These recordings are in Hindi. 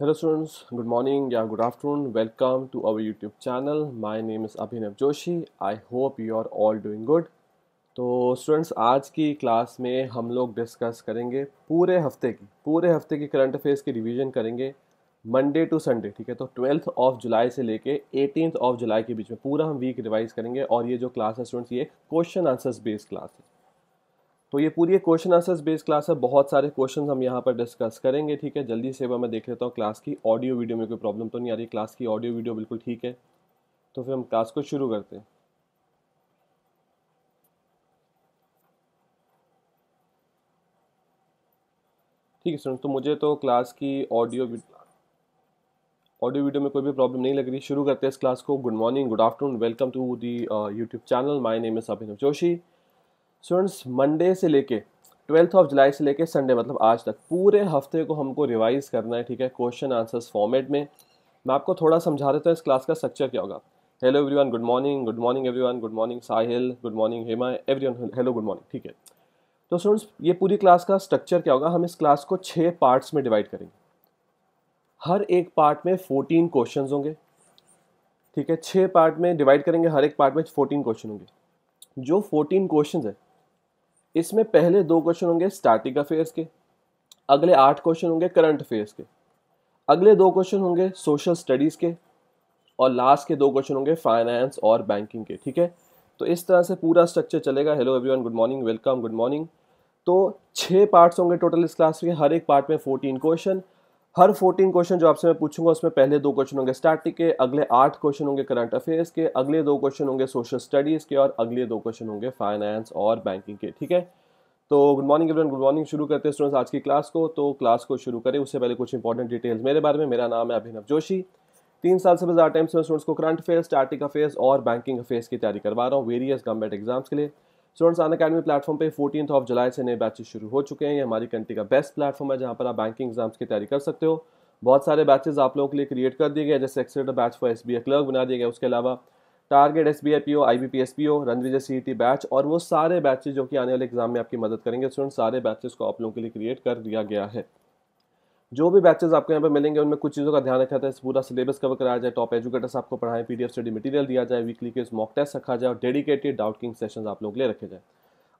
हेलो स्टूडेंट्स गुड morning, या good afternoon welcome to our YouTube channel My name is Abhinav Joshi I hope you are all doing good तो स्टूडेंट्स आज की क्लास में हम लोग डिस्कस करेंगे पूरे हफ्ते की पूरे हफ्ते की करंट अफेयर्स की रिवीजन करेंगे मंडे टू संडे ठीक है तो ट्वेल्थ ऑफ जुलाई से लेके एटीनथ ऑफ जुलाई के बीच में पूरा हम वीक रिवाइज करेंगे और ये जो क्लास है स्टूडेंट्स ये क्वेश्चन आंसर्स बेस्ड क्लास है तो ये पूरी क्वेश्चन आंसर्स बेस्ड क्लास है बहुत सारे क्वेश्चन हम यहाँ पर डिस्कस करेंगे ठीक है जल्दी से मैं देख लेता हूँ क्लास की ऑडियो वीडियो में कोई प्रॉब्लम तो नहीं आ रही क्लास की ऑडियो वीडियो बिल्कुल ठीक है तो फिर हम क्लास को शुरू करते हैं ठीक है स्टूडेंट तो मुझे तो क्लास की ऑडियो ऑडियो वीडियो में कोई भी प्रॉब्लम नहीं लग रही शुरू करते हैं इस क्लास को good morning good afternoon welcome to the YouTube channel my name is Abhinav Joshi students Monday से लेके ट्वेल्थ ऑफ जुलाई से लेके संडे मतलब आज तक पूरे हफ्ते को हमको रिवाइज करना है ठीक है क्वेश्चन आंसर्स फॉर्मेट में मैं आपको थोड़ा समझा देता हूँ इस क्लास का स्ट्रक्चर क्या होगा hello everyone good morning good morning everyone good morning Sahil good morning Hema every hello good morning ठीक है तो स्टूडेंट्स ये पूरी क्लास का स्ट्रक्चर क्या होगा हम इस क्लास को छः पार्ट्स में डिवाइड करेंगे हर एक पार्ट में फोर्टीन क्वेश्चन होंगे ठीक है छः पार्ट में डिवाइड करेंगे हर एक पार्ट में फोर्टीन क्वेश्चन होंगे जो फोर्टीन क्वेश्चन है इसमें पहले दो क्वेश्चन होंगे स्टार्टिंग अफेयर्स के अगले आठ क्वेश्चन होंगे करंट अफेयर्स के अगले दो क्वेश्चन होंगे सोशल स्टडीज़ के और लास्ट के दो क्वेश्चन होंगे फाइनेंस और बैंकिंग के ठीक है तो इस तरह से पूरा स्ट्रक्चर चलेगा hello everyone good morning welcome good morning तो छः पार्ट्स होंगे टोटल इस क्लास के हर एक पार्ट में फोर्टीन क्वेश्चन हर 14 क्वेश्चन जो आपसे मैं पूछूंगा उसमें पहले दो क्वेश्चन होंगे स्टैटिक के अगले आठ क्वेश्चन होंगे करंट अफेयर्स के अगले दो क्वेश्चन होंगे सोशल स्टडीज के और अगले दो क्वेश्चन होंगे फाइनेंस और बैंकिंग के ठीक है तो good morning everyone good morning शुरू करते हैं स्टूडेंट्स आज की क्लास को तो क्लास को शुरू करें उससे पहले कुछ इंपॉर्टेंट डिटेल्स मेरे बारे में मेरा नाम है अभिनव जोशी तीन साल से ज़्यादा टाइम से स्टूडेंट्स को करंट अफेयर्स स्टैटिक अफेयर्स और बैंकिंग अफेयर्स की तैयारी करवा रहा हूँ वेरियस गवर्नमेंट एग्जाम्स के लिए स्टूडेंट्स अन अकेडमी प्लेटफॉर्म पे फोर्टीन ऑफ जुलाई से नए बैचेस शुरू हो चुके हैं ये हमारी कंट्री का बेस्ट प्लेटफॉर्म है जहाँ पर आप बैंकिंग एग्जाम्स की तैयारी कर सकते हो बहुत सारे बैचेज आप लोगों के लिए क्रिएट कर दिए गए जैसे एक्सेटर batch for S B clerk बना दिया गया उसके अलावा target S B I P O I B P S P O Ranvijay C T batch और वो सारे बैचेज जो कि आने वाले एग्जाम में आपकी मदद करेंगे स्टूडेंट सारे बैचेज को आप लोगों के लिए क्रिएट कर दिया गया है जो भी बैचेस आपको यहाँ पे मिलेंगे उनमें कुछ चीज़ों का ध्यान रखा जाता है पूरा सिलेबस कवर कराया जाए टॉप एजुकेटर्स आपको पढ़ाएं पीडीएफ स्टडी मटेरियल दिया जाए वीकली के मॉक टेस्ट रखा जाए और डेडिकेटेड किंग सेशन आप लोग ले रखे जाए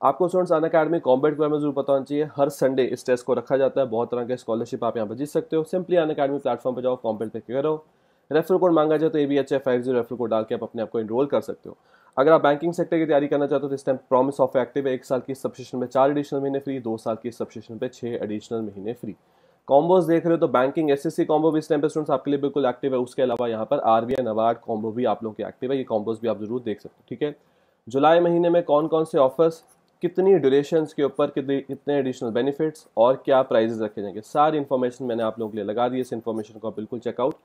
आपको स्टूडेंट्स अन अकेडमी कॉम्बेट के में जरूर पता होना चाहिए हर संडे इस टेस्ट को रखा जाता है बहुत तरह के स्कॉलरशिप आप यहाँ पर जीत सकते हो सिंपली अन अकेडमी प्लेटफॉर्म पर जाओ कॉम्बेट पे करो रेफर कोड मांगा जाए तो A B H F five refer code डाल के आप अपने आपको इनरोल कर सकते हो अगर आप बैंकिंग सेक्टर की तैयारी करना चाहते हो तो इस टाइम प्रॉमिस ऑफ एक्टिव है एक साल की सब्सक्रिप्शन में चार एडिशनल महीने फ्री दो साल की सब्सक्रिप्शन पे छह एडिशनल महीने फ्री कॉम्बोज देख रहे हो तो बैंकिंग एस एस कॉम्बो भी इस टाइम पे स्टूडेंट्स आपके लिए बिल्कुल एक्टिव है उसके अलावा यहाँ पर आई नवाड कॉम्बो भी आप लोगों के एक्टिव है ये कॉम्बोज भी आप जरूर देख सकते हो ठीक है जुलाई महीने में कौन कौन से ऑफर्स कितनी ड्यूरेशन के ऊपर कितने एडिशनल बेनिफिट्स और क्या प्राइजेस रखे जाएंगे सारी इन्फॉर्मेशन मैंने आप लोगों के लिए लगा दी इस इन्फॉर्मेशन को आप बिल्कुल चेकआउट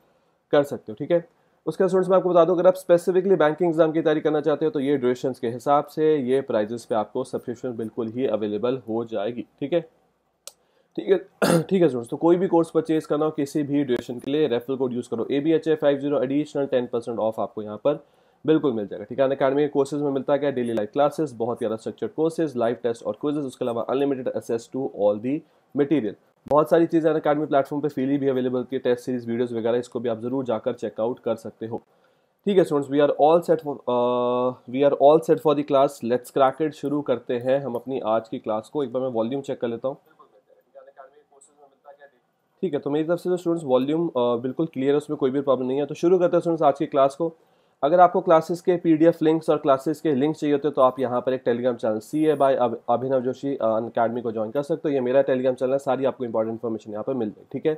कर सकते हो ठीक है उसके स्टूडेंट्स मैं आपको बता दूं अगर आप स्पेसिफिकली बैंकिंग एग्जाम की तैयारी करना चाहते हो तो ये ड्यूरेशन के हिसाब से ये प्राइजेस पे आपको सब्सक्रिप्शन बिल्कुल ही अवेलेबल हो जाएगी ठीक है ठीक है ठीक है स्टूडेंट्स तो कोई भी कोर्स परचेज करना हो किसी भी ड्यूरेशन के लिए रेफरल कोड यूज़ करो A B H A five zero additional ten percent off आपको यहाँ पर बिल्कुल मिल जाएगा ठीक है अकेडमी कोर्सेज में मिलता है डेली लाइव क्लासेस बहुत ज़्यादा स्ट्रक्चर्ड कोर्सेज लाइव टेस्ट और कोर्सेज उसके अलावा unlimited access to all the material बहुत सारी चीज़ें अकेडमी प्लेटफॉर्म पर फ्रीली भी अवेलेबल होती है टेस्ट सीरीज वीडियोज़ वगैरह इसको भी आप ज़रूर जाकर चेकआउट कर सकते हो ठीक है students we are all set for we are all set for the class let's crack it शुरू करते हैं हम अपनी आज की क्लास को एक बार मैं वॉल्यूम चेक कर लेता हूँ ठीक है तो मेरी तरफ से जो स्टूडेंट्स वॉल्यूम बिल्कुल क्लियर है उसमें कोई भी प्रॉब्लम नहीं है तो शुरू करते हैं स्टूडेंट्स आज की क्लास को अगर आपको क्लासेस के पीडीएफ लिंक्स और क्लासेस के लिंक चाहिए होते तो आप यहाँ पर एक Telegram channel C A by Abhinav Joshi academy को ज्वाइन कर सकते हो ये मेरा टेलीग्राम चैनल है सारी आपको इंपॉर्टेंट इन्फॉर्मेशन यहाँ पर मिल जाए ठीक है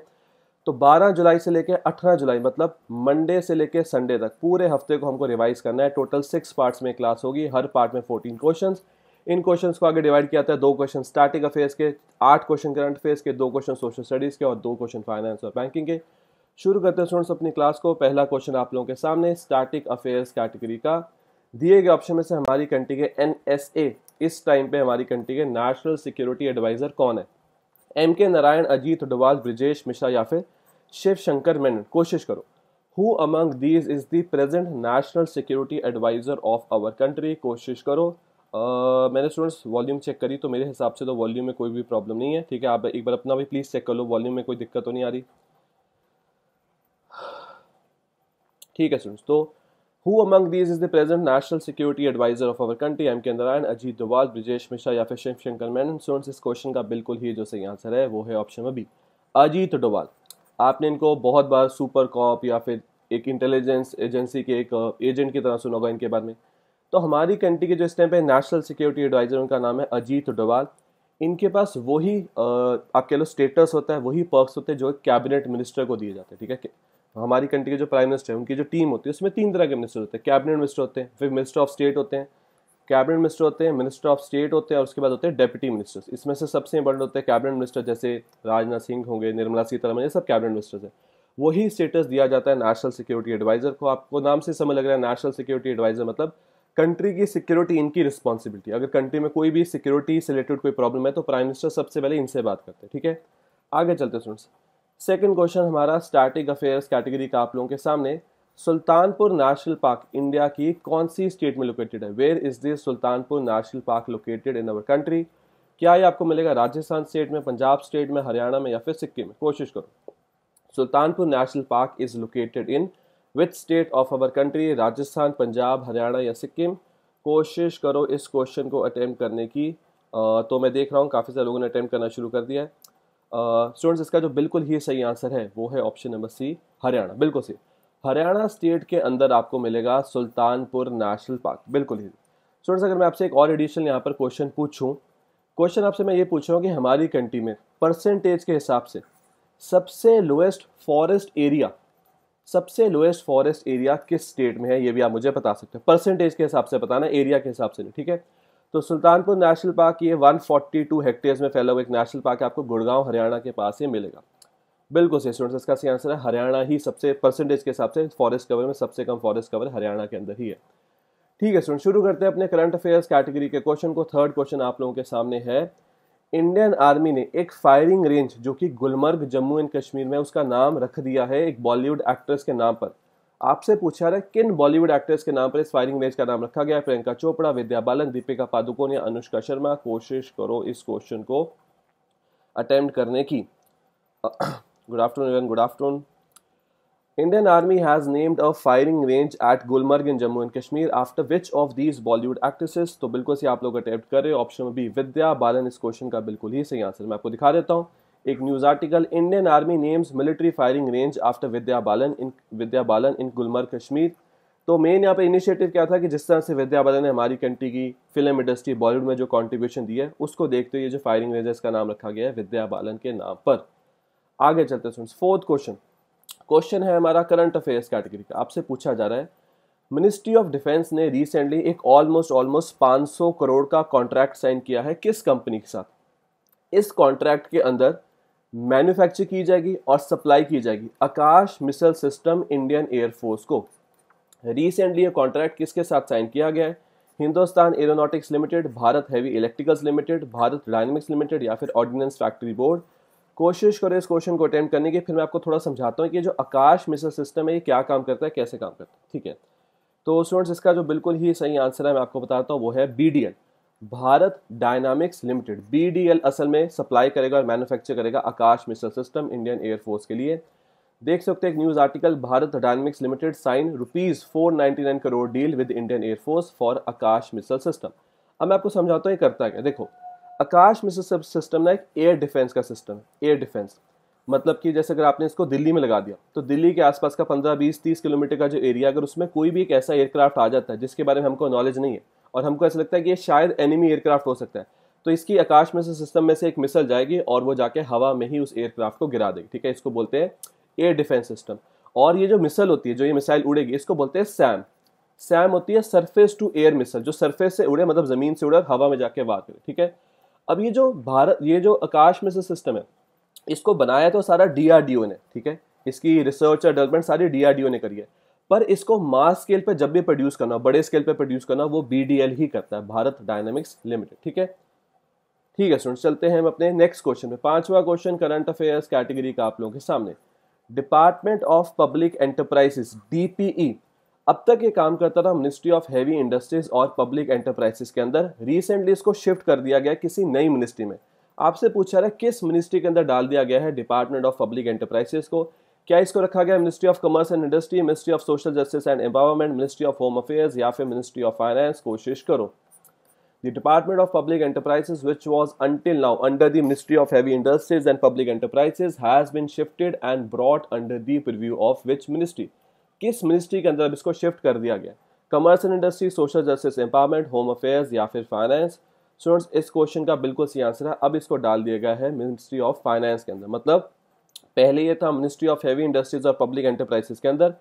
तो 12 जुलाई से लेकर 18 जुलाई मतलब मंडे से लेकर संडे तक पूरे हफ्ते को हमको रिवाइज करना है टोटल सिक्स पार्ट्स में क्लास होगी हर पार्ट में 14 क्वेश्चंस इन क्वेश्चन को आगे डिवाइड किया जाता है दो क्वेश्चन स्टार्टिंग अफेयर्स के आठ क्वेश्चन करंट अफेयर्स के दो क्वेश्चन सोशल स्टडीज़ के और दो क्वेश्चन फाइनेंस और बैंकिंग के शुरू करते हैं स्टूडेंट्स अपनी क्लास को पहला क्वेश्चन आप लोगों के सामने स्टार्टिंग अफेयर्स कैटेगरी का दिए गए ऑप्शन में से हमारी कंट्री के एन इस टाइम पे हमारी कंट्री के नेशनल सिक्योरिटी एडवाइज़र कौन है एम के नारायण अजीत डोवाल ब्रिजेश मिश्रा या फिर शिव शंकर मेन कोशिश करो who among these is the present national security advisor of our country कोशिश करो मैंने स्टूडेंट्स वॉल्यूम चेक करी तो मेरे हिसाब से तो वॉल्यूम में कोई भी प्रॉब्लम नहीं है ठीक है आप एक बार अपना भी प्लीज़ चेक कर लो वॉल्यूम में कोई दिक्कत तो नहीं आ रही ठीक है स्टूडेंट्स तो who among these is the present national security advisor of our country M K Narayan Ajit Doval Brijesh Mishra या फिर शिव शंकर मैन स्टूडेंट्स इस क्वेश्चन का बिल्कुल ही जो सही आंसर है वो है ऑप्शन बी अजीत डोवाल आपने इनको बहुत बार सुपर कॉप या फिर एक इंटेलिजेंस एजेंसी के एक एजेंट uh, की तरह सुना होगा इनके बारे में तो हमारी कंट्री के जो इस टाइम पे नेशनल सिक्योरिटी एडवाइज़र उनका नाम है अजीत डोवाल इनके पास वही आप कह लो स्टेटस होता है वही पर्क्स होते हैं जो कैबिनेट मिनिस्टर को दिए जाते हैं ठीक है कि? हमारी कंट्री के जो प्राइम मिनिस्टर है उनकी जो टीम होती है उसमें तीन तरह के मिनिस्टर होते हैं कैबिनेट मिनिस्टर होते हैं फिर मिनिस्टर ऑफ स्टेट होते हैं कैबिनेट मिनिस्टर होते हैं मिनिस्टर ऑफ स्टेट होते हैं और उसके बाद होते हैं डेप्यूटी मिनिस्टर्स इसमें से सबसे इंपॉर्टेंट होते हैं कैबिनेट मिनिस्टर जैसे राजनाथ सिंह होंगे निर्मला सीतारमन ये सब कैबिनेट मिनिस्टर्स हैं वही स्टेटस दिया जाता है नेशनल सिक्योरिटी एडवाइज़र को आपको नाम से समझ लग रहा है नेशनल सिक्योरिटी एडवाइज़र मतलब कंट्री की सिक्योरिटी इनकी रिस्पॉन्सिबिलिटी अगर कंट्री में कोई भी सिक्योरिटी से रिलेटेड कोई प्रॉब्लम है तो प्राइम मिनिस्टर सबसे पहले इनसे बात करते हैं ठीक है आगे चलते स्टूडेंट्स सेकेंड क्वेश्चन हमारा स्टैटिक अफेयर्स कैटेगरी का आप लोगों के सामने सुल्तानपुर नेशनल पार्क इंडिया की कौन सी स्टेट में लोकेटेड है where is this Sultanpur national park located in our country क्या ये आपको मिलेगा राजस्थान स्टेट में पंजाब स्टेट में हरियाणा में या फिर सिक्किम में कोशिश करो Sultanpur national park is located in which state of our country Rajasthan Punjab Haryana या सिक्किम कोशिश करो इस क्वेश्चन को अटैम्प्ट करने की आ, तो मैं देख रहा हूँ काफ़ी सारे लोगों ने अटैम्प्ट करना शुरू कर दिया है स्टूडेंट्स इसका जो बिल्कुल ही सही आंसर है वो है ऑप्शन नंबर सी हरियाणा बिल्कुल सही हरियाणा स्टेट के अंदर आपको मिलेगा सुल्तानपुर नेशनल पार्क बिल्कुल ही स्टूडेंट्स अगर मैं आपसे एक और एडिशनल यहाँ पर क्वेश्चन पूछूँ क्वेश्चन आपसे मैं ये पूछ रहा हूँ कि हमारी कंट्री में परसेंटेज के हिसाब से सबसे लोएस्ट फॉरेस्ट एरिया सबसे लोएस्ट फॉरेस्ट एरिया किस स्टेट में है ये भी आप मुझे बता सकते हैं परसेंटेज के हिसाब से बताना एरिया के हिसाब से नहीं ठीक है तो सुल्तानपुर नेशनल पार्क ये 142 हेक्टेयर में फैला हुआ एक नेशनल पार्क आपको गुड़गांव हरियाणा के पास ही मिलेगा बिल्कुल सही स्टूडेंट्स इसका सही आंसर है हरियाणा ही सबसे परसेंटेज के हिसाब से फॉरेस्ट कवर में सबसे कम फॉरेस्ट कवर हरियाणा के अंदर ही है ठीक है स्टूडेंट शुरू करते हैं अपने करंट अफेयर्स कैटेगरी के क्वेश्चन को थर्ड क्वेश्चन आप लोगों के सामने है इंडियन आर्मी ने एक फायरिंग रेंज जो कि गुलमर्ग जम्मू एंड कश्मीर में उसका नाम रख दिया है एक बॉलीवुड एक्ट्रेस के नाम पर आपसे पूछा रहा है किन बॉलीवुड एक्ट्रेस के नाम पर इस फायरिंग रेंज का नाम रखा गया है प्रियंका चोपड़ा विद्या बालन दीपिका पादुकोण या अनुष्का शर्मा कोशिश करो इस क्वेश्चन को अटेम्प्ट करने की good afternoon good afternoon Indian Army has named a firing range at Gulmarg in Jammu and Kashmir after which of these Bollywood actresses तो बिल्कुल से आप लोग अटेप्ट कर रहे हो ऑप्शन बी विद्या बालन इस क्वेश्चन का बिल्कुल ही सही आंसर मैं आपको दिखा देता हूँ एक news article Indian Army names military firing range after Vidya Balan in Vidya Balan in Gulmarg Kashmir तो मेन यहाँ पे इनिशिएटिव क्या था कि जिस तरह से विद्या बालन ने हमारी कंट्री की फिल्म इंडस्ट्री बॉलीवुड में जो कॉन्ट्रीब्यूशन दी है उसको देखते हुए जो फायरिंग रेंज का नाम रखा गया है विद्या बालन के नाम पर आगे चलते फोर्थ क्वेश्चन क्वेश्चन है हमारा करंट अफेयर्स कैटेगरी का आपसे पूछा जा रहा है मिनिस्ट्री ऑफ डिफेंस ने रिसेंटली एक ऑलमोस्ट ऑलमोस्ट 500 करोड़ का कॉन्ट्रैक्ट साइन किया है किस कंपनी के साथ इस कॉन्ट्रैक्ट के अंदर मैन्युफैक्चर की जाएगी और सप्लाई की जाएगी Akash missile system Indian air force को रिसेंटली ये कॉन्ट्रैक्ट किसके साथ साइन किया गया है Hindustan Aeronautics Limited Bharat Heavy Electricals Limited Bharat Dynamics Limited या फिर ऑर्डिनेंस फैक्ट्री बोर्ड कोशिश करें इस क्वेश्चन को अटेम्प्ट करने की फिर मैं आपको थोड़ा समझाता हूँ कि जो आकाश मिसल सिस्टम है ये क्या काम करता है कैसे काम करता है ठीक है तो स्टूडेंट्स इसका जो बिल्कुल ही सही आंसर है मैं आपको बताता हूँ वो है B Bharat Dynamics Limited B असल में सप्लाई करेगा और मैन्युफैक्चर करेगा Akash missile system Indian air force के लिए देख सकते हैं एक news article Bharat Dynamics Limited sign rupees four nine crore deal with Indian air force for Akash missile system अब मैं आपको समझाता हूँ ये करता है देखो आकाश सब सिस्टम ना एक एयर डिफेंस का सिस्टम है एयर डिफेंस मतलब कि जैसे अगर आपने इसको दिल्ली में लगा दिया तो दिल्ली के आसपास का 15, 20, 30 किलोमीटर का जो एरिया अगर उसमें कोई भी एक ऐसा एयरक्राफ्ट आ जाता है जिसके बारे में हमको नॉलेज नहीं है और हमको ऐसा लगता है कि ये शायद एनिमी एयरक्राफ्ट हो सकता है तो इसकी आकाश मिसल सिस्टम में से एक मिसल जाएगी और वो जाके हवा में ही उस एयरक्राफ्ट को गिरा देगी ठीक है इसको बोलते हैं एयर डिफेंस सिस्टम और ये जो मिसल होती है जो ये मिसाइल उड़ेगी इसको बोलते हैं सैम सैम होती है सरफेस टू एयर मिसल जो सरफेस से उड़े मतलब ज़मीन से उड़े हवा में जाके वार करे ठीक है अब ये जो भारत ये जो आकाश से सिस्टम है इसको बनाया तो सारा डीआरडीओ ने ठीक है इसकी रिसर्च और डेवलपमेंट सारी डीआरडीओ ने करी है पर इसको मास स्केल पे जब भी प्रोड्यूस करना बड़े स्केल पे प्रोड्यूस करना वो बी ही करता है भारत डायनामिक्स लिमिटेड ठीक है ठीक है स्टूडेंट चलते हैं हम अपने नेक्स्ट क्वेश्चन पे पांचवा क्वेश्चन करंट अफेयर्स कैटेगरी का आप लोगों के सामने department of public enterprises DPE अब तक ये काम करता था मिनिस्ट्री ऑफ हैवी इंडस्ट्रीज और पब्लिक एंटरप्राइजेस के अंदर रिसेंटली इसको शिफ्ट कर दिया गया किसी नई मिनिस्ट्री में आपसे पूछा रहा है किस मिनिस्ट्री के अंदर डाल दिया गया है डिपार्टमेंट ऑफ पब्लिक एंटरप्राइजेस को क्या इसको रखा गया ministry of commerce and industry ministry of social justice and empowerment ministry of home affairs या फिर मिनिस्ट्री ऑफ फाइनेंस कोशिश करो the department of public enterprises which was until now under the ministry of heavy industries and public Enterprises, has been shifted and brought under the view of which ministry किस मिनिस्ट्री के अंदर अब इसको शिफ्ट कर दिया गया commerce and industry social justice empowerment home affairs या फिर फाइनेंस स्टूडेंट्स इस क्वेश्चन का बिल्कुल सही आंसर है अब इसको डाल दिया गया है मिनिस्ट्री ऑफ फाइनेंस के अंदर मतलब पहले ये था मिनिस्ट्री ऑफ हैवी इंडस्ट्रीज और पब्लिक एंटरप्राइजेस के अंदर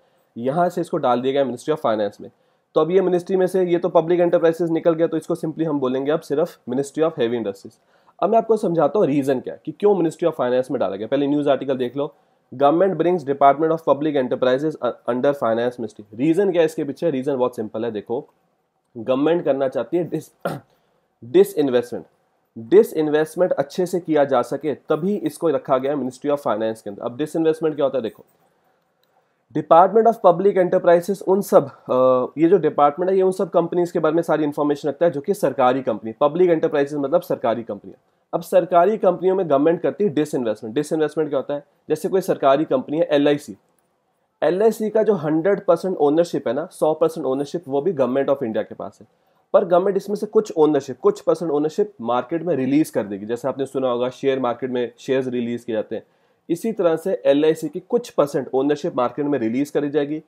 यहाँ से इसको डाल दिया गया मिनिस्ट्री ऑफ फाइनेंस में तो अब ये मिनिस्ट्री में से ये तो पब्लिक एंटरप्राइजेस निकल गया तो इसको सिंपली हम बोलेंगे अब सिर्फ मिनिस्ट्री ऑफ हैवी इंडस्ट्रीज अब मैं आपको समझाता हूँ रीज़न क्या है कि क्यों मिनिस्ट्री ऑफ फाइनेंस में डाला गया पहले न्यूज़ आर्टिकल देख लो government brings department of public enterprises under finance ministry reason क्या है इसके पीछे रीज़न बहुत सिंपल है देखो गवर्नमेंट करना चाहती है dis disinvestment disinvestment अच्छे से किया जा सके तभी इसको रखा गया मिनिस्ट्री ऑफ फाइनेंस के अंदर अब डिस इन्वेस्टमेंट क्या होता है देखो डिपार्टमेंट ऑफ पब्लिक एंटरप्राइजेस उन सब ये जो डिपार्टमेंट है ये उन सब कंपनीज के बारे में सारी इन्फॉर्मेशन रखता है जो कि सरकारी कंपनी पब्लिक एंटरप्राइजेस मतलब सरकारी कंपनियाँ अब सरकारी कंपनियों में गवर्नमेंट करती है डिस इन्वेस्टमेंट डिस इन्वेस्टमेंट क्या होता है जैसे कोई सरकारी कंपनी है एल आई का जो हंड्रेड परसेंट ओनरशिप है ना सौ परसेंट ओनरशिप वो भी गवर्नमेंट ऑफ इंडिया के पास है पर गवर्नमेंट इसमें से कुछ ओनरशिप कुछ परसेंट ओनरशिप मार्केट में रिलीज कर देगी जैसे आपने सुना होगा शेयर मार्केट में शेयर्स रिलीज किए जाते हैं इसी तरह से एल की कुछ परसेंट ओनरशिप मार्केट में रिलीज करी जाएगी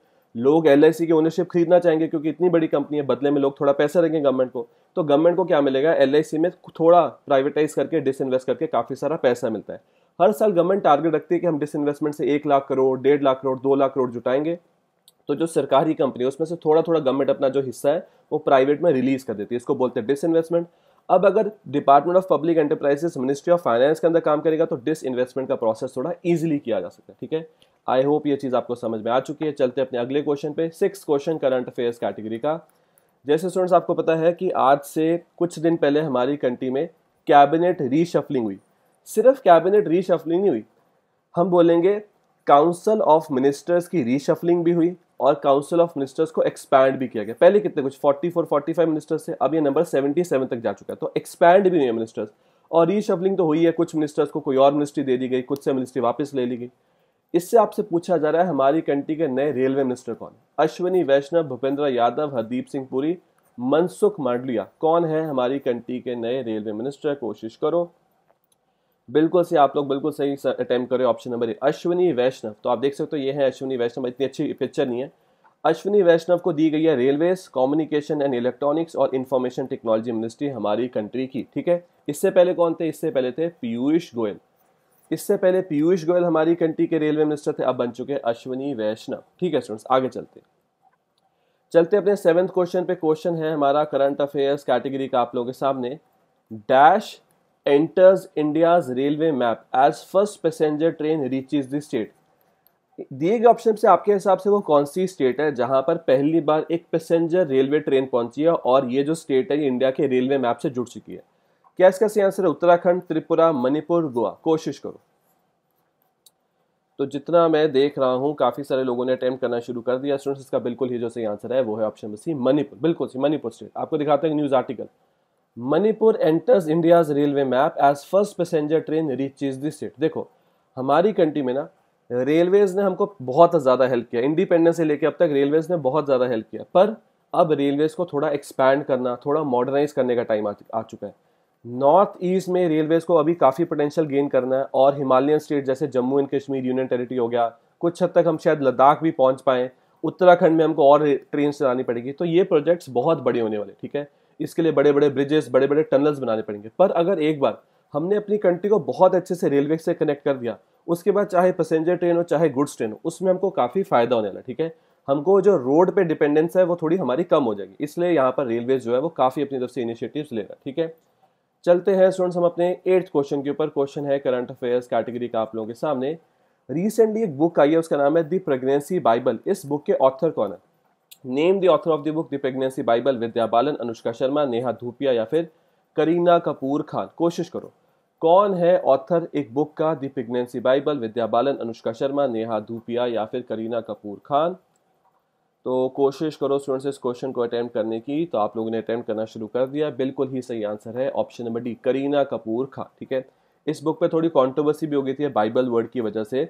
लोग एल की ओनरशिप खरीदना चाहेंगे क्योंकि इतनी बड़ी कंपनी है बदले में लोग थोड़ा पैसा देंगे गवर्नमेंट को तो गवर्नमेंट को क्या मिलेगा एल में थोड़ा प्राइवेटाइज करके डिसइन्वेस्ट करके काफ़ी सारा पैसा मिलता है हर साल गवर्नमेंट टारगेट रखती है कि हम डिसइन्वेस्टमेंट से एक लाख करोड़ डेढ़ लाख करोड़ दो लाख करोड़ जुटाएंगे तो जो सरकारी कंपनी है उसमें से थोड़ा थोड़ा गवर्नमेंट अपना जो हिस्सा है वो प्राइवेट में रिलीज कर देती है इसको बोलते हैं डिसइन्वेस्टमेंट अब अगर department of public enterprises ministry of finance के अंदर काम करेगा तो डिस इन्वेस्टमेंट का प्रोसेस थोड़ा ईजिली किया जा सकता है ठीक है आई होप ये चीज़ आपको समझ में आ चुकी है चलते अपने अगले क्वेश्चन पे six question current affairs category का जैसे स्टूडेंट्स आपको पता है कि आज से कुछ दिन पहले हमारी कंट्री में कैबिनेट रीशफलिंग हुई सिर्फ कैबिनेट रीशफलिंग नहीं हुई हम बोलेंगे काउंसिल ऑफ मिनिस्टर्स की रीशफलिंग भी हुई और काउंसिल ऑफ मिनिस्टर्स को एक्सपैंड भी किया गया पहले कितने कुछ 44 45 मिनिस्टर्स थे अब ये नंबर 77 तक जा चुका है तो एक्सपैंड भी हुई है मिनिस्टर्स और रीशफलिंग तो हुई है कुछ मिनिस्टर्स को कोई और मिनिस्ट्री दे दी गई कुछ से मिनिस्ट्री वापस ले ली गई इससे आपसे पूछा जा रहा है हमारी कंट्री के नए रेलवे मिनिस्टर कौन है अश्विनी वैष्णव भूपेंद्र यादव हरदीप सिंह पुरी मनसुख मांडलिया कौन है हमारी कंट्री के नए रेलवे मिनिस्टर कोशिश करो बिल्कुल से आप लोग बिल्कुल सही अटैम्प्ट करें option number A Ashwini Vaishnaw तो आप देख सकते हो ये है अश्विनी वैष्णव इतनी अच्छी पिक्चर नहीं है अश्विनी वैष्णव को दी गई है रेलवे कम्युनिकेशन एंड इलेक्ट्रॉनिक्स और इन्फॉर्मेशन टेक्नोलॉजी मिनिस्ट्री हमारी कंट्री की ठीक है इससे पहले कौन थे इससे पहले थे पीयूष गोयल इससे पहले पीयूष गोयल हमारी कंट्री के रेलवे मिनिस्टर थे अब बन चुके हैं अश्विनी वैष्णव ठीक है स्टूडेंट्स आगे चलते चलते अपने सेवन्थ क्वेश्चन पे क्वेश्चन है हमारा करंट अफेयर्स कैटेगरी का आप लोगों के सामने dash enters India's railway map as first passenger train reaches the state दिए गए ऑप्शन से आपके हिसाब से वो कौन सी स्टेट है जहां पर पहली बार एक पैसेंजर रेलवे ट्रेन पहुंची है और ये जो स्टेट है ये इंडिया के रेलवे मैप से जुड़ चुकी है क्या इसका सही आंसर है उत्तराखंड त्रिपुरा मणिपुर गोवा कोशिश करो तो जितना मैं देख रहा हूं काफ़ी सारे लोगों ने अटैम्प्ट करना शुरू कर दिया स्टूडेंट्स इसका बिल्कुल ही जो सही आंसर है वो है ऑप्शन सी मणिपुर बिल्कुल सी मणिपुर स्टेट आपको दिखाते हैं news article Manipur enters India railway map as first passenger train reaches this state देखो हमारी कंट्री में ना रेलवेज ने हमको बहुत ज़्यादा हेल्प किया इंडिपेंडेंस से लेकर अब तक रेलवेज ने बहुत ज़्यादा हेल्प किया पर अब रेलवेज को थोड़ा एक्सपैंड करना थोड़ा मॉडर्नाइज करने का टाइम आ चुका है नॉर्थ ईस्ट में रेलवेज को अभी काफ़ी पोटेंशियल गेन करना है और हिमालयन स्टेट जैसे Jammu and Kashmir union territory हो गया कुछ हद तक हम शायद लद्दाख भी पहुंच पाएँ उत्तराखंड में हमको और ट्रेन चलानी पड़ेगी तो ये प्रोजेक्ट्स बहुत बड़े होने वाले ठीक है इसके लिए बड़े बड़े ब्रिजेस बड़े बड़े टनल्स बनाने पड़ेंगे पर अगर एक बार हमने अपनी कंट्री को बहुत अच्छे से रेलवे से कनेक्ट कर दिया उसके बाद चाहे पैसेंजर ट्रेन हो चाहे गुड्स ट्रेन हो उसमें हमको काफ़ी फायदा होने वाला ठीक है हमको जो रोड पे डिपेंडेंस है वो थोड़ी हमारी कम हो जाएगी इसलिए यहाँ पर रेलवे जो है वो काफ़ी अपनी तरफ से इनिशिएटिव्स है ठीक है चलते हैं स्टूडेंट्स हम अपने एट्थ क्वेश्चन के ऊपर क्वेश्चन है करंट अफेयर्स कैटेगरी का आप लोगों के सामने रिसेंटली एक बुक आई है उसका नाम है दी प्रेगनेंसी बाइबल इस बुक के ऑथर कौन है name the author of the book the pregnancy bible Vidya Balan Anushka Sharma Neha Dhupia या फिर करीना कपूर खान कोशिश करो कौन है ऑथर एक बुक का the pregnancy bible Vidya Balan Anushka Sharma Neha Dhupia या फिर करीना कपूर खान तो कोशिश करो स्टूडेंट्स इस क्वेश्चन को अटैम्प्ट करने की तो आप लोगों ने अटैम्प्ट करना शुरू कर दिया बिल्कुल ही सही आंसर है option number D Kareena Kapoor Khan ठीक है इस बुक पे थोड़ी कंट्रोवर्सी भी हो गई थी बाइबल वर्ड की वजह से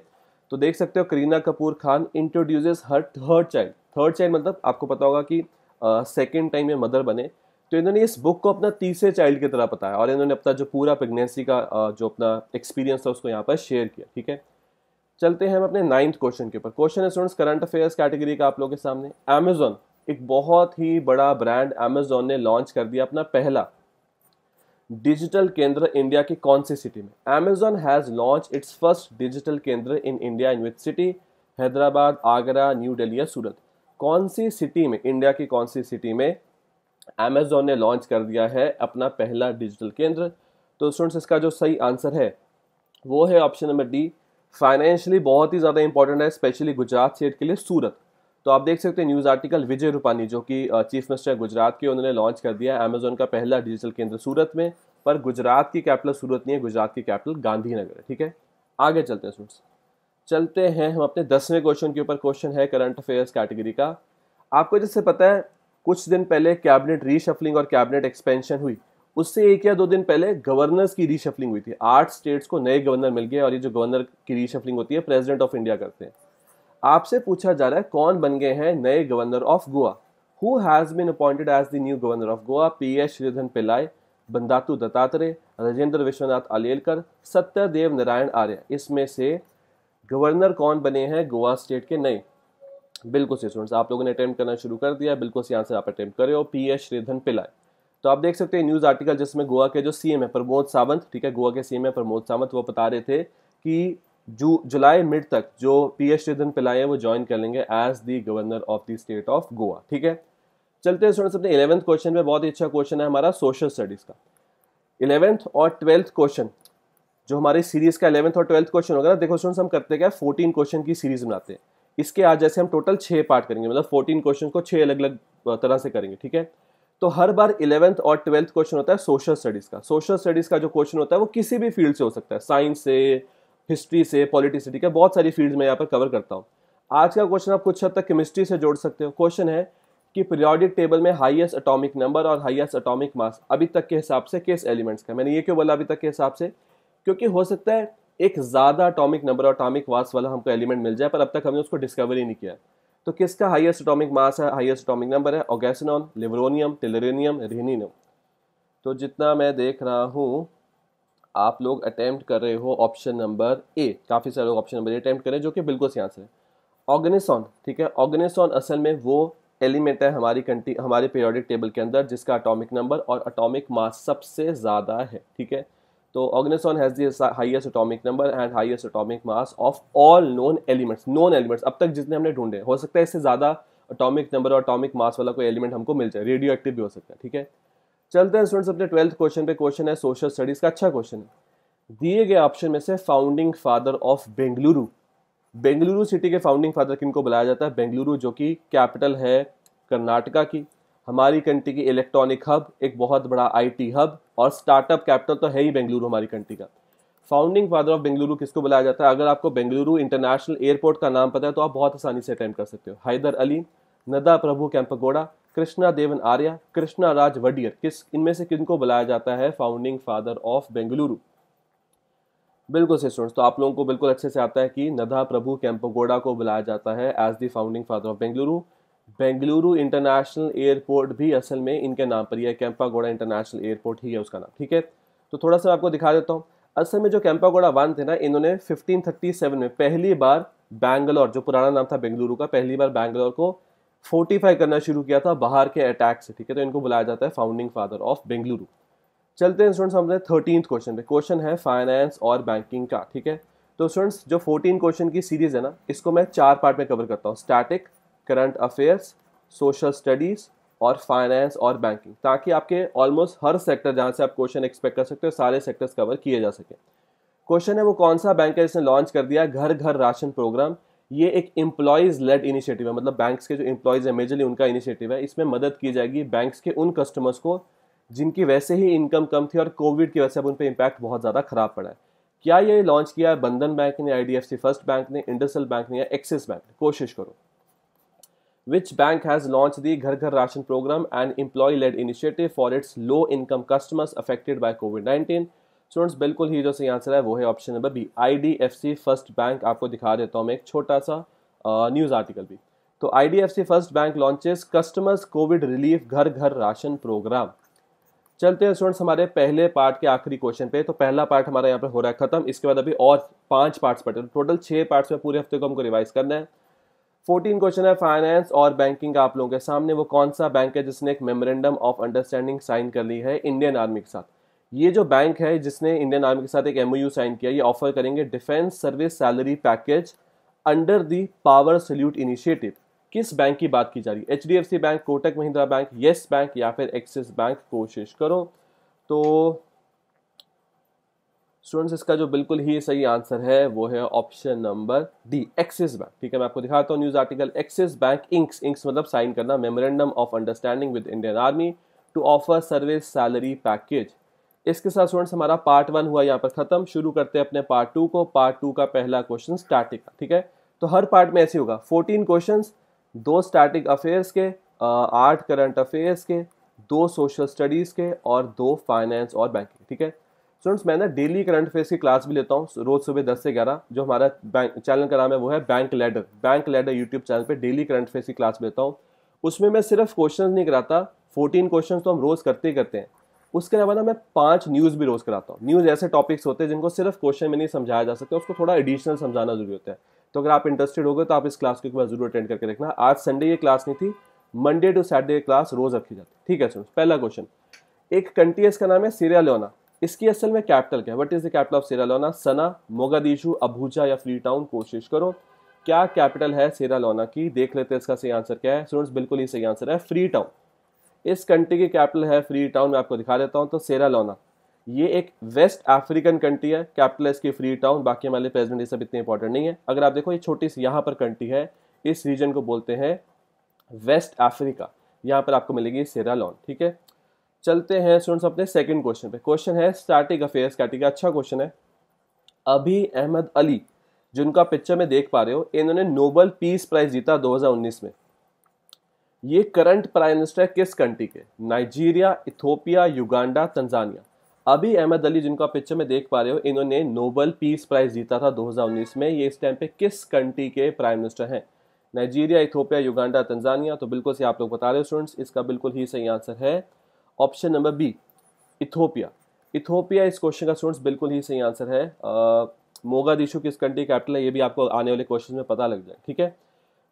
तो देख सकते हो Kareena Kapoor Khan introduces her third child third child मतलब आपको पता होगा कि सेकेंड टाइम में मदर बने तो इन्होंने इस बुक को अपना तीसरे चाइल्ड की तरह बताया और इन्होंने अपना जो पूरा प्रेगनेंसी का uh, जो अपना एक्सपीरियंस था उसको यहाँ पर शेयर किया ठीक है चलते हैं हम अपने नाइन्थ क्वेश्चन के ऊपर क्वेश्चन है स्टूडेंट्स करंट अफेयर्स कैटेगरी का आप लोगों के सामने अमेजोन एक बहुत ही बड़ा ब्रांड अमेजोन ने लॉन्च कर दिया अपना पहला डिजिटल केंद्र इंडिया की कौन सी सिटी में Amazon has launch its first digital Kendra in India in with city Hyderabad Agra New Delhi या सूरत कौन सी सिटी में इंडिया की कौन सी सिटी में अमेजोन ने लॉन्च कर दिया है अपना पहला डिजिटल केंद्र तो स्टूडेंट्स इसका जो सही आंसर है वो है ऑप्शन नंबर डी फाइनेंशियली बहुत ही ज़्यादा इंपॉर्टेंट है स्पेशली गुजरात स्टेट के लिए सूरत तो आप देख सकते हैं न्यूज़ आर्टिकल विजय रूपानी जो कि चीफ मिनिस्टर गुजरात के उन्होंने लॉन्च कर दिया है अमेजोन का पहला डिजिटल केंद्र सूरत में पर गुजरात की कैपिटल सूरत नहीं है गुजरात की कैपिटल गांधीनगर है ठीक है आगे चलते हैं स्टूडेंट्स चलते हैं हम अपने दसवें क्वेश्चन के ऊपर क्वेश्चन है करंट अफेयर्स कैटेगरी का आपको जैसे पता है कुछ दिन पहले कैबिनेट रीशफलिंग और कैबिनेट एक्सपेंशन हुई उससे एक या दो दिन पहले गवर्नर्स की रीशफलिंग हुई थी आठ स्टेट्स को नए गवर्नर मिल गए और ये जो गवर्नर की रीशफलिंग होती है प्रेसिडेंट ऑफ इंडिया करते हैं आपसे पूछा जा रहा है कौन बन गए हैं नए governor of Goa who has been appointed as the new governor of Goa P S Sreedharan Pillai Bandaru Dattatreya Rajendra Vishwanath Arlekar Satyadev Narayan Arya इसमें से गवर्नर कौन बने हैं गोवा स्टेट के नए बिल्कुल से स्टूडेंट्स आप लोगों ने अटैम्प्ट करना शुरू कर दिया बिल्कुल से आंसर आप अटैम्प्ट कर रहे हो पी एस श्रीधन पिलाई तो आप देख सकते हैं न्यूज़ आर्टिकल जिसमें गोवा के जो सीएम है प्रमोद सावंत ठीक है गोवा के सीएम है प्रमोद सावंत वो बता रहे थे कि जू जुलाई मिड तक जो पी एस श्रीधन है वो ज्वाइन कर लेंगे as the governor of the state of Goa ठीक है चलते हैं स्टूडेंट्स अपने इलेवंथ क्वेश्चन में बहुत ही अच्छा क्वेश्चन है हमारा सोशल स्टडीज़ का इलेवंथ और ट्वेल्थ क्वेश्चन जो हमारी सीरीज़ का इलेवंथ और ट्वेल्थ क्वेश्चन होगा ना देखो स्टूडेंट्स हम करते क्या फोर्टीन क्वेश्चन की सीरीज़ बनाते हैं इसके आज जैसे हम टोटल छः पार्ट करेंगे मतलब फोर्टीन क्वेश्चन को छः अलग अलग तरह से करेंगे ठीक है तो हर बार इलेवेंथ और ट्वेल्थ क्वेश्चन होता है सोशल स्टडीज़ का सोशल स्टडीज़ का जो क्वेश्चन होता है वो किसी भी फील्ड से हो सकता है साइंस से हिस्ट्री से पॉलिटिक्स के बहुत सारी फील्ड में यहाँ पर कवर करता हूँ आज का क्वेश्चन आप कुछ हद तक केमिस्ट्री से जोड़ सकते हो क्वेश्चन है कि पीरियोडिक टेबल में हाईएस्ट एटॉमिक नंबर और हाईएस्ट एटॉमिक मास अभी तक के हिसाब से किस एलिमेंट्स का मैंने ये क्यों बोला अभी तक के हिसाब से क्योंकि हो सकता है एक ज़्यादा अटोमिक नंबर और अटोमिक मास वाला हमको एलिमेंट मिल जाए पर अब तक हमने उसको डिस्कवर ही नहीं किया तो किसका हाईएस्ट एटॉमिक मास है हाईएस्ट एटॉमिक नंबर है ओगेसिनॉन लिवरोनियम टिलरेनियम रेनिनम तो जितना मैं देख रहा हूँ आप लोग अटैम्प्ट कर रहे हो ऑप्शन नंबर ए काफ़ी सारे लोग ऑप्शन नंबर ए अटैम्प्ट करें जो कि बिल्कुल सियास है ऑर्गेनिसॉन ठीक है ऑर्गेनिसॉन असल में वो एलिमेंट है हमारी कंटी हमारे पीरियोडिक टेबल के अंदर जिसका अटोमिक नंबर और अटोमिक मास सबसे ज़्यादा है ठीक है तो oganesson has the highest atomic number and highest atomic mass of all known elements known elements अब तक जितने हमने ढूंढे हो सकता है इससे ज़्यादा अटोमिक नंबर और अटोमिक मास वाला कोई एलिमेंट हमको मिल जाए रेडियो एक्टिव भी हो सकता है ठीक है चलते हैं स्टूडेंट्स अपने ट्वेल्थ क्वेश्चन पे क्वेश्चन है सोशल स्टडीज़ का अच्छा क्वेश्चन है दिए गए ऑप्शन में से founding father of Bengaluru Bengaluru city के फाउंडिंग फादर किन को बुलाया जाता है बेंगलुरु जो कि कैपिटल है कर्नाटका की हमारी कंट्री की इलेक्ट्रॉनिक हब एक बहुत बड़ा आईटी हब और स्टार्टअप कैपिटल तो है ही बेंगलुरु हमारी कंट्री का फाउंडिंग फादर ऑफ बेंगलुरु किसको बुलाया जाता है अगर आपको बेंगलुरु इंटरनेशनल एयरपोर्ट का नाम पता है तो आप बहुत आसानी से अटेंड कर सकते हो हैदर अली नदा प्रभु कैंपगोड़ा कृष्णा देवन आर्या कृष्णा राज वडियर किस इनमें से किनको बुलाया जाता है फाउंडिंग फादर ऑफ बेंगलुरु बिल्कुल से स्टूडेंट्स तो आप लोगों को बिल्कुल अच्छे से आता है कि नदा प्रभु कैंपगोड़ा को बुलाया जाता है as the founding father of Bengaluru Bengaluru international airport भी असल में इनके नाम पर ही है कैंपागोड़ा इंटरनेशनल एयरपोर्ट ही है उसका नाम ठीक है तो थोड़ा सा आपको दिखा देता हूँ असल में जो कैंपागोड़ा वन थे ना इन्होंने 1537 में पहली बार बैंगलोर जो पुराना नाम था बेंगलुरु का पहली बार बैंगलोर को फोर्टिफाई करना शुरू किया था बाहर के अटैक से ठीक है तो इनको बुलाया जाता है फाउंडिंग फादर ऑफ बेंगलुरु चलते हैं स्टूडेंट्स हमने थर्टीन क्वेश्चन पे क्वेश्चन है फाइनेंस और बैंकिंग का ठीक है तो स्टूडेंट्स जो फोर्टीन क्वेश्चन की सीरीज है ना इसको मैं चार पार्ट में कवर करता हूँ static current affairs social studies और फाइनेंस और बैंकिंग ताकि आपके ऑलमोस्ट हर सेक्टर जहाँ से आप क्वेश्चन एक्सपेक्ट कर सकते हो सारे सेक्टर्स कवर किए जा सके क्वेश्चन है वो कौन सा बैंक है जिसने लॉन्च कर दिया घर घर राशन प्रोग्राम ये एक एम्प्लॉयज़ लेड इनिशिएटिव है मतलब बैंक्स के जो एम्प्लॉयज़ हैं मेजरली उनका इनिशिएटिव है इसमें मदद की जाएगी बैंक्स के उन कस्टमर्स को जिनकी वैसे ही इनकम कम थी और कोविड की वजह से अब उन पर इम्पैक्ट बहुत ज़्यादा खराब पड़ा है क्या ये लॉन्च किया है बंधन बैंक ने आई फर्स्ट बैंक ने इंडसल बैंक ने या एक्सिस बैंक ने कोशिश करो which bank has launched the Ghar Ghar Ration program and employee-led initiative for its low-income customers affected by COVID-19? Students बिल्कुल ही जो सही आंसर है वो है option number B IDFC first bank आपको दिखा देता हूँ मैं एक छोटा सा न्यूज़ आर्टिकल भी तो IDFC first bank launches customers COVID relief Ghar Ghar ration programme चलते हैं स्टूडेंट्स हमारे पहले पार्ट के आखिरी क्वेश्चन पे तो पहला पार्ट हमारा यहाँ पर हो रहा है खत्म इसके बाद अभी और पांच पार्ट्स पड़े टोटल छः पार्ट्स में पूरे हफ्ते को हमको रिवाइज करना है फोर्टीन क्वेश्चन है फाइनेंस और बैंकिंग का आप लोगों के सामने वो कौन सा बैंक है जिसने एक मेमोरेंडम ऑफ अंडरस्टैंडिंग साइन कर ली है इंडियन आर्मी के साथ ये जो बैंक है जिसने इंडियन आर्मी के साथ एक एमओयू साइन किया ये ऑफर करेंगे defence service salary package under the power salute initiative किस बैंक की बात की जा रही है H D F C bank Kotak Mahindra bank yes bank या फिर एक्सिस बैंक कोशिश करो तो स्टूडेंट्स इसका जो बिल्कुल ही सही आंसर है वो है option number D Axis bank ठीक है मैं आपको दिखाता हूँ news article Axis bank inks inks मतलब साइन करना memorandum of understanding with Indian army to offer service salary package इसके साथ स्टूडेंट्स हमारा पार्ट वन हुआ यहाँ पर खत्म शुरू करते हैं अपने पार्ट टू को पार्ट टू का पहला क्वेश्चन स्टैटिक ठीक है तो हर पार्ट में ऐसे होगा फोर्टीन क्वेश्चन दो स्टैटिक अफेयर्स के आठ करंट अफेयर्स के दो सोशल स्टडीज़ के और दो फाइनेंस और बैंकिंग ठीक है स्टूडेंट्स मैं ना डेली करंट अफेयर्स की क्लास भी लेता हूँ रोज सुबह दस से ग्यारह जो हमारा बैंक चैनल का नाम है वो है bank ladder bank ladder YouTube channel पर डेली करंट अफेयर्स की क्लास लेता हूँ उसमें मैं सिर्फ क्वेश्चन नहीं कराता फोर्टीन क्वेश्चन तो हम रोज़ करते ही करते हैं उसके अलावा ना मैं पांच न्यूज़ भी रोज़ कराता हूँ न्यूज़ ऐसे टॉपिक्स होते हैं जिनको सिर्फ क्वेश्चन में नहीं समझाया जा सकता उसको थोड़ा एडिशनल समझाना जरूरी होता है तो अगर आप इंटरेस्टेड हो गए तो आप इस क्लास को एक बार जरूर अटेंड करके देखना आज संडे ये क्लास नहीं थी मंडे टू सैटरडे क्लास रोज़ रखी जाती है ठीक है सुन पहला क्वेश्चन एक कंट्री है इसका नाम है सीरिया लोना इसकी असल में कैपिटल क्या है what is the capital of Sierra Leone Sanaa Mogadishu Abuja या फ्री टाउन कोशिश करो क्या कैपिटल है सेरालोना की देख लेते हैं इसका सही आंसर क्या है स्टूडेंट्स बिल्कुल ही सही आंसर है फ्री टाउन इस कंट्री की कैपिटल है फ्री टाउन मैं आपको दिखा देता हूँ तो सेरालोना ये एक वेस्ट अफ्रीकन कंट्री है कैपिटल है इसकी फ्री टाउन बाकी हमारे प्रेजिडेंट ये सब इतने इंपॉर्टेंट नहीं है अगर आप देखो ये छोटी सी यहाँ पर कंट्री है इस रीजन को बोलते हैं वेस्ट अफ्रीका यहाँ पर आपको मिलेगी सेरालोन ठीक है चलते हैं स्टूडेंट्स अपने सेकंड क्वेश्चन पे क्वेश्चन है स्टैटिक अफेयर्स कैटेगरी अच्छा क्वेश्चन है अभी अहमद अली जिनका पिक्चर में देख पा रहे हो इन्होंने नोबल पीस प्राइज जीता 2019 में ये करंट प्राइम मिनिस्टर किस कंट्री के Nigeria Ethiopia Uganda Tanzania Abiy Ahmed Ali जिनका पिक्चर में देख पा रहे हो इन्होंने नोबल पीस प्राइज जीता था 2019 में ये इस टाइम पे किस कंट्री के प्राइम मिनिस्टर हैं नाइजीरिया इथोपिया युगांडा तंजानिया तो बिल्कुल से आप लोग बता रहे हो स्टूडेंट्स इसका बिल्कुल ही सही आंसर है option number B Ethiopia Ethiopia इस क्वेश्चन का स्टूडेंट्स बिल्कुल ही सही आंसर है मोगा दिशु किस कंट्री कैपिटल है ये भी आपको आने वाले क्वेश्चन में पता लग जाए ठीक है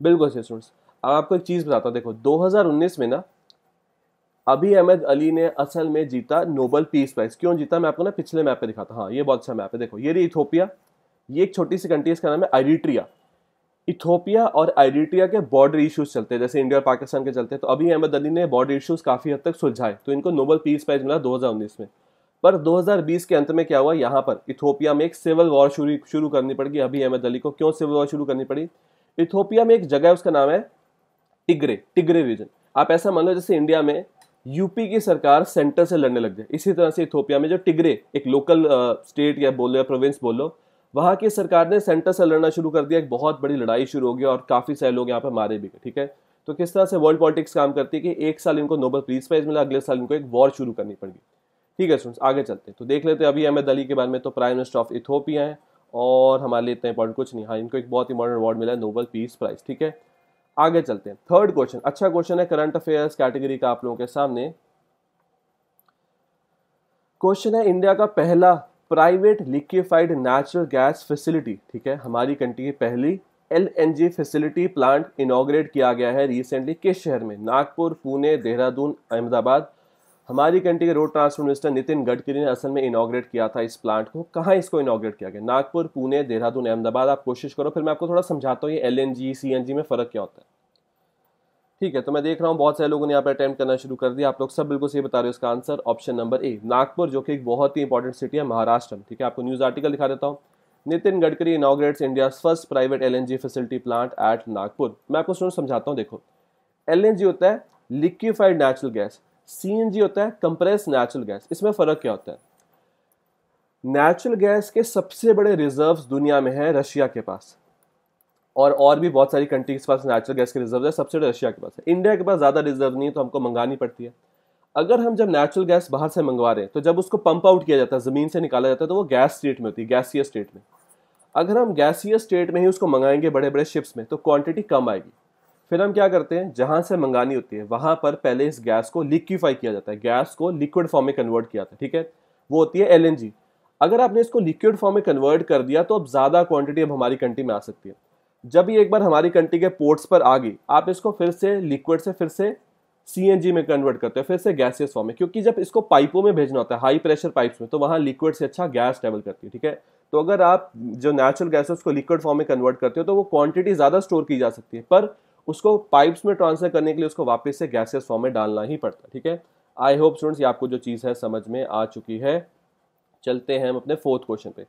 बिल्कुल सही स्टूडेंट्स अब आपको एक चीज़ बताता हूँ देखो 2019 में ना अभी अहमद अली ने असल में जीता नोबल पीस प्राइज क्यों जीता मैं आपको ना पिछले मैप पे दिखाता हाँ ये बहुत अच्छा मैप है देखो ये रही इथोपिया ये एक छोटी सी कंट्री इसका नाम है आइडिट्रिया इथोपिया और आइडिटिया के बॉर्डर इश्यूज चलते हैं जैसे इंडिया और पाकिस्तान के चलते हैं तो अभी अहमद अली ने बॉर्डर इश्यूज काफ़ी हद तक सुलझाए तो इनको नोबल पीस प्राइज मिला 2019 में पर 2020 के अंत में क्या हुआ यहाँ पर इथोपिया में एक सिविल वॉर शुरू शुरू करनी गई अभी अहमद अली को क्यों सिविल वॉर शुरू करनी पड़ी इथोपिया में एक जगह है उसका नाम है टिगरे टिगरे रीजन आप ऐसा मान लो जैसे इंडिया में यूपी की सरकार सेंटर से लड़ने लग जाए इसी तरह से इथोपिया में जो टिगरे एक लोकल स्टेट या बोलो या प्रोविंस बोलो वहां की सरकार ने सेंटर से लड़ना शुरू कर दिया एक बहुत बड़ी लड़ाई शुरू हो गई और काफ़ी सारे लोग यहाँ पर मारे भी गए ठीक है तो किस तरह से वर्ल्ड पॉलिटिक्स काम करती है कि एक साल इनको नोबल पीस प्राइज मिला अगले साल इनको एक वॉर शुरू करनी पड़ेगी ठीक है स्टूडेंट्स आगे चलते हैं तो देख लेते हैं अभी अहमद अली के बारे में तो प्राइम मिनिस्टर ऑफ इथोपिया है और हमारे लिए इतना इंपॉर्टेंट कुछ नहीं हाँ इनको एक बहुत इंपॉर्टेंट अवार्ड मिला है नोबल पीस प्राइज ठीक है आगे चलते हैं थर्ड क्वेश्चन अच्छा क्वेश्चन है करंट अफेयर्स कैटेगरी का आप लोगों के सामने क्वेश्चन है इंडिया का पहला private liquefied natural gas facility ठीक है हमारी कंट्री की पहली L N G facility plant inaugurate किया गया है रिसेंटली किस शहर में नागपुर पुणे देहरादून अहमदाबाद हमारी कंट्री के road transport minister Nitin Gadkari ने असल में इनाग्रेट किया था इस प्लांट को कहाँ इसको इनाग्रेट किया गया नागपुर पुणे देहरादून अहमदाबाद आप कोशिश करो फिर मैं आपको थोड़ा समझाता हूँ ये L N G C N G में फ़र्क क्या होता है ठीक है तो मैं देख रहा हूँ बहुत सारे लोगों ने यहाँ पर अटैम्प्ट करना शुरू कर दिया आप लोग सब बिल्कुल सही बता रहे हो इसका answer option number A Nagpur जो कि एक बहुत ही इंपॉर्टेंट सिटी है महाराष्ट्र में ठीक है आपको न्यूज़ आर्टिकल दिखा देता हूँ Nitin Gadkari inaugurates India first private L facility plant at Nagpur मैं आपको स्टूडेंट समझाता हूँ देखो एल होता है लिक्विफाइड नेचुरल गैस सी होता है कंप्रेस नेचुरल गैस इसमें फ़र्क क्या होता है नेचुरल गैस के सबसे बड़े रिजर्व्स दुनिया में है रशिया के पास और और भी बहुत सारी कंट्री के पास नेचुरल गैस के रिजर्व है सबसे ज़्यादा रशिया के पास है इंडिया के पास ज़्यादा रिजर्व नहीं है तो हमको मंगानी पड़ती है अगर हम जब नेचुरल गैस बाहर से मंगवा रहे हैं तो जब उसको पंप आउट किया जाता है ज़मीन से निकाला जाता है तो वो गैस स्टेट में होती है गैसीय स्टेट में अगर हम गैसीय स्टेट में ही उसको मंगाएंगे बड़े बड़े शिप्स में तो क्वांटिटी कम आएगी फिर हम क्या करते हैं जहाँ से मंगानी होती है वहाँ पर पहले इस गैस को लिक्विफाई किया जाता है गैस को लिक्विड फॉर्म में कन्वर्ट किया जाता है ठीक है वो होती है एल अगर आपने इसको लिक्विड फॉर्म में कन्वर्ट कर दिया तो अब ज़्यादा क्वांटिटी अब हमारी कंट्री में आ सकती है जब ये एक बार हमारी कंट्री के पोर्ट्स पर आ गई आप इसको फिर से लिक्विड से फिर से सी में कन्वर्ट करते हो फिर से गैसियस फॉर्म में क्योंकि जब इसको पाइपों में भेजना होता है हाई प्रेशर पाइप्स में तो वहाँ लिक्विड से अच्छा गैस ट्रेवल करती है ठीक है तो अगर आप जो नेचुरल गैस है उसको लिक्विड फॉर्म में कन्वर्ट करते हो तो वो क्वांटिटी ज़्यादा स्टोर की जा सकती है पर उसको पाइप्स में ट्रांसफर करने के लिए उसको वापस से गैसियस फॉर्म में डालना ही पड़ता है ठीक है आई होप स्टूडेंट्स ये आपको जो चीज़ है समझ में आ चुकी है चलते हैं हम अपने फोर्थ क्वेश्चन पे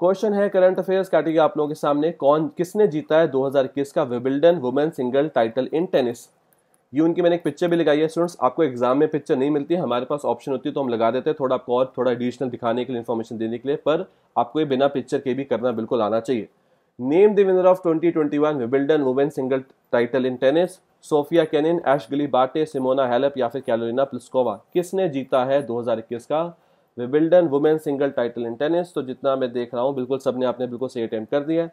क्वेश्चन है करंट अफेयर्स कैटेगरी आप लोगों के सामने कौन किसने जीता है 2021 का Wimbledon women single title in tennis ये उनकी मैंने एक पिक्चर भी लगाई है स्टूडेंट्स आपको एग्जाम में पिक्चर नहीं मिलती हमारे पास ऑप्शन होती है तो हम लगा देते हैं थोड़ा आपको और थोड़ा एडिशनल दिखाने के लिए इन्फॉर्मेशन देने के लिए पर आपको ये बिना पिक्चर के भी करना बिल्कुल आना चाहिए name the winner of twenty Wimbledon women single title in tennis Sofia Kenin Ashleigh Barty Simona help या फिर कैलोरिना प्लिस्कोवा किसने जीता है दो का Wimbledon women single title in tennis तो जितना मैं देख रहा हूँ बिल्कुल सबने आपने बिल्कुल सही अटैम्प्ट कर दिया है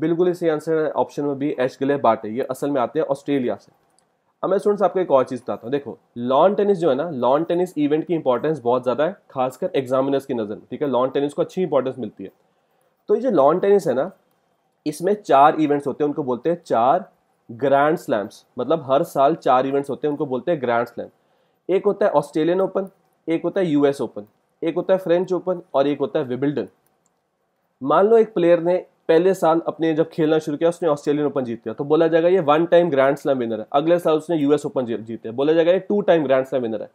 बिल्कुल इसी आंसर ऑप्शन में बी एच गिले बाटे ये असल में आते हैं ऑस्ट्रेलिया से अब मैं स्टूडेंट्स आपको एक और चीज़ बताता हूँ देखो लॉन टेनिस जो है ना लॉन टेनिस इवेंट की इंपॉर्टेंस बहुत ज़्यादा है खासकर एग्जामिनर्स की नज़र में ठीक है लॉन टेनिस को अच्छी इंपॉर्टेंस मिलती है तो ये जो लॉन टेनिस है ना इसमें चार इवेंट्स होते हैं उनको बोलते हैं चार ग्रैंड स्लैम्स मतलब हर साल चार इवेंट्स होते हैं उनको बोलते हैं ग्रैंड स्लैम एक होता है ऑस्ट्रेलियन ओपन एक होता है यूएस ओपन एक होता है फ्रेंच ओपन और एक होता है विबिल्डन मान लो एक प्लेयर ने पहले साल अपने जब खेलना शुरू किया उसने ऑस्ट्रेलियन ओपन जीत लिया तो बोला जाएगा ये one time grand slam winner है अगले साल उसने यूएस ओपन जीते बोला जाएगा ये two time grand slam winner है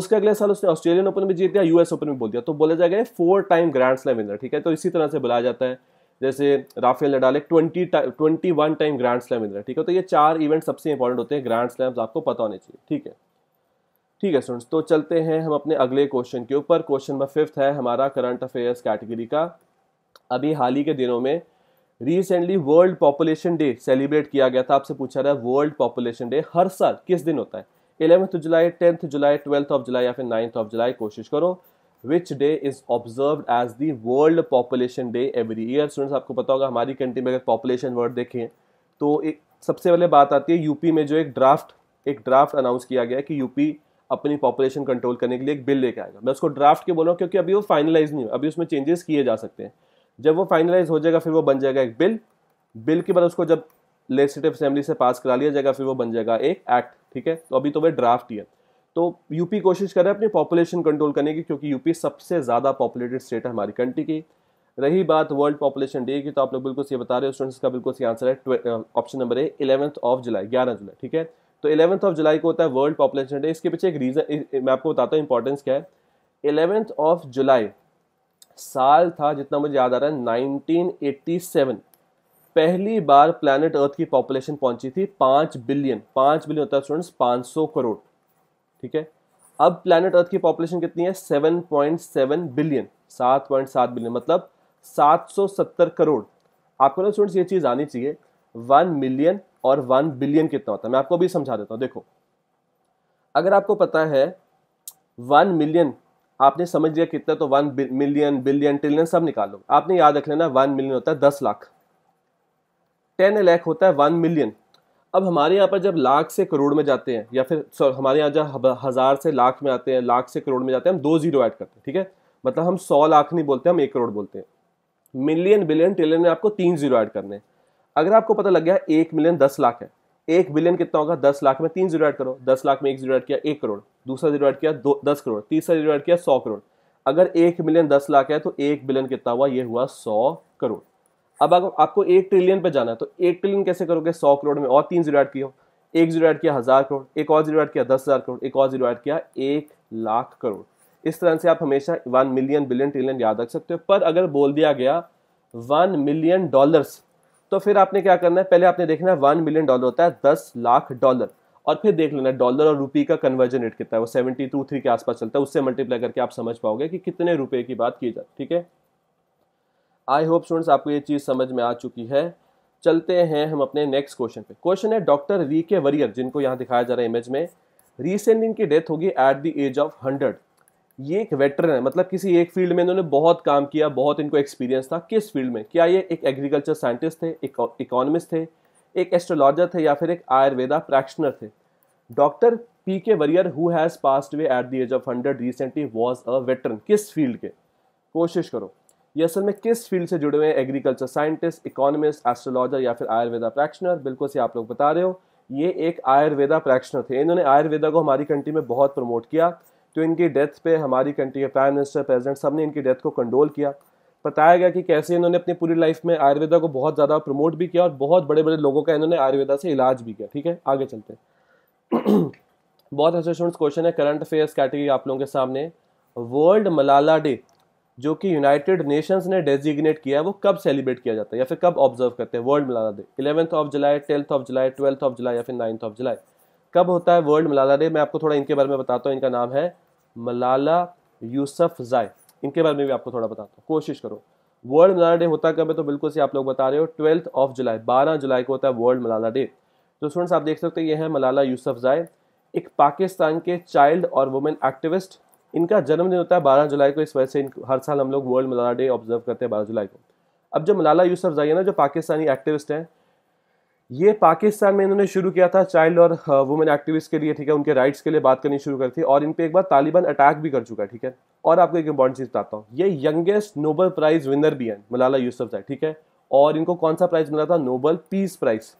उसके अगले साल उसने ऑस्ट्रेलियन ओपन में जीत दिया यूएस ओपन में बोल दिया तो बोला जाएगा ये four time grand slam winner ठीक है तो इसी तरह से बुलाया जाता है जैसे राफेल नडाल एक twenty twenty one time grand slam winner ठीक है तो ये चार इवेंट सबसे इंपॉर्टेंट होते हैं ग्रैंड स्लैम्स आपको पता होने चाहिए ठीक है ठीक है स्टूडेंट्स तो चलते हैं हम अपने अगले क्वेश्चन के ऊपर क्वेश्चन नंबर फिफ्थ है हमारा करंट अफेयर्स कैटेगरी का अभी हाल ही के दिनों में recently world population day celebrate किया गया था आपसे पूछा रहा है वर्ल्ड पॉपुलेशन डे हर साल किस दिन होता है eleventh July tenth July twelfth of July या फिर नाइन्थ ऑफ जुलाई कोशिश करो which day is observe as the world population day every year students आपको पता होगा हमारी कंट्री में अगर पॉपुलेशन वर्ड देखें तो एक सबसे पहले बात आती है यूपी में जो एक ड्राफ्ट एक ड्राफ्ट अनाउंस किया गया है कि यूपी अपनी पॉपुलेशन कंट्रोल करने के लिए एक बिल लेके आएगा मैं उसको ड्राफ्ट के बोल रहा हूँ क्योंकि अभी वो फाइनलाइज नहीं हो अभी उसमें चेंजेस किए जा सकते हैं जब वो फाइनलाइज हो जाएगा फिर वो बन जाएगा एक बिल बिल के बाद उसको जब लेजिस्लेटिव असेंबली से पास करा लिया जाएगा फिर वो बन जाएगा एक एक्ट ठीक है तो अभी तो वह ड्राफ्ट ही है तो यूपी कोशिश कर रहा है अपनी पॉपुलेशन कंट्रोल करने की क्योंकि यूपी सबसे ज़्यादा पॉपुलेटेड स्टेट है हमारी कंट्री की रही बात वर्ल्ड पॉपुलेशन डे की तो आप लोग बिल्कुल सही बता रहे हो स्टूडेंट्स का बिल्कुल सही आंसर है option number A eleventh of July ग्यारह जुलाई ठीक है तो इलेवंथ ऑफ जुलाई को होता है वर्ल्ड पॉपुलेशन डे इसके पीछे एक रीज़न मैं आपको बताता हूँ इंपॉर्टेंस क्या है इलेवेंथ ऑफ जुलाई साल था जितना मुझे याद आ रहा है 1987 पहली बार प्लानट अर्थ की पॉपुलेशन पहुंची थी पाँच बिलियन पाँच बिलियन होता है स्टूडेंट्स सौ करोड़ ठीक है अब प्लानट अर्थ की पॉपुलेशन कितनी है 7.7 बिलियन 7.7 बिलियन मतलब 770 करोड़ आपको ना स्टूडेंट्स ये चीज़ आनी चाहिए वन मिलियन और वन बिलियन कितना होता है मैं आपको अभी समझा देता हूँ देखो अगर आपको पता है वन मिलियन आपने समझ लिया कितना तो वन मिलियन बिलियन ट्रिलियन सब निकाल लो आपने याद रख लेना वन मिलियन होता है दस लाख टेन लैख होता है वन मिलियन अब हमारे यहाँ पर जब लाख से करोड़ में जाते हैं या फिर सॉरी हमारे यहाँ जब हज़ार से लाख में आते हैं लाख से करोड़ में जाते हैं हम दो जीरो ऐड करते हैं ठीक है मतलब हम सौ लाख नहीं बोलते हम एक करोड़ बोलते हैं मिलियन बिलियन ट्रिलियन में आपको तीन जीरो ऐड करने हैं अगर आपको पता लग गया एक मिलियन दस लाख है एक बिलियन कितना होगा दस लाख में तीन जीरो ऐड करो दस लाख में एक जीरो ऐड किया एक करोड़ दूसरा जीरो ऐड किया दो दस करोड़ तीसरा जीरो ऐड किया सौ करोड़ अगर एक मिलियन दस लाख है तो एक बिलियन कितना हुआ ये हुआ सौ करोड़ अब अगर आपको एक ट्रिलियन पे जाना है तो एक ट्रिलियन कैसे करोगे सौ करोड़ में और तीन जीरो ऐड किया एक जीरो ऐड किया हज़ार करोड़ एक और जीरो ऐड किया दस हज़ार करोड़ एक और जीरो ऐड किया एक लाख करोड़ इस तरह से आप हमेशा वन मिलियन बिलियन ट्रिलियन याद रख सकते हो पर अगर बोल दिया गया वन मिलियन डॉलर्स तो फिर आपने क्या करना है पहले आपने देखना है वन मिलियन डॉलर होता है दस लाख डॉलर और फिर देख लेना डॉलर और रुपये का कन्वर्जन रेट कितना है वो सेवेंटी टू थ्री के आसपास चलता है उससे मल्टीप्लाई करके आप समझ पाओगे कि कितने रुपए की बात की जाए ठीक है आई होप स्टूडेंट्स आपको ये चीज़ समझ में आ चुकी है चलते हैं हम अपने नेक्स्ट क्वेश्चन पे क्वेश्चन है डॉक्टर वी के वरियर जिनको यहाँ दिखाया जा रहा है इमेज में रिसेंट इनकी डेथ होगी at the age of hundred ये एक वेटरन है मतलब किसी एक फील्ड में इन्होंने बहुत काम किया बहुत इनको एक्सपीरियंस था किस फील्ड में क्या ये एक एग्रीकल्चर साइंटिस्ट थे एक इकोनॉमिस्ट थे एक एस्ट्रोलॉजर थे या फिर एक आयुर्वेदा प्रैक्शनर थे doctor P K Warrier who has passed way at the age of hundred recently was a veteran किस फील्ड के कोशिश करो ये असल में किस फील्ड से जुड़े हुए हैं एग्रीकल्चर साइंटिस्ट इकोनॉमिस्ट एस्ट्रोलॉजर या फिर आयुर्वेदा प्रैक्शनर बिल्कुल से आप लोग बता रहे हो ये एक आयुर्वेदा प्रैक्शनर थे इन्होंने आयुर्वेदा को हमारी कंट्री में बहुत प्रमोट किया तो इनकी डेथ पे हमारी कंट्री के प्राइम मिनिस्टर प्रेजिडेंट सब ने इनकी डेथ को कंट्रोल किया बताया गया कि कैसे इन्होंने अपनी पूरी लाइफ में आयुर्वेदा को बहुत ज़्यादा प्रमोट भी किया और बहुत बड़े बड़े लोगों का इन्होंने आयुर्वेदा से इलाज भी किया ठीक है आगे चलते हैं बहुत अच्छे स्टूडेंट्स क्वेश्चन है करंट अफेयर्स कैटेगरी आप लोगों के सामने वर्ल्ड मलाला डे जो कि यूनाइटेड नेशंस ने डेजिग्नेट किया है वो कब सेलिब्रेट किया जाता है या फिर कब ऑब्जर्व करते हैं world Malala day eleventh of July tenth of July twelfth of July या फिर नाइन्थ ऑफ जुलाई कब होता है वर्ल्ड मलाला डे मैं आपको थोड़ा इनके बारे में बताता हूँ इनका नाम है मलाला यूसफ जाय इनके बारे में भी आपको थोड़ा बताता हूँ कोशिश करो वर्ल्ड मलाला डे होता कब है तो बिल्कुल से आप लोग बता रहे हो ट्वेल्थ ऑफ जुलाई बारह जुलाई को होता है वर्ल्ड मलाला डे तो स्टूडेंट्स आप देख सकते हैं ये है मलाला यूसफ जाय एक पाकिस्तान के चाइल्ड और वुमेन एक्टिविस्ट इनका जन्मदिन होता है बारह जुलाई को इस वजह से हर साल हम लोग वर्ल्ड मलाला डे ऑब्जर्व करते हैं बारह जुलाई को अब जो मलाला यूसफ जाय है ना जो पाकिस्तानी एक्टिविस्ट हैं ये पाकिस्तान में इन्होंने शुरू किया था चाइल्ड और वुमेन uh, एक्टिविस्ट के लिए ठीक है उनके राइट्स के लिए बात करनी शुरू करती थी और इन पर एक बार तालिबान अटैक भी कर चुका है ठीक है और आपको एक इंपॉर्टेंट चीज़ बताता हूँ ये यंगेस्ट नोबल प्राइज विनर भी हैं मलाला साहब ठीक है और इनको कौन सा प्राइज़ मिला था नोबल पीस प्राइज़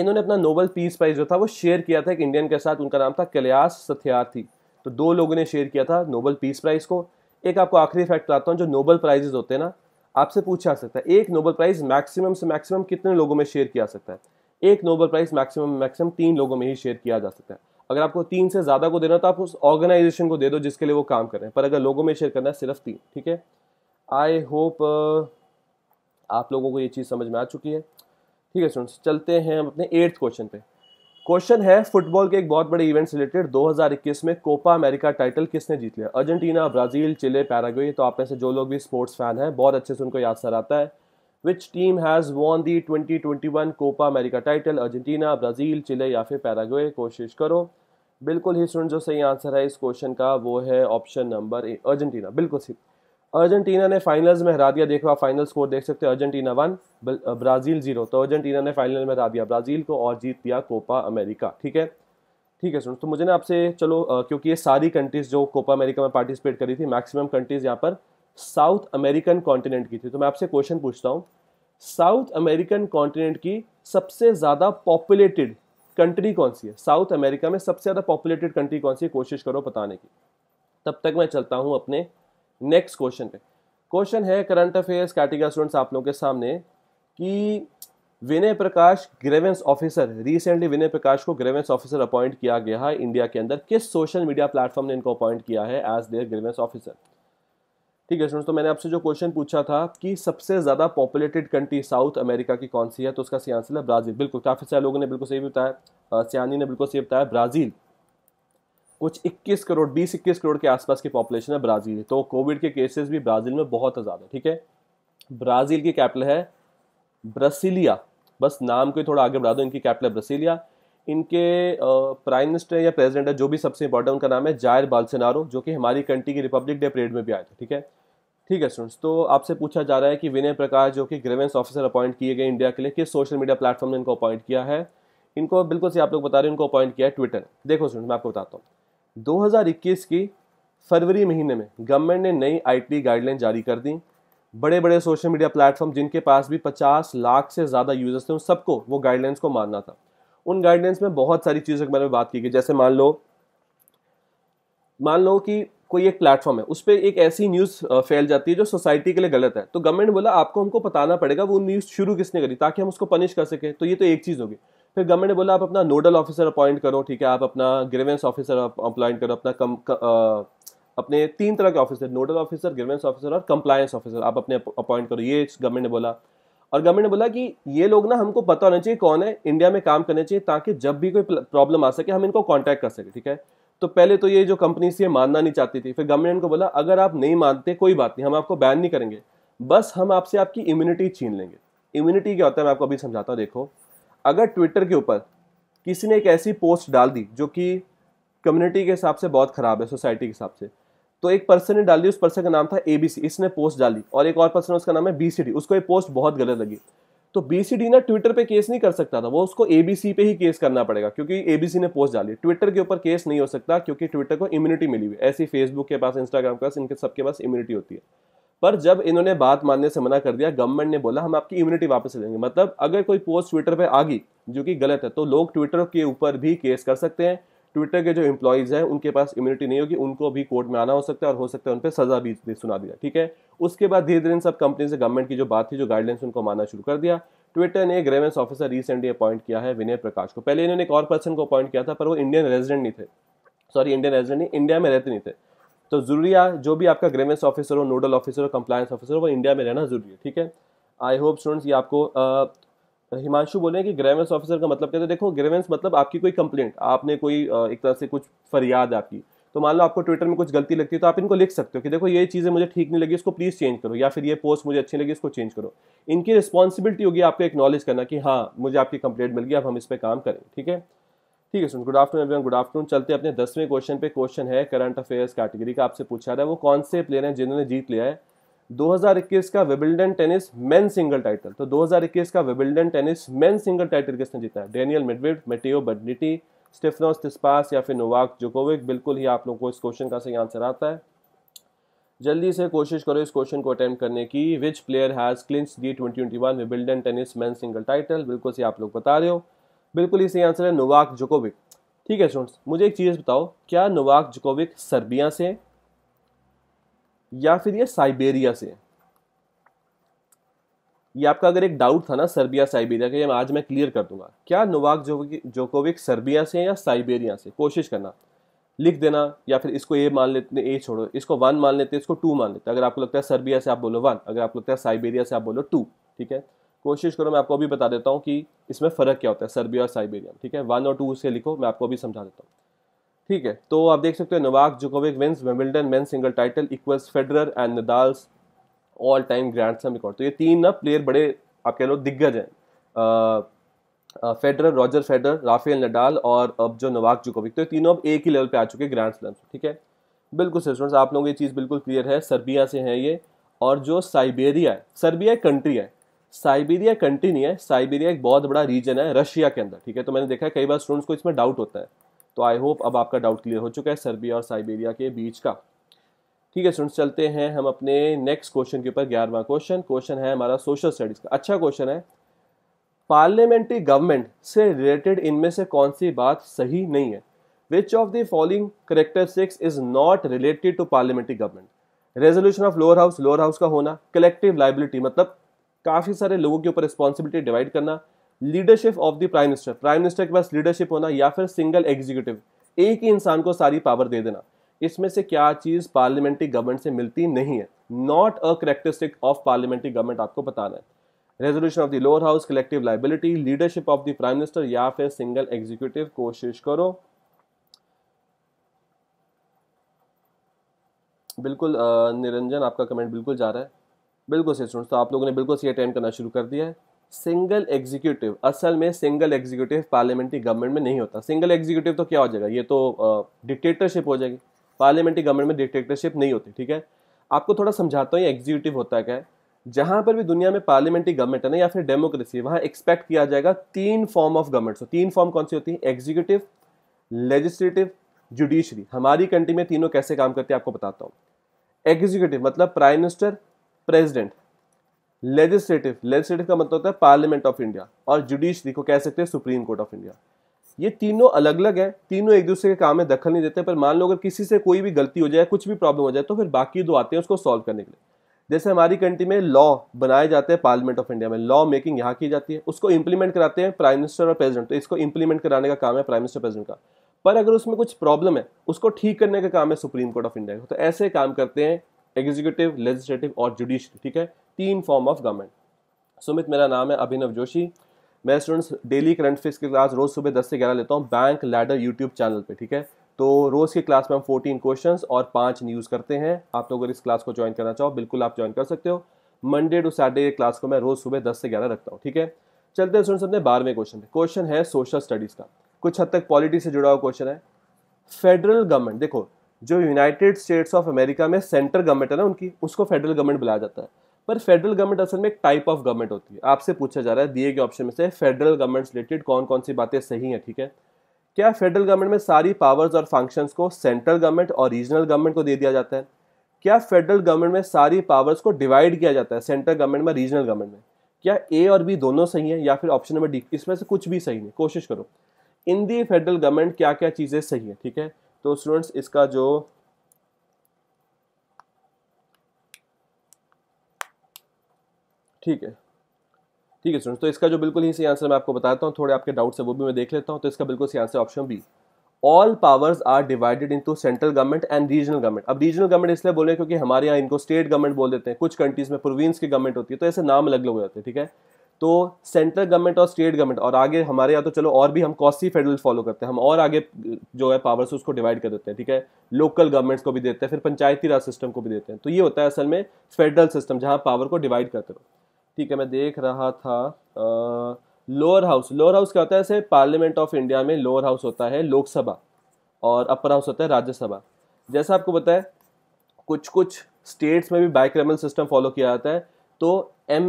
इन्होंने अपना नोबल पीस प्राइज़ जो था वो शेयर किया था एक इंडियन के साथ उनका नाम था कैलास सथ्यार्थी तो दो लोगों ने शेयर किया था नोबल पीस प्राइज़ को एक आपको आखिरी फैक्ट बताता हूँ जो नोबल प्राइजेज होते हैं ना आपसे पूछा जा सकता है एक नोबल प्राइज मैक्सिमम से मैक्सिमम कितने लोगों में शेयर किया जा सकता है एक नोबल प्राइज मैक्सिमम मैक्सिमम तीन लोगों में ही शेयर किया जा सकता है अगर आपको तीन से ज़्यादा को देना तो आप उस ऑर्गेनाइजेशन को दे दो जिसके लिए वो काम कर रहे हैं पर अगर लोगों में शेयर करना है सिर्फ तीन ठीक है आई होप आप लोगों को ये चीज़ समझ में आ चुकी है ठीक है स्टूडेंट्स चलते हैं हम अपने एट्थ क्वेश्चन पे क्वेश्चन है फुटबॉल के एक बहुत बड़े इवेंट रिलेटेड 2021 में कोपा अमेरिका टाइटल किसने जीत लिया अर्जेंटीना ब्राजील चिले पैराग्वे तो आप में से जो लोग भी स्पोर्ट्स फैन हैं बहुत अच्छे से उनको याद सर आता है which team has won the 2021 Copa America title Argentina Brazil Chile या फिर पैराग्वे कोशिश करो बिल्कुल ही सुन जो सही आंसर है इस क्वेश्चन का वो है ऑप्शन नंबर ए अर्जेंटीना बिल्कुल सही अर्जेंटीना ने फाइनल्स में हरा दिया देखो आप फाइनल स्कोर देख सकते हो अर्जेंटीना वन ब्राज़ील जीरो तो अर्जेंटीना ने फाइनल में हरा दिया ब्राज़ील को और जीत दिया कोपा अमेरिका ठीक है ठीक है सुनो तो मुझे ना आपसे चलो आ, क्योंकि ये सारी कंट्रीज़ जो कोपा अमेरिका में पार्टिसिपेट करी थी मैक्सिमम कंट्रीज़ यहाँ पर साउथ अमेरिकन कॉन्टिनेंट की थी तो मैं आपसे क्वेश्चन पूछता हूँ साउथ अमेरिकन कॉन्टिनेंट की सबसे ज़्यादा पॉपुलेटेड कंट्री कौन सी है साउथ अमेरिका में सबसे ज़्यादा पॉपुलेटेड कंट्री कौन सी है कोशिश करो बताने की तब तक मैं चलता हूँ अपने नेक्स्ट क्वेश्चन पे क्वेश्चन है करंट अफेयर्स कैटेगरी स्टूडेंट्स आप लोगों के सामने कि Vinay Prakash grievance officer recently Vinay Prakash को ग्रेवेंस ऑफिसर अपॉइंट किया गया है इंडिया के अंदर किस सोशल मीडिया प्लेटफॉर्म ने इनको अपॉइंट किया है एज देयर ग्रेवेंस ऑफिसर ठीक है स्टूडेंट्स तो मैंने आपसे जो क्वेश्चन पूछा था कि सबसे ज़्यादा पॉपुलेटेड कंट्री साउथ अमेरिका की कौन सी है तो उसका सही आंसर है ब्राज़ील बिल्कुल काफ़ी सारे लोगों ने बिल्कुल सही बताया सियानी ने बिल्कुल सही बताया ब्राज़ील कुछ 21 करोड़ 20 21 करोड़ के आसपास की पॉपुलेशन है ब्राज़ील तो कोविड के केसेस भी ब्राज़ील में बहुत ज़्यादा ठीक है ब्राज़ील की कैपिटल है ब्रसीलिया बस नाम को थोड़ा आगे बढ़ा दो इनकी कैपिटल है ब्रसीलिया इनके प्राइम मिनिस्टर या प्रेसिडेंट है जो भी सबसे इंपॉर्टेंट उनका नाम है जायर बालसेनारो जो कि हमारी कंट्री की रिपब्लिक डे परेड में भी आए थे ठीक है ठीक है स्टूडेंट्स तो आपसे पूछा जा रहा है कि विनय प्रकाश जो कि ग्रेवेंस ऑफिसर अपॉइंट किए गए इंडिया के लिए किस सोशल मीडिया प्लेटफॉर्म ने इनको अपॉइंट किया है इनको बिल्कुल से आप लोग बता रहे हैं इनको अपॉइंट किया है ट्विटर देखो स्टूडेंट मैं आपको बताता हूँ 2021 की फरवरी महीने में गवर्नमेंट ने नई आईटी गाइडलाइन जारी कर दी बड़े बड़े सोशल मीडिया प्लेटफॉर्म जिनके पास भी 50 लाख से ज़्यादा यूजर्स थे उन सबको वो गाइडलाइंस को मानना था उन गाइडलाइंस में बहुत सारी चीज़ों के बारे में बात की गई जैसे मान लो मान लो कि कोई एक प्लेटफॉर्म है उस पर एक ऐसी न्यूज़ फैल जाती है जो सोसाइटी के लिए गलत है तो गवर्नमेंट बोला आपको हमको बताना पड़ेगा वो न्यूज़ शुरू किसने करी ताकि हम उसको पनिश कर सकें तो ये तो एक चीज़ होगी फिर गवर्नमेंट ने बोला आप अपना नोडल ऑफिसर अपॉइंट करो ठीक है आप अपना ग्रेवेंस ऑफिसर अपॉइंट करो अपना कम अपने तीन तरह के officer nodal officer grievance officer और कंप्लायंस ऑफिसर आप अपने अपॉइंट करो ये गवर्नमेंट ने बोला और गवर्नमेंट ने बोला कि ये लोग ना हमको पता होना चाहिए कौन है इंडिया में काम करने चाहिए ताकि जब भी कोई प्रॉब्लम आ सके हम इनको कॉन्टैक्ट कर सके ठीक है तो पहले तो ये जो कंपनी थी मानना नहीं चाहती थी फिर गवर्नमेंट को बोला अगर आप नहीं मानते कोई बात नहीं हम आपको बैन नहीं करेंगे बस हम आपसे आपकी इम्यूनिटी छीन लेंगे इम्यूनिटी क्या होता है मैं आपको अभी समझाता हूँ देखो अगर ट्विटर के ऊपर किसी ने एक ऐसी पोस्ट डाल दी जो कि कम्युनिटी के हिसाब से बहुत ख़राब है सोसाइटी के हिसाब से तो एक पर्सन ने डाल दी उस पर्सन का नाम था ए बी सी इसने पोस्ट डाली और एक और पर्सन उसका नाम है बी सी डी उसको ये पोस्ट बहुत गलत लगी तो बी सी डी ना ट्विटर पे केस नहीं कर सकता था वो उसको ए बी सी पे ही केस करना पड़ेगा क्योंकि ए बी सी ने पोस्ट डाली ट्विटर के ऊपर केस नहीं हो सकता क्योंकि ट्विटर को इम्यूनिटी मिली हुई ऐसी फेसबुक के पास इंस्टाग्राम के पास इनके सबके पास इम्यूनिटी होती है पर जब इन्होंने बात मानने से मना कर दिया गवर्नमेंट ने बोला हम आपकी इम्यूनिटी वापस ले लेंगे मतलब अगर कोई पोस्ट ट्विटर पर आ गई जो कि गलत है तो लोग ट्विटर के ऊपर भी केस कर सकते हैं ट्विटर के जो एम्प्लॉयज़ हैं उनके पास इम्यूनिटी नहीं होगी उनको भी कोर्ट में आना हो सकता है और हो सकता है उन पर सज़ा भी सुना दिया ठीक है उसके बाद धीरे धीरे इन सब कंपनी से गवर्नमेंट की जो बात थी जो गाइडलाइंस उनको मानना शुरू कर दिया ट्विटर ने एक ग्रेवेंस ऑफिसर रिसेंटली अपॉइंट किया है विनय प्रकाश को पहले इन्होंने एक और पर्सन को अपॉइंट किया था पर वो इंडियन रेजिडेंट नहीं थे सॉरी इंडियन रेजिडेंट नहीं इंडिया में रहते नहीं थे तो ज़रूरी है जो भी आपका ग्रेवेंस ऑफिसर हो नोडल ऑफिसर हो कंप्लायंस ऑफिसर हो वो इंडिया में रहना ज़रूरी है ठीक है आई होप स्टूडेंट्स ये आपको हिमांशु बोले कि ग्रेवेंस ऑफिसर का मतलब कहते हैं तो देखो ग्रेवेंस मतलब आपकी कोई कंप्लेंट आपने कोई आ, एक तरह से कुछ फरियाद आपकी तो मान लो आपको ट्विटर में कुछ गलती लगती है तो आप इनको लिख सकते हो कि देखो ये चीज़ें मुझे ठीक नहीं लगी इसको प्लीज़ चेंज करो या फिर ये पोस्ट मुझे अच्छी लगी इसको चेंज करो इनकी रिस्पॉन्सिबिलिटी होगी आपको एक्नॉलेज करना कि हाँ मुझे आपकी कंप्लेंट मिल गई अब हम इस पर काम करें ठीक है ठीक है सुन good afternoon everyone good afternoon चलते अपने दसवें क्वेश्चन पे क्वेश्चन है करंट अफेयर्स कैटेगरी का आपसे पूछा रहा है वो कौन से प्लेयर हैं जिन्होंने जीत लिया है 2021 का Wimbledon tennis men single title तो 2021 का Wimbledon tennis men single title किसने जीता है Daniel Medvedev Matteo Berrettini Stefanos Tsitsipas या फिर नोवाक जोकोविक बिल्कुल ही आप लोग को इस क्वेश्चन का सही आंसर आता है जल्दी से कोशिश करो इस क्वेश्चन को अटेम्प्ट करने की which player has clinch the twenty twenty one Wimbledon tennis man single title बिल्कुल सी आप लोग बता रहे हो बिल्कुल ही सही आंसर है नोवाक जोकोविक ठीक है स्टूडेंट्स मुझे एक चीज़ बताओ क्या नोवाक जोकोविक सर्बिया से या फिर ये साइबेरिया से ये आपका अगर एक डाउट था ना सर्बिया साइबेरिया का ये आज मैं क्लियर कर दूंगा क्या नोवाक जोकोविक सर्बिया से या साइबेरिया से कोशिश करना लिख देना या फिर इसको ए मान लेते ए छोड़ो इसको वन मान लेते इसको टू मान लेते अगर आपको लगता है सर्बिया से आप बोलो वन अगर आपको लगता है साइबेरिया से आप बोलो टू ठीक है कोशिश करो मैं आपको अभी बता देता हूँ कि इसमें फ़र्क क्या होता है सर्बिया और साइबेरिया ठीक है वन और टू से लिखो मैं आपको अभी समझा देता हूँ ठीक है तो आप देख सकते हो Novak Djokovic wins Wimbledon men single title equals Federer and Nadal's all time grand slam record तो ये तीन ना प्लेयर बड़े आप कह लो दिग्गज हैं Federer Roger Federer Rafael Nadal और अब जो नवाक जोकोविक तो ये तीनों अब एक ही लेवल पे आ चुके हैं ग्रैंड स्लम्स ठीक है बिल्कुल सर स्टूडेंट्स आप लोगों को ये चीज़ बिल्कुल क्लियर है सर्बिया से हैं ये और जो साइबेरिया है सर्बिया कंट्री है साइबेरिया कंट्री नहीं है साइबेरिया एक बहुत बड़ा रीजन है रशिया के अंदर ठीक है तो मैंने देखा है कई बार स्टूडेंट्स को इसमें डाउट होता है तो आई होप अब आपका डाउट क्लियर हो चुका है सर्बिया और साइबेरिया के बीच का ठीक है स्टूडेंट्स चलते हैं हम अपने नेक्स्ट क्वेश्चन के ऊपर ग्यारहवा क्वेश्चन क्वेश्चन है हमारा सोशल स्टडीज़ का अच्छा क्वेश्चन है पार्लियामेंट्री गवर्नमेंट से रिलेटेड इनमें से कौन सी बात सही नहीं है which of the following six is not related to parliamentary government resolution of lower house lower house का होना कलेक्टिव लाइबिलिटी मतलब काफ़ी सारे लोगों के ऊपर रिस्पॉन्सिबिलिटी डिवाइड करना leadership of the prime minister prime minister के पास लीडरशिप होना या फिर सिंगल एग्जीक्यूटिव एक ही इंसान को सारी पावर दे देना इसमें से क्या चीज़ पार्लियामेंट्री गवर्नमेंट से मिलती नहीं है not a characteristic of parliamentary government आपको बताना है resolution of the lower house collective liability leadership of the prime minister या फिर सिंगल एग्जीक्यूटिव कोशिश करो बिल्कुल निरंजन आपका कमेंट बिल्कुल जा रहा है बिल्कुल सही स्टूडेंट्स तो आप लोगों ने बिल्कुल सही अटेंड करना शुरू कर दिया है सिंगल एग्जीक्यूटिव असल में सिंगल एग्जीक्यूटिव पार्लियामेंट्री गवर्नमेंट में नहीं होता सिंगल एग्जीक्यूटिव तो क्या हो जाएगा ये तो डिक्टेटरशिप हो जाएगी पार्लियामेंट्री गवर्नमेंट में डिक्टेटरशिप नहीं होती ठीक है आपको थोड़ा समझाता हूँ ये एग्जीक्यूटिव होता क्या जहाँ पर भी दुनिया में पार्लियामेंट्री गवर्नमेंट है ना या फिर डेमोक्रेसी वहाँ एक्सपेक्ट किया जाएगा तीन फॉर्म ऑफ गवर्नमेंट्स तीन फॉर्म कौन सी होती है एग्जीक्यूटिव लेजिस्लेटिव जुडिशरी हमारी कंट्री में तीनों कैसे काम करती है आपको बताता हूँ एग्जीक्यूटिव मतलब prime minister president legislative legislative का मतलब होता है पार्लियामेंट ऑफ इंडिया और जुडिशरी को कह सकते हैं सुप्रीम कोर्ट ऑफ इंडिया ये तीनों अलग अलग है तीनों एक दूसरे के काम में दखल नहीं देते पर मान लो अगर किसी से कोई भी गलती हो जाए कुछ भी प्रॉब्लम हो जाए तो फिर बाकी दो आते हैं उसको सॉल्व करने के लिए जैसे हमारी कंट्री में लॉ बनाए जाते हैं पार्लियामेंट ऑफ इंडिया में लॉ मेकिंग यहाँ की जाती है उसको इंप्लीमेंट कराते हैं प्राइम मिनिस्टर और प्रेसिडेंट तो इसको इंप्लीमेंट कराने का काम है प्राइम मिनिस्टर प्रेसिडेंट का पर अगर उसमें कुछ प्रॉब्लम है उसको ठीक करने का काम है सुप्रीम कोर्ट ऑफ इंडिया का तो ऐसे काम करते हैं एग्जीक्यूटिव लेजिस्लेटिव और जुडिशरी ठीक है तीन फॉर्म ऑफ गवर्नमेंट सुमित मेरा नाम है अभिनव जोशी मैं स्टूडेंट्स डेली करंट फिक्स की क्लास रोज़ सुबह 10 से 11 लेता हूँ बैंक लैडर यूट्यूब चैनल पे ठीक है तो रोज़ की क्लास में हम 14 क्वेश्चंस और पांच न्यूज़ करते हैं आप लोग अगर इस क्लास को ज्वाइन करना चाहो बिल्कुल आप ज्वाइन कर सकते हो मंडे टू सैटरडे क्लास को मैं रोज़ सुबह दस से ग्यारह रखता हूँ ठीक है चलते हैं स्टूडेंट्स अपने बारहवें क्वेश्चन पे क्वेश्चन है सोशल स्टडीज़ का कुछ हद तक पॉलिटी से जुड़ा हुआ क्वेश्चन है फेडरल गवर्नमेंट देखो जो यूनाइटेड स्टेट्स ऑफ अमेरिका में सेंट्रल गवर्नमेंट है ना उनकी उसको फेडरल गवर्नमेंट बुलाया जाता है पर फेडरल गवर्नमेंट असल में एक टाइप ऑफ गवर्नमेंट होती है आपसे पूछा जा रहा है दिए गए ऑप्शन में से फेडरल गवर्नमेंट रिलेटेड कौन कौन सी बातें सही हैं ठीक है क्या फेडरल गवर्नमेंट में सारी पावर्स और फंक्शंस को सेंट्रल गवर्नमेंट और रीजनल गवर्नमेंट को दे दिया जाता है क्या फेडरल गवर्नमेंट में सारी पावर्स को डिवाइड किया जाता है सेंट्रल गवर्नमेंट में रीजनल गवर्नमेंट में क्या ए और बी दोनों सही हैं या फिर ऑप्शन नंबर डी इसमें से कुछ भी सही नहीं कोशिश करो इन दी फेडरल गवर्नमेंट क्या क्या चीज़ें सही हैं ठीक है तो स्टूडेंट्स इसका जो ठीक है ठीक है स्टूडेंट्स तो इसका जो बिल्कुल ही सही आंसर मैं आपको बताता हूँ थोड़े आपके डाउट्स है वो भी मैं देख लेता हूँ तो इसका बिल्कुल सही answer option B all powers are divided into central government and regional government अब रीजनल गवर्नमेंट इसलिए बोले क्योंकि हमारे यहाँ इनको स्टेट गवर्नमेंट बोल देते हैं कुछ कंट्रीज में प्रोविंस की गवर्नमेंट होती है तो ऐसे नाम अलग अलग हो जाते हैं ठीक है तो सेंट्रल गवर्नमेंट और स्टेट गवर्नमेंट और आगे हमारे यहाँ तो चलो और भी हम कॉस्टी फेडरल फॉलो करते हैं हम और आगे जो है पावर्स उसको डिवाइड कर देते हैं ठीक है लोकल गवर्नमेंट्स को भी देते हैं फिर पंचायती राज सिस्टम को भी देते हैं तो ये होता है असल में फेडरल सिस्टम जहाँ पावर को डिवाइड करते हो ठीक है मैं देख रहा था लोअर हाउस लोअर हाउस क्या होता है ऐसे पार्लियामेंट ऑफ इंडिया में लोअर हाउस होता है लोकसभा और अपर हाउस होता है राज्यसभा जैसा आपको बताए कुछ कुछ स्टेट्स में भी बाइक्रेमल सिस्टम फॉलो किया जाता है तो M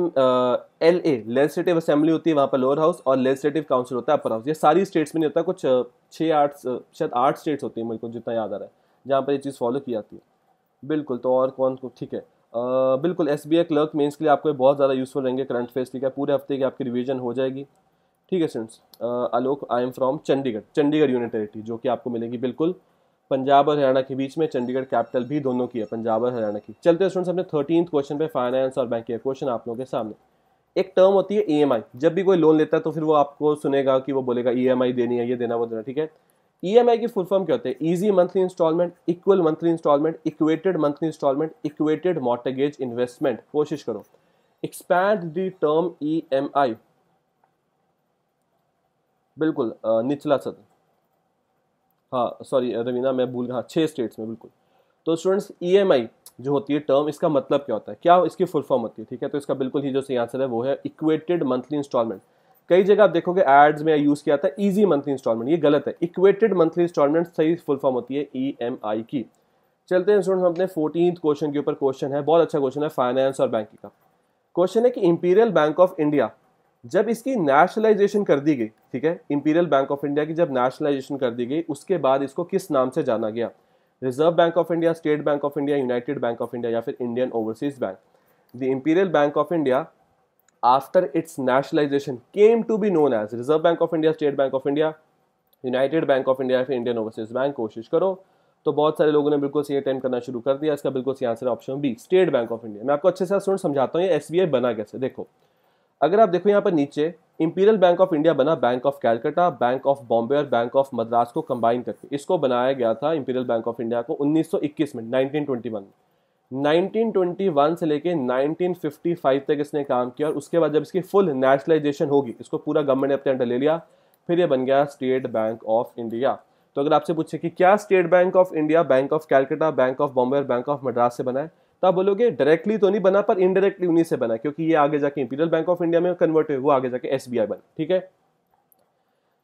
L A legislative assembly होती है वहाँ पर लोअर हाउस और लेजिस्लेटिव काउंसिल होता है अपर हाउस ये सारी स्टेट्स में नहीं होता कुछ uh, छः आठ uh, शायद आठ स्टेट्स होती हैं मेरे को जितना याद आ रहा है जहाँ पर ये चीज़ फॉलो की जाती है बिल्कुल तो और कौन को ठीक है आ, uh, बिल्कुल S B I clerk mains के लिए आपको बहुत ज़्यादा यूज़फुल रहेंगे करंट अफेयर्स ठीक है पूरे हफ्ते की आपकी रिविजन हो जाएगी ठीक है students Alok I am from Chandigarh Chandigarh unit जो कि आपको मिलेगी बिल्कुल पंजाब और हरियाणा के बीच में चंडीगढ़ कैपिटल भी दोनों की है पंजाब और हरियाणा की चलते स्टूडेंट्स अपने थर्टीन क्वेश्चन पे फाइनेंस और बैंकिंग क्वेश्चन आप लोगों के सामने एक टर्म होती है ई e जब भी कोई लोन लेता है तो फिर वो आपको सुनेगा कि वो बोलेगा ई e देनी है ये देना वो देना ठीक है ई e की फुल फॉर्म क्या होते हैं easy monthly installment equal monthly installment equated monthly installment equated mortgage investment कोशिश करो एक्सपैंड दी टर्म ई बिल्कुल निचला सत्र हाँ सॉरी रवीना मैं भूल गया हाँ छः स्टेट्स में बिल्कुल तो स्टूडेंट्स ई e जो होती है टर्म इसका मतलब क्या होता है क्या इसकी फुल फॉर्म होती है ठीक है तो इसका बिल्कुल ही जो सही आंसर है वो है इक्वेटेड मंथली इंस्टॉलमेंट कई जगह आप देखोगे एड्स में यूज़ किया था ईजी मंथली इंस्टॉलमेंट ये गलत है इक्वेटेड मंथली इंस्टॉलमेंट सही फुल फॉर्म होती है ई एम आई की चलते हैं स्टूडेंट्स अपने फोर्टीन क्वेश्चन के ऊपर क्वेश्चन है बहुत अच्छा क्वेश्चन है फाइनेंस और बैंकिंग का क्वेश्चन है कि इंपीरियल बैंक ऑफ इंडिया जब इसकी नेशनलाइजेशन कर दी गई ठीक है इंपीरियल बैंक ऑफ इंडिया की जब नेशनलाइजेशन कर दी गई उसके बाद इसको किस नाम से जाना गया Reserve Bank of India State Bank of India United Bank of India या फिर Indian Overseas Bank the Imperial Bank of India after its nationalisation came to be known as Reserve Bank of India State Bank of India United Bank of India या फिर इंडियन ओवरसीज बैंक कोशिश करो तो बहुत सारे लोगों ने बिल्कुल सी अटेंड करना शुरू कर दिया इसका बिल्कुल C answer option B State Bank of India मैं आपको अच्छे से सुन समझाता हूँ ये एस बना कैसे देखो अगर आप देखो यहाँ पर नीचे इंपीरियल बैंक ऑफ इंडिया बना Bank of Calcutta Bank of Bombay और बैंक ऑफ मद्रास को कंबाइन करके इसको बनाया गया था इंपीरियल बैंक ऑफ इंडिया को 1921 में 1921 में 1921 से लेके 1955 तक इसने काम किया और उसके बाद जब इसकी फुल नेशनलाइजेशन होगी इसको पूरा गवर्नमेंट ने अपने अंडर ले लिया फिर ये बन गया स्टेट बैंक ऑफ इंडिया तो अगर आपसे पूछे कि क्या State Bank of India Bank of Calcutta Bank of Bombay और बैंक ऑफ मद्रास से बनाए तो आप बोलोगे डायरेक्टली तो नहीं बना पर इनडायरेक्टली उन्हीं से बना क्योंकि ये आगे जाके इंपीरियल बैंक ऑफ इंडिया में कन्वर्ट हुए वो आगे जाके एस बी बन ठीक है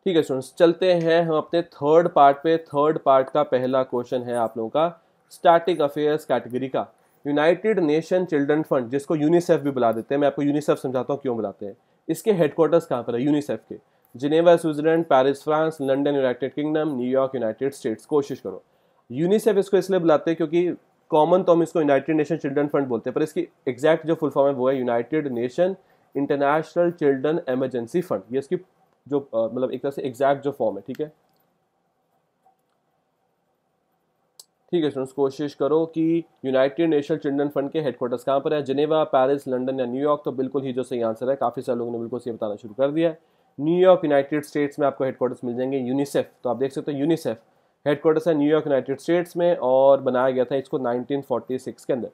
ठीक है स्टूडेंट्स चलते हैं हम अपने थर्ड पार्ट पे थर्ड पार्ट का पहला क्वेश्चन है आप लोगों का स्टैटिक अफेयर्स कैटेगरी का यूनाइटेड नेशन चिल्ड्रन फंड जिसको यूनिसेफ भी बुला देते हैं मैं आपको यूनिसेफ समझाता हूँ क्यों बुलाते हैं इसके हेडक्वार्टर्स कहाँ पर है यूनिसेफ के Geneva Switzerland Paris France London United Kingdom New York United States कोशिश करो यूनिसेफ इसको इसलिए बुलाते हैं क्योंकि कॉमन तो हम इसको यूनाइटेड नेशन चिल्ड्रन फंड बोलते हैं पर इसकी एग्जैक्ट जो फुल फॉर्म है वो है United Nation International Children Emergency Fund ये इसकी जो मतलब एक तरह से एग्जैक्ट जो फॉर्म है ठीक है ठीक है स्टूडेंट्स कोशिश करो कि यूनाइटेड नेशन चिल्ड्रन फंड के हेडक्वार्टर्स कहाँ पर है जिनेवा पेरिस लंदन या न्यूयॉर्क तो बिल्कुल ही जो सही आंसर है काफ़ी सारे लोगों ने बिल्कुल सही बताना शुरू कर दिया है न्यूयॉर्क यूनाइटेड स्टेट्स में आपको हेडक्वार्टर्स मिल जाएंगे यूनिसेफ तो आप देख सकते हो यूनिसेफ क्वार्टर्स है न्यूयॉर्क यूनाइटेड स्टेट्स में और बनाया गया था इसको 1946 के अंदर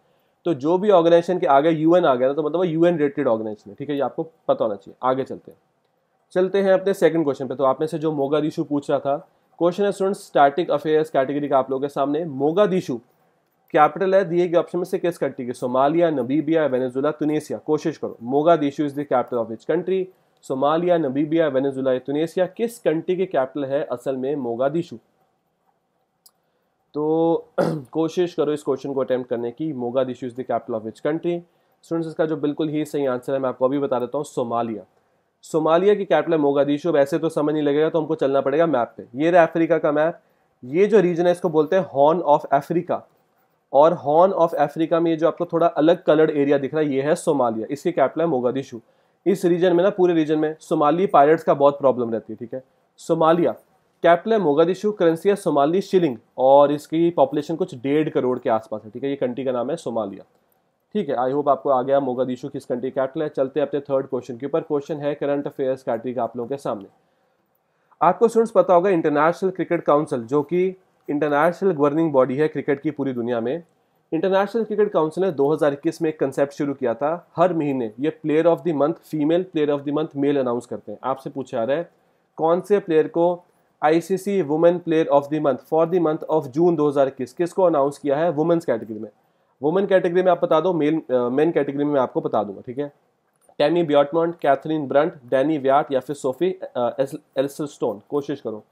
तो जो भी ऑर्गेनाइजेशन के आगे यूएन आ गया था तो मतलब वो यूएन रिलेटेड ऑर्गेनाइजेशन है ठीक है ये आपको पता होना चाहिए आगे चलते हैं चलते हैं अपने सेकंड क्वेश्चन पे तो आप में से जो मोगा मोगादिशु पूछ रहा था क्वेश्चन है स्टूडेंट स्टैटिक अफेयर्स कैटेगरी का आप लोगों के सामने मोगादिशु कैपिटल है दिए गए ऑप्शन में से किस कंट्री की सोमालिया नबीबिया वेनेजुला तुनेसिया कोशिश करो Mogadishu is the capital of which country Somalia Namibia Venezuela Tunisia किस कंट्री की कैपिटल है असल में मोगादिशु तो कोशिश करो इस क्वेश्चन को अटैम्प्ट करने की Moga Mogadishu is the capital of which country students इसका जो बिल्कुल ही सही आंसर है मैं आपको अभी बता देता हूँ सोमालिया सोमालिया की कैपिटल है दिशो वैसे तो समझ नहीं लगेगा तो हमको चलना पड़ेगा मैप पे ये रहा अफ्रीका का मैप ये जो रीजन है इसको बोलते हैं हॉर्न ऑफ अफ्रीका और हॉर्न ऑफ अफ्रीका में ये जो आपको थोड़ा अलग कलर्ड एरिया दिख रहा है ये है सोमालिया इसकी कैपिटल है दिशो इस रीजन में ना पूरे रीजन में सोमाली पायलट्स का बहुत प्रॉब्लम रहती है ठीक है सोमालिया कैपिटल है मोगादिशु करेंसी है सोमाली शिलिंग और इसकी पॉपुलेशन कुछ डेढ़ करोड़ के आसपास है ठीक है ये कंट्री का नाम है सोमालिया ठीक है आई होप आपको आ गया मोगादिशु किस कंट्री कैपिटल है चलते हैं अपने थर्ड क्वेश्चन के ऊपर क्वेश्चन है करंट अफेयर्स कैटरी का आप लोगों के सामने आपको स्टूडेंट्स पता होगा इंटरनेशनल क्रिकेट काउंसिल जो कि इंटरनेशनल गवर्निंग बॉडी है क्रिकेट की पूरी दुनिया में इंटरनेशनल क्रिकेट काउंसिल ने 2021 में एक कंसेप्ट शुरू किया था हर महीने ये player of the month female player of the month male announce करते हैं आपसे पूछा जा रहा है कौन से प्लेयर को ICC women player of the month for the month of June 2021 किसको अनाउंस किया है वुमेन्स कैटेगरी में वुमेन कैटेगरी में आप बता दो मेल मेन कैटेगरी में मैं आपको बता दूंगा ठीक है Tammy Beaumont Catherine Brunt Danni Wyatt या फिर सोफी एल्सर स्टोन कोशिश करो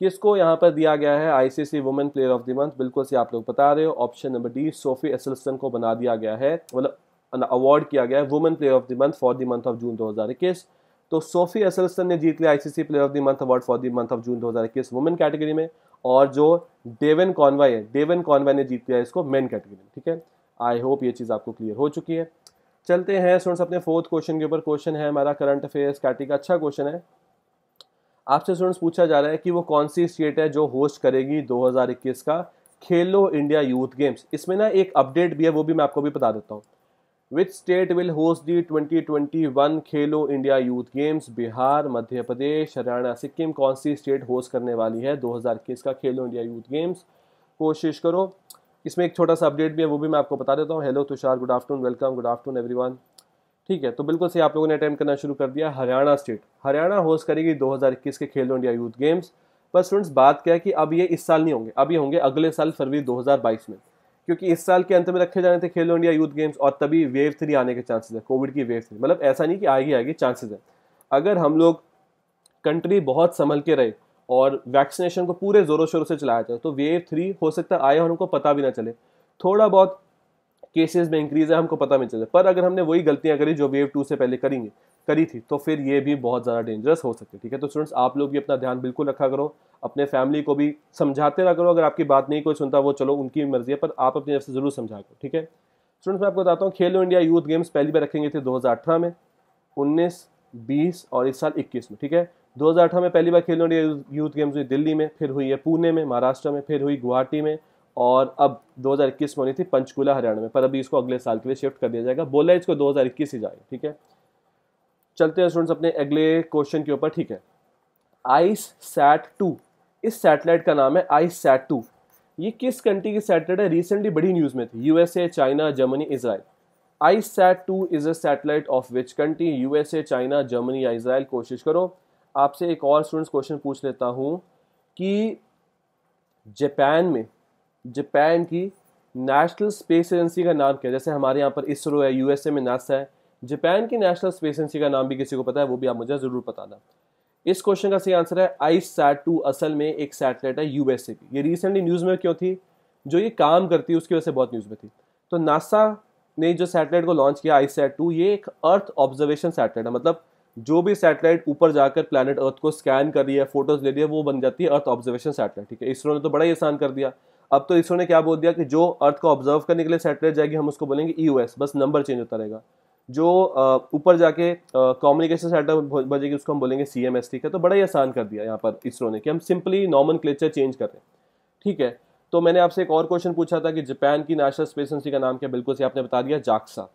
किसको यहाँ पर दिया गया है ICC women player of the month बिल्कुल से आप लोग बता रहे हो option number D Sophie Ecclestone को बना दिया गया है मतलब अवार्ड किया गया है women player of the month for the month of June दो 2021 तो सोफी असलसन ने जीत लिया ICC player of the month award for the month of June 2021 women category में और जो डेवन कॉनवाय है डेवन कॉनवाय ने जीत लिया इसको मेन कैटेगरी में ठीक है आई होप ये चीज़ आपको क्लियर हो चुकी है चलते हैं स्टूडेंट्स अपने फोर्थ क्वेश्चन के ऊपर क्वेश्चन है हमारा करंट अफेयर्स कैटी का अच्छा क्वेश्चन है आपसे स्टूडेंट्स पूछा जा रहा है कि वो कौन सी स्टेट है जो होस्ट करेगी 2021 का खेलो इंडिया यूथ गेम्स इसमें ना एक अपडेट भी है वो भी मैं आपको भी बता देता हूँ which state will host the 2021 Khelo India youth games Bihar Madhya Pradesh Haryana Sikkim कौन सी स्टेट होस्ट करने वाली है 2021 का खेलो इंडिया यूथ गेम्स कोशिश करो इसमें एक छोटा सा अपडेट भी है वो भी मैं आपको बता देता हूँ hello Tushar good afternoon welcome good afternoon everyone ठीक है तो बिल्कुल सही आप लोगों ने अटैम्प्ट करना शुरू कर दिया हरियाणा स्टेट हरियाणा होस्ट करेगी 2021 के खेलो इंडिया यूथ गेम्स पर स्टूडेंट्स बात क्या है कि अब ये इस साल नहीं होंगे अब ये होंगे अगले साल फरवरी 2022 में क्योंकि इस साल के अंत में रखे जाने थे खेलो इंडिया यूथ गेम्स और तभी वेव थ्री आने के चांसेस है कोविड की वेव थ्री मतलब ऐसा नहीं कि आएगी आएगी चांसेस है अगर हम लोग कंट्री बहुत संभल के रहे और वैक्सीनेशन को पूरे ज़ोरों शोरों से चलाया जाए तो वेव थ्री हो सकता है आए और हमको पता भी ना चले थोड़ा बहुत केसेस में इंक्रीज है हमको पता नहीं चले पर अगर हमने वही गलतियां करी जो वेव टू से पहले करेंगे करी थी तो फिर ये भी बहुत ज़्यादा डेंजरस हो सकती है ठीक है तो स्टूडेंट्स आप लोग भी अपना ध्यान बिल्कुल रखा करो अपने फैमिली को भी समझाते रहा करो अगर आपकी बात नहीं कोई सुनता वो चलो उनकी मर्जी है पर आप अपनी तरफ से ज़रूर समझा करो ठीक है स्टूडेंट्स मैं आपको बताता हूँ खेलो इंडिया यूथ गेम्स पहली बार रखेंगे थे दो में उन्नीस बीस और इस साल इक्कीस में ठीक है दो में पहली बार खेलो इंडिया यूथ गेम्स हुई दिल्ली में फिर हुई है पुणे में महाराष्ट्र में फिर हुई गुवाहाटी में और अब 2021 में होनी थी पंचकूला हरियाणा में पर अभी इसको अगले साल के लिए शिफ्ट कर दिया जाएगा बोला इसको 2021 ही जाएगा ठीक है चलते हैं स्टूडेंट्स अपने अगले क्वेश्चन के ऊपर ठीक है आइस सैट टू इस सैटेलाइट का नाम है आइस सैट टू ये किस कंट्री की सैटेलाइट है रिसेंटली बड़ी न्यूज़ में थी USA China Germany Israel ICESat two is a satellite of which country USA China Germany या इसराइल कोशिश करो आपसे एक और स्टूडेंट्स क्वेश्चन पूछ लेता हूँ कि जापान में जापान की नेशनल स्पेस एजेंसी का नाम क्या है जैसे हमारे यहाँ पर इसरो है यूएसए में नासा है जापान की नेशनल स्पेस एजेंसी का नाम भी किसी को पता है वो भी आप मुझे ज़रूर बताना इस क्वेश्चन का सही आंसर है आई सैट टू असल में एक सैटेलाइट है यूएसए की ये रिसेंटली न्यूज़ में क्यों थी जो ये काम करती है उसकी वजह से बहुत न्यूज़ में थी तो नासा ने जो सैटेलाइट को लॉन्च किया आई सैट टू ये एक अर्थ ऑब्जर्वेशन सैटेलाइट है मतलब जो भी सैटेलाइट ऊपर जाकर प्लानट अर्थ को स्कैन कर रही है फोटोज ले रही है वो बन जाती है अर्थ ऑब्जर्वेशन सैटेलाइट ठीक है इसरो ने तो बड़ा ही आसान कर दिया अब तो इसरो ने क्या बोल दिया कि जो अर्थ को ऑब्जर्व करने के लिए सैटेलाइट जाएगी हम उसको बोलेंगे ई e बस नंबर चेंज होता रहेगा जो ऊपर जाके कम्युनिकेशन सेटअप बजेगी उसको हम बोलेंगे सी एम एस ठीक है तो बड़ा ही आसान कर दिया यहाँ पर इसरो ने कि हम सिंपली नॉमन क्लेचर चेंज करें ठीक है तो मैंने आपसे एक और क्वेश्चन पूछा था कि जापान की नेशनल स्पेस एजेंसी का नाम क्या बिल्कुल से आपने बता दिया जाक्सा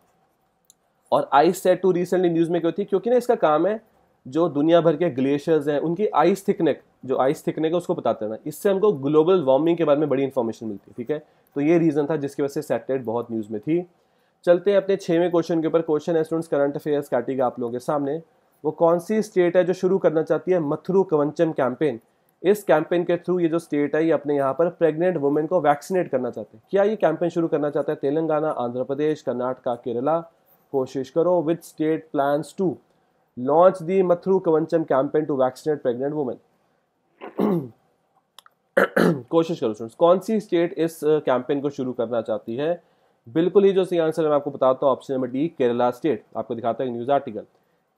और ICESat two recently news में क्यों थी क्योंकि ना इसका काम है जो दुनिया भर के ग्लेशियर्स हैं उनकी आइस थिकनेक जो आइस थिकनेक है उसको बताते ना इससे हमको ग्लोबल वार्मिंग के बारे में बड़ी इन्फॉर्मेशन मिलती है ठीक है तो ये रीज़न था जिसकी वजह से सैटेलाइट बहुत न्यूज़ में थी चलते हैं अपने छवें क्वेश्चन के ऊपर क्वेश्चन है स्टूडेंट्स करंट अफेयर्स काटेगा आप लोगों के सामने वो कौन सी स्टेट है जो शुरू करना चाहती है मथुरु कवंचम कैंपेन इस कैंपेन के थ्रू ये जो स्टेट है ये अपने यहाँ पर प्रेग्नेंट वुमेन को वैक्सीनेट करना चाहते हैं क्या ये कैंपेन शुरू करना चाहता है तेलंगाना आंध्र प्रदेश कर्नाटका केरला कोशिश करो with state plan to launch the Mathru Kavacham campaign to vaccinate pregnant women कोशिश करो स्टूडेंट्स कौन सी स्टेट इस कैंपेन को शुरू करना चाहती है बिल्कुल ही जो सही आंसर है मैं आपको बताता हूँ option number D Kerala state आपको दिखाता है news article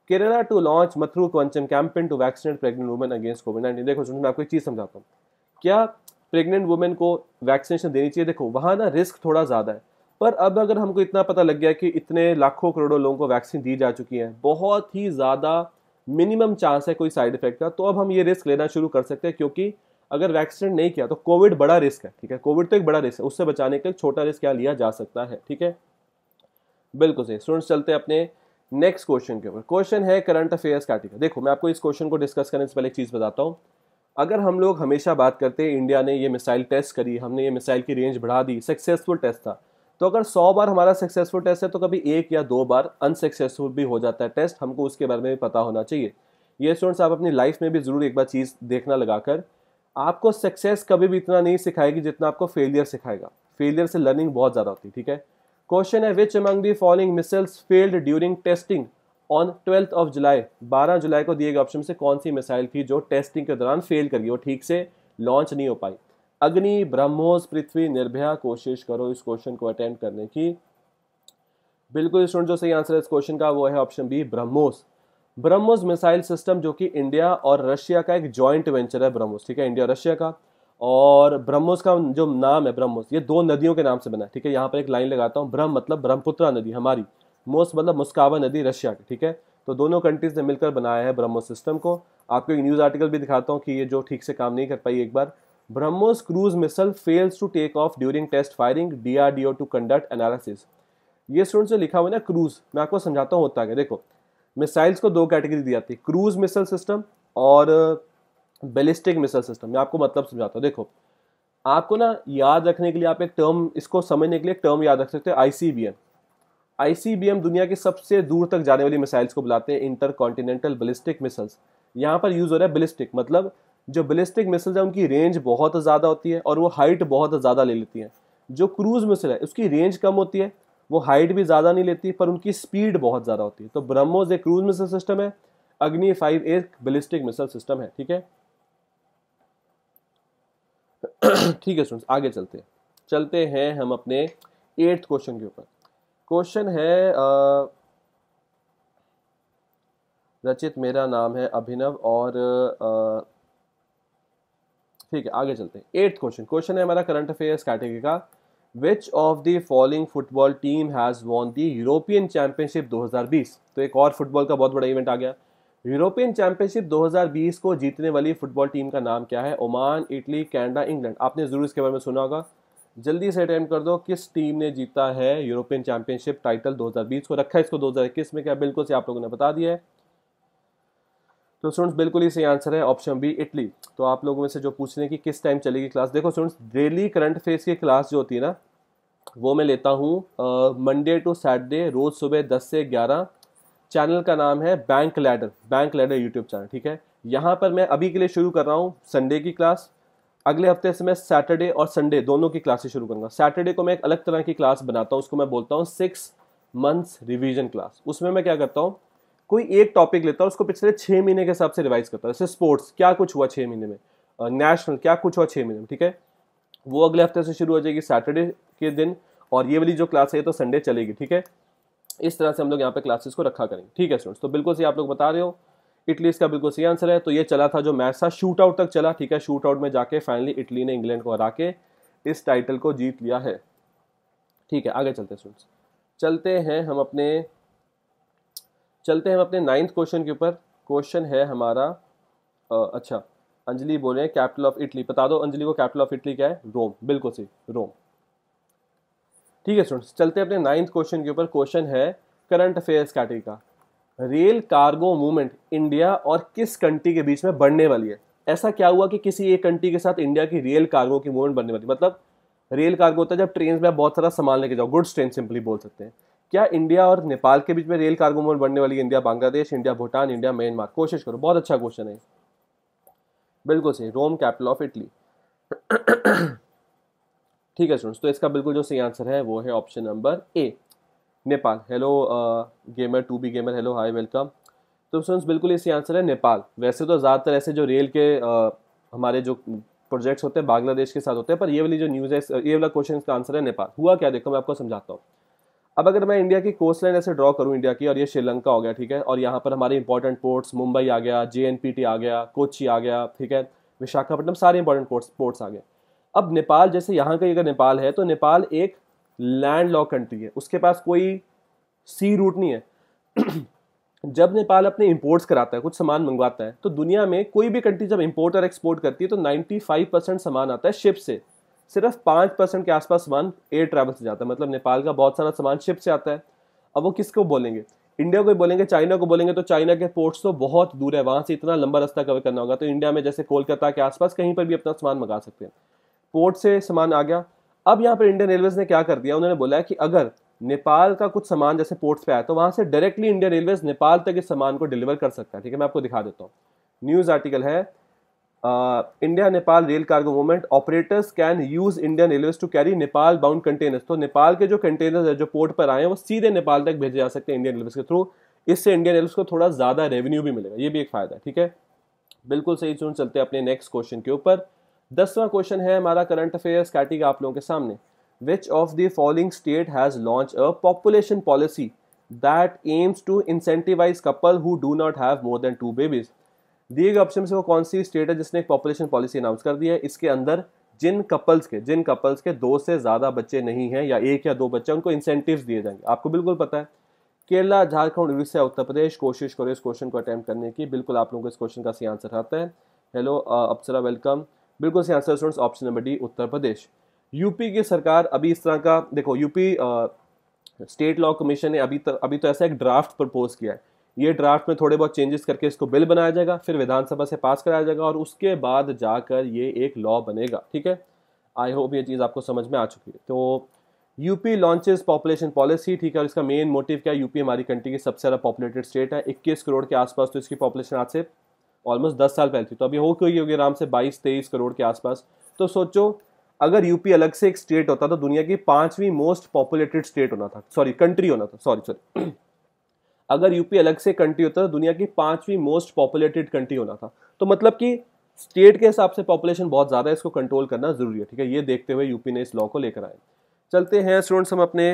Kerala to launch Mathru Kavacham campaign to vaccinate pregnant women against COVID nineteen देखो मैं आपको एक चीज़ समझाता हूँ क्या प्रेग्नेंट वुमेन को वैक्सीनेशन देनी चाहिए देखो वहाँ ना रिस्क थोड़ा ज़्यादा है पर अब अगर हमको इतना पता लग गया कि इतने लाखों करोड़ों लोगों को वैक्सीन दी जा चुकी है बहुत ही ज़्यादा मिनिमम चांस है कोई साइड इफेक्ट का तो अब हम ये रिस्क लेना शुरू कर सकते हैं क्योंकि अगर वैक्सीन नहीं किया तो कोविड बड़ा रिस्क है ठीक है कोविड तो एक बड़ा रिस्क है उससे बचाने का एक छोटा रिस्क क्या लिया जा सकता है ठीक है बिल्कुल सही स्टूडेंट्स चलते हैं अपने नेक्स्ट क्वेश्चन के ऊपर क्वेश्चन है करंट अफेयर्स का ठीक है देखो मैं आपको इस क्वेश्चन को डिस्कस करने से पहले एक चीज़ बताता हूँ अगर हम लोग हमेशा बात करते हैं इंडिया ने ये मिसाइल टेस्ट करी हमने ये मिसाइल की रेंज बढ़ा दी सक्सेसफुल टेस्ट था तो अगर सौ बार हमारा सक्सेसफुल टेस्ट है तो कभी एक या दो बार अनसक्सेसफुल भी हो जाता है टेस्ट हमको उसके बारे में भी पता होना चाहिए ये स्टूडेंट्स आप अपनी लाइफ में भी ज़रूर एक बार चीज़ देखना लगाकर आपको सक्सेस कभी भी इतना नहीं सिखाएगी जितना आपको फेलियर सिखाएगा फेलियर से लर्निंग बहुत ज़्यादा होती है ठीक है क्वेश्चन है which among the following missiles failed during testing on twelfth of July बारह जुलाई को दिए गए ऑप्शन से कौन सी मिसाइल थी जो टेस्टिंग के दौरान फेल कर गई और ठीक से लॉन्च नहीं हो पाई अग्नि ब्रह्मोस पृथ्वी निर्भया कोशिश करो इस क्वेश्चन को अटेम्प्ट करने की बिल्कुल स्टूडेंट जो सही आंसर है इस क्वेश्चन का वो है option B BrahMos BrahMos missile system जो कि इंडिया और रशिया का एक जॉइंट वेंचर है ब्रह्मोस ठीक है इंडिया और रशिया का और ब्रह्मोस का जो नाम है ब्रह्मोस ये दो नदियों के नाम से बना है ठीक है यहाँ पर एक लाइन लगाता हूँ ब्रह्म मतलब ब्रह्मपुत्रा नदी हमारी मोस मतलब मुस्कावा नदी रशिया की ठीक है तो दोनों कंट्रीज ने मिलकर बनाया है ब्रह्मोस सिस्टम को आपको एक न्यूज़ आर्टिकल भी दिखाता हूँ कि ये जो ठीक से काम नहीं कर पाई एक बार BrahMos cruise missile fails to take off during test firing D R D O to conduct analysis ये स्टूडेंट से लिखा हुआ ना क्रूज मैं आपको समझाता हूँ होता है देखो मिसाइल्स को दो कैटेगरी दी जाती है क्रूज मिसाइल सिस्टम और बेलिस्टिक मिसाइल सिस्टम मैं आपको मतलब समझाता हूँ देखो आपको ना याद रखने के लिए आप एक टर्म इसको समझने के लिए टर्म याद रख सकते हो आईसीबीएम आईसीबीएम दुनिया के सबसे दूर तक जाने वाली मिसाइल्स को बुलाते हैं इंटर कॉन्टिनेंटल बलिस्टिक मिसल्स यहाँ पर यूज़ हो रहा है बलिस्टिक मतलब जो बलिस्टिक मिसल्स हैं उनकी रेंज बहुत ज़्यादा होती है और वो हाइट बहुत ज़्यादा ले लेती हैं जो क्रूज़ मिसल है उसकी रेंज कम होती है वो हाइट भी ज़्यादा नहीं लेती पर उनकी स्पीड बहुत ज़्यादा होती है तो ब्रह्मोस एक क्रूज मिसल सिस्टम है अग्नि फाइव एक बिलिस्टिक मिसल सिस्टम है ठीक है ठीक है स्टूडेंट्स आगे चलते हैं चलते हैं हम अपने एट्थ क्वेश्चन के ऊपर क्वेश्चन है आ, रचित मेरा नाम है अभिनव और ठीक है आगे चलते हैं एट्थ क्वेश्चन क्वेश्चन है हमारा करंट अफेयर्स कैटेगरी का which of the following football team has won the European championship 2020 तो एक और फुटबॉल का बहुत बड़ा इवेंट आ गया यूरोपियन चैंपियनशिप 2020 को जीतने वाली फुटबॉल टीम का नाम क्या है ओमान इटली कैनेडा इंग्लैंड आपने ज़रूर इसके बारे में सुना होगा जल्दी से अटैम्प्ट कर दो किस टीम ने जीता है यूरोपियन चैंपियनशिप टाइटल 2020 को रखा है इसको 2021 में क्या बिल्कुल से आप लोगों ने बता दिया है तो स्टूडेंट्स बिल्कुल ही सही आंसर है ऑप्शन बी इटली तो आप लोगों में से जो पूछ रहे हैं कि किस टाइम चलेगी क्लास देखो स्टूडेंट्स डेली करंट अफेयर्स की क्लास जो होती है ना वो मैं लेता हूँ मंडे टू सैटरडे रोज़ सुबह दस से ग्यारह चैनल का नाम है Bank Ladder Bank Ladder YouTube channel ठीक है यहाँ पर मैं अभी के लिए शुरू कर रहा हूँ संडे की क्लास अगले हफ्ते से मैं सैटरडे और संडे दोनों की क्लासेस शुरू करूँगा सैटरडे को मैं एक अलग तरह की क्लास बनाता हूँ उसको मैं बोलता हूँ सिक्स मंथ्स रिविजन क्लास उसमें मैं क्या करता हूँ कोई एक टॉपिक लेता है उसको पिछले छः महीने के हिसाब से रिवाइज करता है जैसे स्पोर्ट्स क्या कुछ हुआ छः महीने में नेशनल क्या कुछ हुआ छः महीने में ठीक है वो अगले हफ्ते से शुरू हो जाएगी सैटरडे के दिन और ये वाली जो क्लास है ये तो संडे चलेगी ठीक है इस तरह से हम लोग यहाँ पे क्लासेस को रखा करेंगे ठीक है स्टूडेंट्स तो बिल्कुल सही आप लोग बता रहे हो इटली इसका बिल्कुल सही आंसर है तो ये चला था जो मैच था शूट आउट तक चला ठीक है शूट आउट में जाके फाइनली इटली ने इंग्लैंड को हरा के इस टाइटल को जीत लिया है ठीक है आगे चलते हैं स्टूडेंट्स चलते हैं हम अपने चलते हैं हम अपने नाइन्थ क्वेश्चन के ऊपर क्वेश्चन है हमारा आ, अच्छा अंजलि बोल रहे हैं कैपिटल ऑफ इटली बता दो अंजलि को कैपिटल ऑफ इटली क्या है रोम बिल्कुल सही रोम ठीक है स्टूडेंट्स चलते हैं अपने नाइन्थ क्वेश्चन के ऊपर क्वेश्चन है करंट अफेयर्स कैटेगरी का रेल कार्गो मूवमेंट इंडिया और किस कंट्री के बीच में बढ़ने वाली है ऐसा क्या हुआ कि किसी एक कंट्री के साथ इंडिया की रेल कार्गो की मूवमेंट बनने वाली मतलब रेल कार्गो होता है जब ट्रेन में बहुत सारा सामान लेके जाओ गुड्स ट्रेन सिंपली बोल सकते हैं क्या इंडिया और नेपाल के बीच में रेल कार्गो मोड बनने वाली India Bangladesh India Bhutan India Myanmar कोशिश करो बहुत अच्छा क्वेश्चन है बिल्कुल सही रोम कैपिटल ऑफ इटली ठीक है स्टूडेंट्स तो इसका बिल्कुल जो सही आंसर है वो है option number A Nepal hello gamer two B gamer hello hi welcome तो स्टूडेंट्स बिल्कुल इसी आंसर है नेपाल वैसे तो ज़्यादातर ऐसे जो रेल के आ, हमारे जो प्रोजेक्ट्स होते हैं बांग्लादेश के साथ होते हैं पर ये वाली जो न्यूज़ है ये वाला क्वेश्चन का आंसर है नेपाल हुआ क्या देखो मैं आपको समझाता हूँ अब अगर मैं इंडिया की कोस्ट लाइन ऐसे ड्रॉ करूँ इंडिया की और ये श्रीलंका हो गया ठीक है और यहाँ पर हमारे इंपॉर्टेंट पोर्ट्स मुंबई आ गया जे आ गया कोची आ गया ठीक है विशाखापट्टनम सारे इंपॉर्टेंट पोर्ट्स पोर्ट्स आ गए अब नेपाल जैसे यहाँ का अगर नेपाल है तो नेपाल एक लैंड लॉक कंट्री है उसके पास कोई सी रूट नहीं है जब नेपाल अपने इम्पोर्ट्स कराता है कुछ सामान मंगवाता है तो दुनिया में कोई भी कंट्री जब इम्पोर्ट और एक्सपोर्ट करती है तो 95 परसेंट सामान आता है शिप से सिर्फ पाँच परसेंट के आसपास सामान एयर ट्रैवल से जाता है मतलब नेपाल का बहुत सारा सामान शिप से आता है अब वो किसको बोलेंगे इंडिया को बोलेंगे चाइना को बोलेंगे तो चाइना के पोर्ट्स तो बहुत दूर है वहाँ से इतना लंबा रास्ता कवर करना होगा तो इंडिया में जैसे कोलकाता के आसपास कहीं पर भी अपना सामान मंगा सकते हैं पोर्ट से सामान आ गया अब यहाँ पर इंडियन रेलवेज ने क्या कर दिया उन्होंने बोला है कि अगर नेपाल का कुछ सामान जैसे पोर्ट्स पे आया तो वहाँ से डायरेक्टली इंडियन रेलवेज नेपाल तक इस सामान को डिलीवर कर सकता है ठीक है मैं आपको दिखा देता हूँ न्यूज़ आर्टिकल है India Nepal rail cargo movement operators can use Indian railways to carry Nepal bound containers तो नेपाल के जो कंटेनर्स है जो पोर्ट पर आए हैं वो सीधे नेपाल तक भेजे जा सकते हैं इंडियन रेलवेज के थ्रू इससे इंडियन रेलवेज को थोड़ा ज़्यादा रेवेन्यू भी मिलेगा ये भी एक फ़ायदा है ठीक है बिल्कुल सही चुन चलते हैं अपने नेक्स्ट क्वेश्चन के ऊपर दसवां क्वेश्चन है हमारा करंट अफेयर्स कैटेगरी आप लोगों के सामने which of the following state has launch a population policy that aims to incentivize couple who do not have more than two babies दिए गए ऑप्शन में से वो कौन सी स्टेट है जिसने एक पॉपुलेशन पॉलिसी अनाउंस कर दी है इसके अंदर जिन कपल्स के जिन कपल्स के दो से ज़्यादा बच्चे नहीं हैं या एक या दो बच्चे उनको इंसेंटिव दिए जाएंगे आपको बिल्कुल पता है केरला झारखंड उड़ीसा उत्तर प्रदेश कोशिश करो इस क्वेश्चन को अटैम्प्ट करने की बिल्कुल आप लोगों को इस क्वेश्चन का सही आंसर आता है हेलो अप्सरा वेलकम बिल्कुल सही answer students option number D Uttar Pradesh UP की सरकार अभी इस तरह का देखो यूपी स्टेट लॉ कमीशन ने अभी तो अभी तो ऐसा एक ड्राफ्ट प्रपोज किया है ये ड्राफ्ट में थोड़े बहुत चेंजेस करके इसको बिल बनाया जाएगा फिर विधानसभा से पास कराया जाएगा और उसके बाद जाकर ये एक लॉ बनेगा ठीक है आई होप ये चीज़ आपको समझ में आ चुकी है तो यूपी लॉन्चेस पॉपुलेशन पॉलिसी ठीक है और इसका मेन मोटिव क्या है यूपी हमारी कंट्री की सबसे ज़्यादा पॉपुलेटेड स्टेट है इक्कीस करोड़ के आसपास तो इसकी पॉपुलेशन आज से ऑलमोस्ट दस साल पहले थी तो अभी हो क्यों होगी आराम से बाईस तेईस करोड़ के आसपास तो सोचो अगर यूपी अलग से एक स्टेट होता तो दुनिया की पांचवी मोस्ट पॉपुलेटेड स्टेट होना था सॉरी कंट्री होना था सॉरी सॉरी अगर यूपी अलग से कंट्री होता तो दुनिया की पांचवी मोस्ट पॉपुलेटेड कंट्री होना था तो मतलब कि स्टेट के हिसाब से पॉपुलेशन बहुत ज़्यादा है इसको कंट्रोल करना जरूरी है ठीक है ये देखते हुए यूपी ने इस लॉ को लेकर आए चलते हैं स्टूडेंट्स हम अपने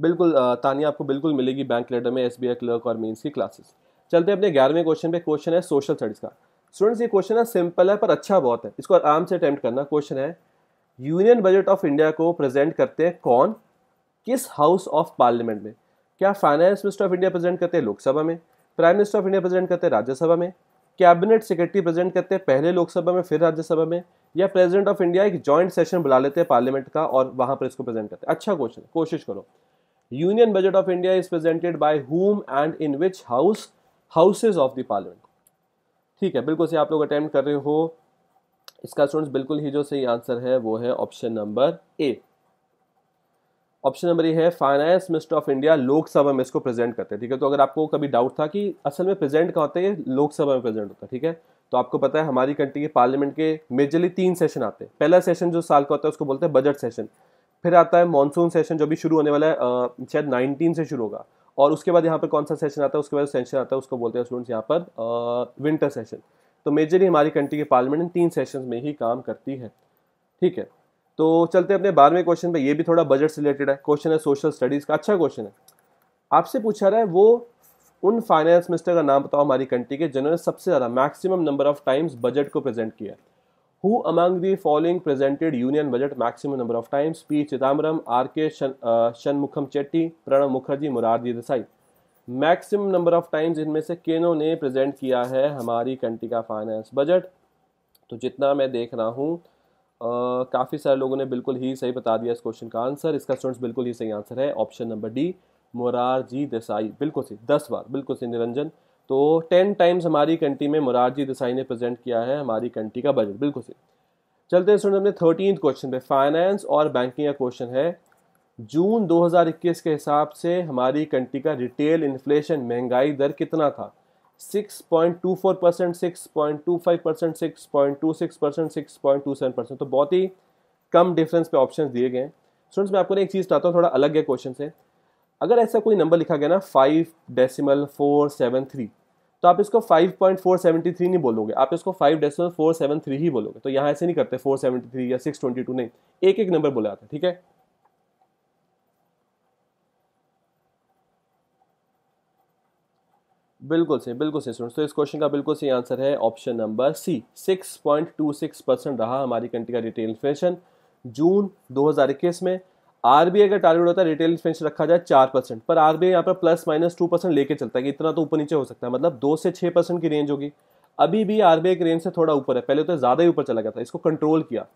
बिल्कुल तानिया आपको बिल्कुल मिलेगी बैंक लेटर में एस क्लर्क और मीन्स की क्लासेस चलते हैं अपने ग्यारहवें क्वेश्चन पे क्वेश्चन है सोशल स्टडीज़ का स्टूडेंट्स ये क्वेश्चन है सिंपल है पर अच्छा बहुत है इसको आराम से अटैम्प्ट करना क्वेश्चन है यूनियन बजट ऑफ इंडिया को प्रेजेंट करते हैं कौन किस हाउस ऑफ पार्लियामेंट में क्या finance minister of India present करते हैं लोकसभा में prime minister of India present करते हैं राज्यसभा में कैबिनेट सेक्रेटरी प्रेजेंट करते हैं पहले लोकसभा में फिर राज्यसभा में या प्रेजिडेंट ऑफ इंडिया एक जॉइंट सेशन बुला लेते हैं पार्लियामेंट का और वहां पर इसको प्रेजेंट करते हैं अच्छा क्वेश्चन कोशिश करो union budget of India is presented by whom and in which house houses of the parliament ठीक है बिल्कुल सही आप लोग अटेम्प्ट कर रहे हो इसका स्टूडेंट्स बिल्कुल ही जो सही आंसर है वो है option number A option number ये है finance minister of India Lok Sabha में इसको प्रेजेंट करते हैं ठीक है तो अगर आपको कभी डाउट था कि असल में प्रेजेंट कहाँ होता है लोकसभा में प्रेजेंट होता है ठीक है तो आपको पता है हमारी कंट्री के पार्लियामेंट के मेजरली तीन सेशन आते हैं पहला सेशन जो साल का होता है उसको बोलते हैं बजट सेशन फिर आता है मानसून सेशन जो भी शुरू होने वाला है शायद नाइनटीन से शुरू होगा और उसके बाद यहाँ पर कौन सा सेशन आता है उसके बाद सेशन आता है उसको बोलते हैं स्टूडेंट्स यहाँ पर विंटर सेशन तो मेजरली हमारी कंट्री के पार्लियामेंट इन तीन सेशन में ही काम करती है ठीक है तो चलते अपने बारहवें क्वेश्चन पे ये भी थोड़ा बजट से रिलेटेड है क्वेश्चन है सोशल स्टडीज़ का अच्छा क्वेश्चन है आपसे पूछा रहा है वो उन फाइनेंस मिनिस्टर का नाम बताओ हमारी कंट्री के जिन्होंने सबसे ज़्यादा maximum number of times budget को प्रेजेंट किया who among the following presented union budget maximum number of times P Chidambaram R K Shanmukham Chetty Pranab Mukherjee Morarji Desai maximum number of times इनमें से केनों ने प्रेजेंट किया है हमारी कंट्री का फाइनेंस बजट तो जितना मैं देख रहा हूँ काफ़ी सारे लोगों ने बिल्कुल ही सही बता दिया इस क्वेश्चन का आंसर इसका स्टूडेंट्स बिल्कुल ही सही आंसर है option number D Morarji Desai बिल्कुल सही दस बार बिल्कुल सही निरंजन तो टेन टाइम्स हमारी कंट्री में मुरारजी देसाई ने प्रेजेंट किया है हमारी कंट्री का बजट बिल्कुल सही चलते हैं स्टूडेंट अपने थर्टीन क्वेश्चन पे फाइनेंस और बैंकिंग का क्वेश्चन है जून 2021 के हिसाब से हमारी कंट्री का रिटेल इन्फ्लेशन महंगाई दर कितना था six point two four percent six point two five percent six point two six percent six point two seven percent तो बहुत ही कम डिफरेंस पे ऑप्शन दिए गए हैं स्टूडेंट्स मैं आपको एक चीज़ चाहता हूँ थोड़ा अलग है क्वेश्चन से अगर ऐसा कोई नंबर लिखा गया ना five decimal four seven three तो आप इसको five point four seventy three नहीं बोलोगे आप इसको five decimal four seven three ही बोलोगे तो यहाँ ऐसे नहीं करते फोर सेवेंटी थ्री या सिक्स ट्वेंटी टू नहीं एक एक नंबर बोला जाता है ठीक है बिल्कुल सही बिल्कुल सही स्टूडेंट्स तो इस क्वेश्चन का बिल्कुल सही आंसर है ऑप्शन नंबर सी 6.26 परसेंट रहा हमारी कंट्री का रिटेल इन्फ्लेशन जून 2021 में आरबीआई का टारगेट होता है रिटेल इन्फ्लेशन रखा जाए चार परसेंट पर आरबीआई यहाँ पर प्लस माइनस टू परसेंट लेके चलता है कि इतना तो ऊपर नीचे हो सकता है मतलब दो से छः परसेंट की रेंज होगी अभी भी आरबीआई की रेंज से थोड़ा ऊपर है पहले तो ज़्यादा ही ऊपर चला गया था इसको कंट्रोल किया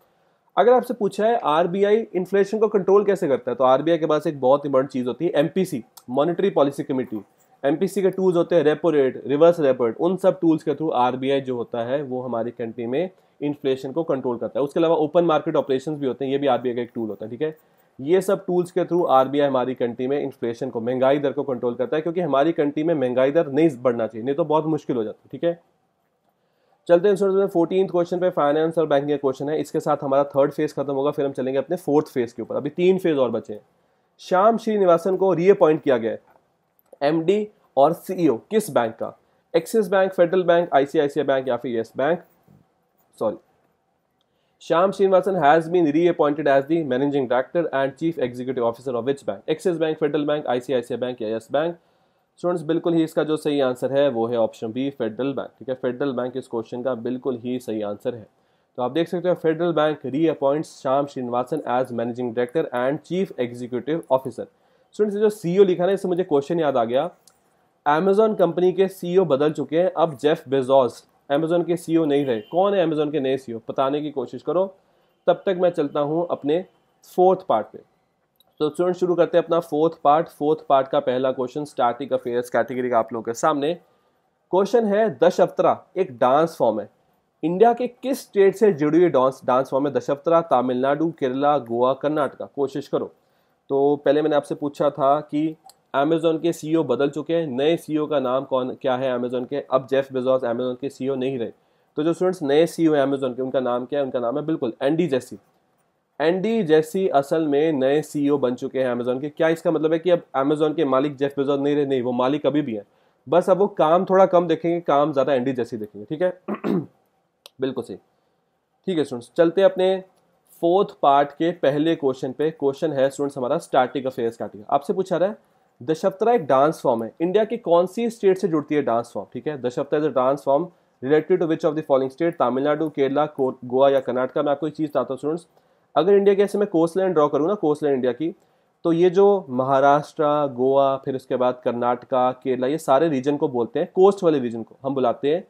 अगर आपसे पूछा है आरबीआई इन्फ्लेशन को कंट्रोल कैसे करता है तो आरबीआई के पास एक बहुत इंपॉर्टेंट चीज़ होती है M C monetary policy committee M के टूल्स होते हैं repo rate reverse repo rate उन सब टूल्स के थ्रू आर जो होता है वो हमारी कंट्री में इन्फ्लेशन को कंट्रोल करता है उसके अलावा ओपन मार्केट ऑपरेशन भी होते हैं ये भी आर का एक टूल होता है ठीक है ये सब टूल्स के थ्रू आर हमारी कंट्री में इन्फ्लेशन को महंगाई दर को कंट्रोल करता है क्योंकि हमारी कंट्री में महंगाई दर नहीं बढ़ना चाहिए नहीं तो बहुत मुश्किल हो जाता है ठीक है चलते हैं इंश्योरेंस में फोर्टीन क्वेश्चन पे फाइनेंस और बैंकिंग का क्वेश्चन है इसके साथ हमारा थर्ड फेज खत्म होगा फिर हम चलेंगे अपने फोर्थ फेज के ऊपर अभी तीन फेज और बचे हैं श्याम श्रीनिवासन को रीअपॉइंट किया गया है एमडी और सीईओ e किस बैंक का Axis Bank Federal Bank ICICI Bank या फिर Yes Bank sorry Shyam Srinivasan has been reappointed as the managing director and chief executive officer of which bank Axis Bank Federal Bank ICICI bank या Yes बैंक स्टूडेंट्स बिल्कुल ही इसका जो सही आंसर है वो है ऑप्शन बी फेडरल बैंक ठीक है फेडरल बैंक इस क्वेश्चन का बिल्कुल ही सही आंसर है तो आप देख सकते हो Federal Bank reappoints Shyam Srinivasan as managing director and chief executive officer students जो सीईओ e लिखा ना इससे मुझे क्वेश्चन याद आ गया अमेजोन कंपनी के सीईओ e बदल चुके हैं अब जेफ बेजोस अमेजोन के सीईओ e नहीं रहे कौन है अमेजोन के नए सीईओ बताने की कोशिश करो तब तक मैं चलता हूँ अपने फोर्थ पार्ट पे तो स्टूडेंट शुरू करते हैं अपना फोर्थ पार्ट फोर्थ पार्ट का पहला क्वेश्चन स्टार्टिंग अफेयर्स कैटेगरी का आप लोगों के सामने क्वेश्चन है दशवतरा एक डांस फॉर्म है इंडिया के किस स्टेट से जुड़ी हुई डांस डांस फॉर्म है दशवतरा तमिलनाडु केरला गोवा कर्नाटका कोशिश करो तो पहले मैंने आपसे पूछा था कि अमेजोन के सीईओ e बदल चुके हैं नए सीईओ e का नाम कौन क्या है अमेजोन के अब जेफ बेजोस अमेजोन के सीईओ e नहीं रहे तो जो स्टूडेंट्स नए सीईओ हैं अमेजोन के उनका नाम क्या है उनका नाम है बिल्कुल एंडी जेसी एंडी जेसी असल में नए सीईओ बन चुके हैं अमेजोन के क्या इसका मतलब है कि अब अमेजोन के मालिक जेफ बेजोस नहीं रहे नहीं वो मालिक अभी भी हैं बस अब वो काम थोड़ा कम देखेंगे काम ज़्यादा एंडी जेसी देखेंगे ठीक है बिल्कुल सही ठीक है स्टूडेंट्स चलते अपने फोर्थ पार्ट के पहले क्वेश्चन पे क्वेश्चन है स्टूडेंट्स हमारा स्टार्टिंग अफेयर स्टार्टिंग आपसे पूछा रहा है दशवतरा एक डांस फॉर्म है इंडिया की कौन सी स्टेट से जुड़ती है डांस फॉर्म ठीक है Dashavatara is a dance form related to which of the following state Tamil Nadu Kerala Goa या कर्नाटका मैं आपको एक चीज़ बताता हूँ स्टूडेंट्स अगर इंडिया की ऐसे मैं कोस्ट लाइन ड्रॉ करूँ ना कोस्ट लाइन इंडिया की तो ये जो महाराष्ट्र गोवा फिर उसके बाद कर्नाटका केरला ये सारे रीजन को बोलते हैं कोस्ट वाले रीजन को हम बुलाते हैं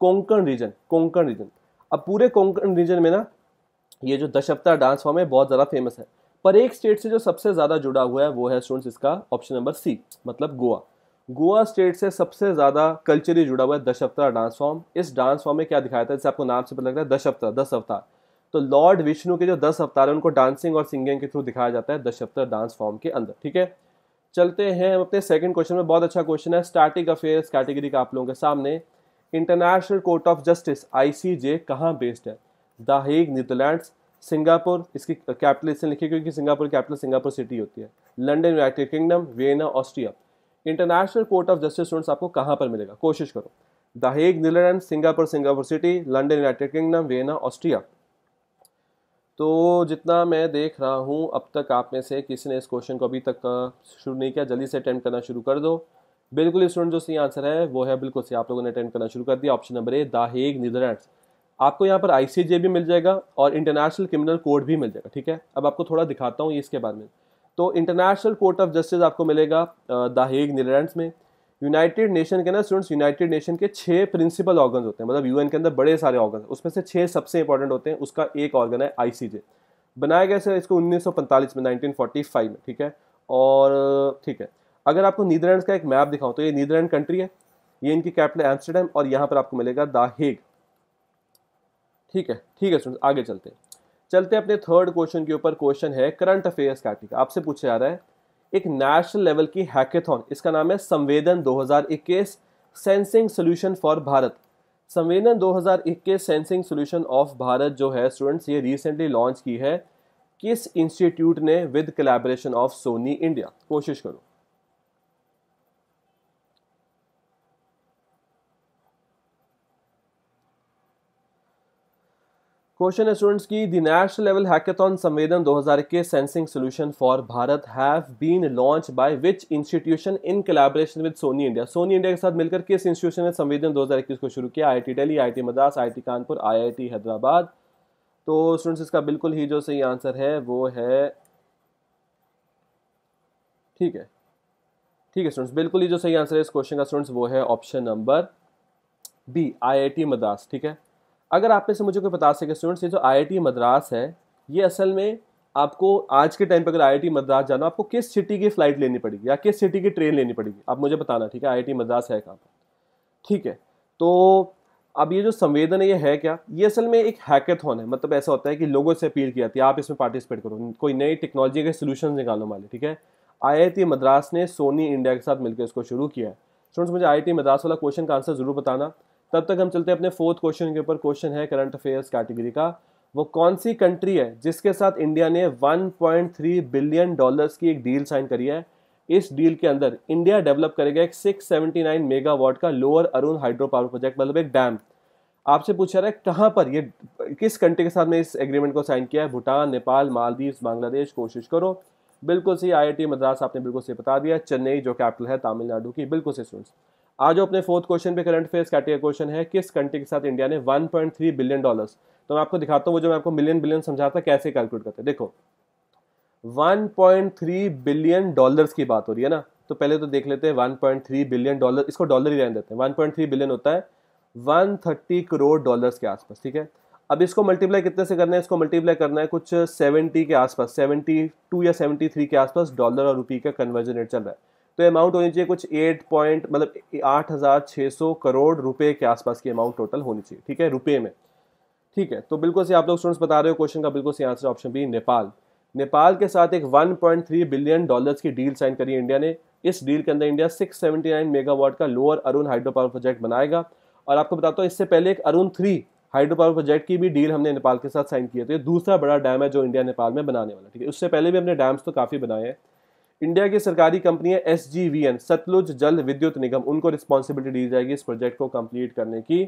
कोंकण रीजन कोंकण रीजन अब पूरे कोंकण रीजन में ना ये जो दशवतार डांस फॉर्म है बहुत ज़्यादा फेमस है पर एक स्टेट से जो सबसे ज़्यादा जुड़ा हुआ है वो है स्टूडेंट्स इसका ऑप्शन नंबर सी मतलब गोवा गोवा स्टेट से सबसे ज़्यादा कल्चरली जुड़ा हुआ है दश डांस फॉर्म इस डांस फॉर्म में क्या दिखाया था जैसे आपको नाम से पता लग रहा है दश दस अवतार तो लॉर्ड विष्णु के जो दस अवतार हैं उनको डांसिंग और सिंगिंग के थ्रू दिखाया जाता है दश डांस फॉर्म के अंदर ठीक है चलते हैं हम अपने सेकंड क्वेश्चन में बहुत अच्छा क्वेश्चन है स्टैटिक अफेयर्स कैटेगरी का आप लोगों के सामने International Court of Justice ICJ कहाँ बेस्ड है द हेग नीदरलैंड सिंगापुर इसकी कैपिटल लिखी क्योंकि सिंगापुर कैपिटल सिंगापुर सिटी होती है London United Kingdom Vienna Austria International Court of Justice students आपको कहाँ पर मिलेगा कोशिश करो the Hague Netherlands Singapore Singapore city London United Kingdom Vienna Austria तो जितना मैं देख रहा हूँ अब तक आप में से किसी ने इस क्वेश्चन को अभी तक शुरू नहीं किया जल्दी से अटैम्प्ट करना शुरू कर दो बिल्कुल स्टूडेंट जो सही आंसर है वो है बिल्कुल सही आप लोगों ने अटैम्प्ट करना शुरू कर दिया option number A the Hague Netherlands आपको यहाँ पर आई भी मिल जाएगा और इंटरनेशनल क्रिमिनल कोर्ट भी मिल जाएगा ठीक है अब आपको थोड़ा दिखाता हूँ इसके बारे में तो इंटरनेशनल कोर्ट ऑफ जस्टिस आपको मिलेगा दाहेग नीदरलैंड्स में यूनाइटेड नेशन के ना स्टूडेंट्स यूनाइटेड नेशन के छः प्रिंसिपल ऑर्गन होते हैं मतलब यूएन के अंदर बड़े सारे ऑर्गन उसमें से छः सबसे इंपॉर्टेंट होते हैं उसका एक ऑर्गन है आईसीजे बनाया गया सर इसको 1945 में 1945 में ठीक है और ठीक है अगर आपको नीदरलैंड का एक मैप दिखाऊँ तो ये नीदरलैंड कंट्री है ये इनकी कैपिटल एम्स्टरडेम और यहाँ पर आपको मिलेगा दा हेग ठीक है ठीक है स्टूडेंट्स आगे चलते हैं चलते हैं अपने थर्ड क्वेश्चन के ऊपर क्वेश्चन है करंट अफेयर्स का ठीक आपसे पूछा जा रहा है एक नेशनल लेवल की हैकेथॉन इसका नाम है संवेदन 2021 सेंसिंग सोल्यूशन फॉर भारत संवेदन 2021 सेंसिंग सोल्यूशन ऑफ भारत जो है स्टूडेंट्स ये रिसेंटली लॉन्च की है किस इंस्टीट्यूट ने with collaboration of Sony India कोशिश करो क्वेश्चन है स्टूडेंट्स की the national level hackathon Samvedan 2021 sensing solution for Bharat have been launch by which institution in collaboration with Sony India Sony India के साथ मिलकर किस इंस्टीट्यूशन ने संवेदन 2021 को शुरू किया IIT Delhi I Madras IIT Kanpur IIT Hyderabad तो स्टूडेंट्स इसका बिल्कुल ही जो सही आंसर है वो है ठीक है ठीक है स्टूडेंट्स बिल्कुल ही जो सही आंसर है इस क्वेश्चन का स्टूडेंट्स वो है option number B I Madras ठीक है अगर आप में से मुझे कोई बता सके स्टूडेंट्स ये जो आई मद्रास है ये असल में आपको आज के टाइम पर अगर आई मद्रास जाना आपको किस सिटी की फ़्लाइट लेनी पड़ेगी या किस सिटी की ट्रेन लेनी पड़ेगी आप मुझे बताना ठीक है आई मद्रास है कहाँ पर ठीक है तो अब ये जो संवेदन है ये है क्या ये असल में एक हैकेथन है मतलब ऐसा होता है कि लोगों से अपील की जाती है आप इसमें पार्टिसिपेट करो कोई नई टेक्नोलॉजी के सोल्यूशन निकालो वाले ठीक है आई मद्रास ने सोनी इंडिया के साथ मिलकर इसको शुरू किया है स्टूडेंट्स मुझे आई मद्रास वाला क्वेश्चन का आंसर ज़रूर बताना तब तक हम चलते हैं अपने फोर्थ क्वेश्चन के ऊपर क्वेश्चन है करंट अफेयर्स कैटेगरी का वो कौन सी कंट्री है जिसके साथ इंडिया ने 1.3 बिलियन डॉलर्स की एक डील साइन करी है इस डील के अंदर इंडिया डेवलप करेगा एक 679 मेगावाट का lower Arun hydro power project मतलब एक डैम आपसे पूछा रहा है कहाँ पर ये किस कंट्री के साथ में इस एग्रीमेंट को साइन किया है भूटान नेपाल मालदीव बांग्लादेश कोशिश करो बिल्कुल सही आई मद्रास आपने बिल्कुल सही बता दिया चेन्नई जो कैपिटल है तमिलनाडु की बिल्कुल सही स्टूडेंट्स आज अपने फोर्थ क्वेश्चन पे करंट फेस कैटेगरी क्वेश्चन है किस कंट्री के साथ इंडिया ने 1.3 बिलियन डॉलर्स तो मैं आपको दिखाता हूँ वो जो मैं आपको मिलियन बिलियन समझाता था कैसे कैलकुलेट करते देखो 1.3 बिलियन डॉलर्स की बात हो रही है ना तो पहले तो देख लेते हैं 1.3 बिलियन डॉलर इसको डॉलर ही रहने देते हैं 1.3 बिलियन होता है 130 करोड़ डॉलर्स के आसपास ठीक है अब इसको मल्टीप्लाई कितने से करना है इसको मल्टीप्लाई करना है कुछ 70 के आसपास 72 या 73 के आसपास डॉलर और रुपये का कन्वर्जन रेट चल रहा है तो अमाउंट होनी चाहिए कुछ एट पॉइंट मतलब आठ हज़ार छः सौ करोड़ रुपए के आसपास की अमाउंट टोटल होनी चाहिए ठीक है रुपए में ठीक है तो बिल्कुल से आप लोग स्टूडेंट्स बता रहे हो क्वेश्चन का बिल्कुल से answer option B Nepal Nepal के साथ एक 1.3 बिलियन डॉलर्स की डील साइन करी इंडिया ने इस डील के अंदर इंडिया 679 मेगावाट का lower Arun hydro power project बनाएगा और आपको बताता हूँ इससे पहले एक Arun three hydro power project की भी डील हमने नेपाल के साथ साइन किया तो ये दूसरा बड़ा डैम है जो इंडिया नेपाल में बनाने वाला ठीक है उससे पहले भी हमने डैम्स तो काफ़ी बनाए हैं इंडिया की सरकारी कंपनी है एस सतलुज जल विद्युत निगम उनको रिस्पॉन्सिबिलिटी दी जाएगी इस प्रोजेक्ट को कंप्लीट करने की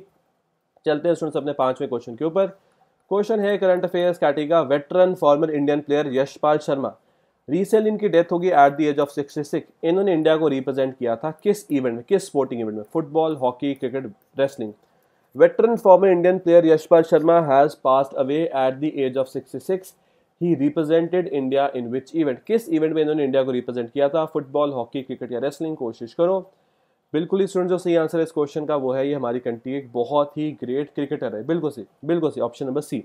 चलते हैं स्टूडेंट्स अपने पांचवें क्वेश्चन के ऊपर क्वेश्चन है current affairs category veteran former Indian player Yashpal Sharma recent इनकी डेथ होगी at the age of six इन्होंने इंडिया को रिप्रेजेंट किया था किस इवेंट में किस स्पोर्टिंग इवेंट में football hockey cricket wrestling veteran former Indian player Yashpal Sharma has pass away at the age of six he represented India in which event किस इवेंट में इन्होंने इंडिया को रिप्रेजेंट किया था फुटबॉल हॉकी क्रिकेट या रेसलिंग कोशिश करो बिल्कुल ही स्टूडेंट जो सही आंसर है इस क्वेश्चन का वो है ये हमारी कंट्री एक बहुत ही ग्रेट क्रिकेटर है बिल्कुल सी बिल्कुल सी ऑप्शन नंबर सी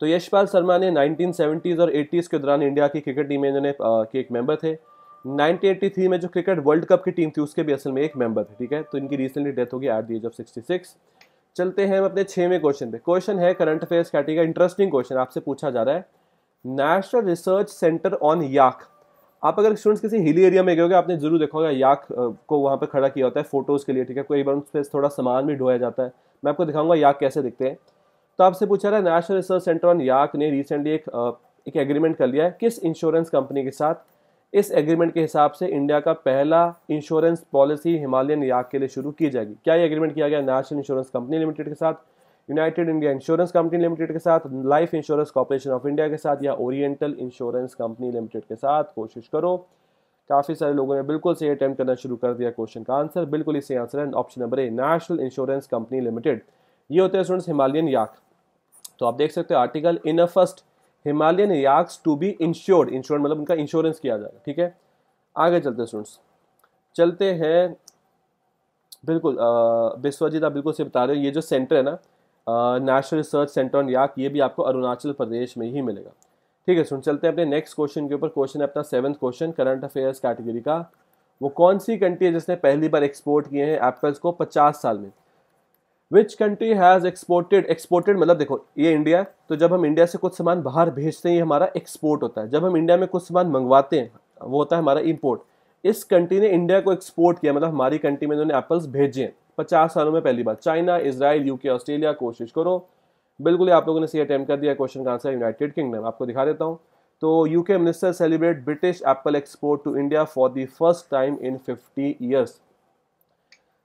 तो यशपाल शर्मा ने 1970s और 80s के दौरान इंडिया की क्रिकेट टीम में इन्होंने के एक मेंबर थे 1983 में जो क्रिकेट वर्ल्ड कप की टीम थी उसके भी असल में एक मेंबर थे ठीक है तो इनकी रिसेंटली डेथ होगी गई एट द एज ऑफ 66 चलते हैं हम अपने छेवें क्वेश्चन पे क्वेश्चन है करंट अफेयर्स कैटेगरी का इंटरेस्टिंग क्वेश्चन आपसे पूछा जा रहा है national research centre on yak आप अगर स्टूडेंट्स किसी हिली एरिया में गए होगे आपने जरूर देखा होगा याक को वहाँ पर खड़ा किया होता है फोटोज़ के लिए ठीक है कोई बार उस पर थोड़ा सामान भी ढोया जाता है मैं आपको दिखाऊंगा याक कैसे दिखते हैं तो आपसे पूछा रहा है national research centre on yak ने रिसेंटली एक एग्रीमेंट कर लिया है किस इंश्योरेंस कंपनी के साथ इस एग्रीमेंट के हिसाब से इंडिया का पहला इंश्योरेंस पॉलिसी हिमालयन याक के लिए शुरू की जाएगी क्या ये एग्रीमेंट किया गया नेशनल इंश्योरेंस कंपनी लिमिटेड के साथ United India insurance company limited के साथ life insurance corporation of India के साथ या ओरिएंटल इंश्योरेंस कंपनी लिमिटेड के साथ कोशिश करो काफ़ी सारे लोगों ने बिल्कुल से अटैम्प्ट करना शुरू कर दिया क्वेश्चन का आंसर बिल्कुल इसे आंसर है option number A national insurance company limited ये होते हैं स्टूडेंट्स हिमालयन याक तो आप देख सकते हो article in a first Himalayan yaks to be insured insured मतलब उनका इंश्योरेंस किया जाएगा ठीक है आगे चलते हैं स्टूडेंट्स चलते हैं बिल्कुल विश्वजीत आप बिल्कुल से बता रहे हो ये जो सेंटर है ना national research centre on yak ये भी आपको अरुणाचल प्रदेश में ही मिलेगा ठीक है सुन चलते हैं अपने नेक्स्ट क्वेश्चन के ऊपर क्वेश्चन है अपना seventh question current affairs category का वो कौन सी कंट्री है जिसने पहली बार एक्सपोर्ट किए हैं एप्पल्स को पचास साल में which country has exported exported मतलब देखो ये इंडिया है तो जब हम इंडिया से कुछ सामान बाहर भेजते हैं ये हमारा एक्सपोर्ट होता है जब हम इंडिया में कुछ सामान मंगवाते हैं वो होता है हमारा इम्पोर्ट इस कंट्री ने इंडिया को एक्सपोर्ट किया मतलब हमारी कंट्री में इन्होंने एप्पल्स भेजे हैं पचास सालों में पहली बार चाइना इसराइल यूके ऑस्ट्रेलिया कोशिश करो बिल्कुल ही आप लोगों ने सही अटैम्प्ट कर दिया क्वेश्चन का आंसर यूनाइटेड किंगडम आपको दिखा देता हूँ तो UK minister celebrate British apple export to India for the first time in fifty years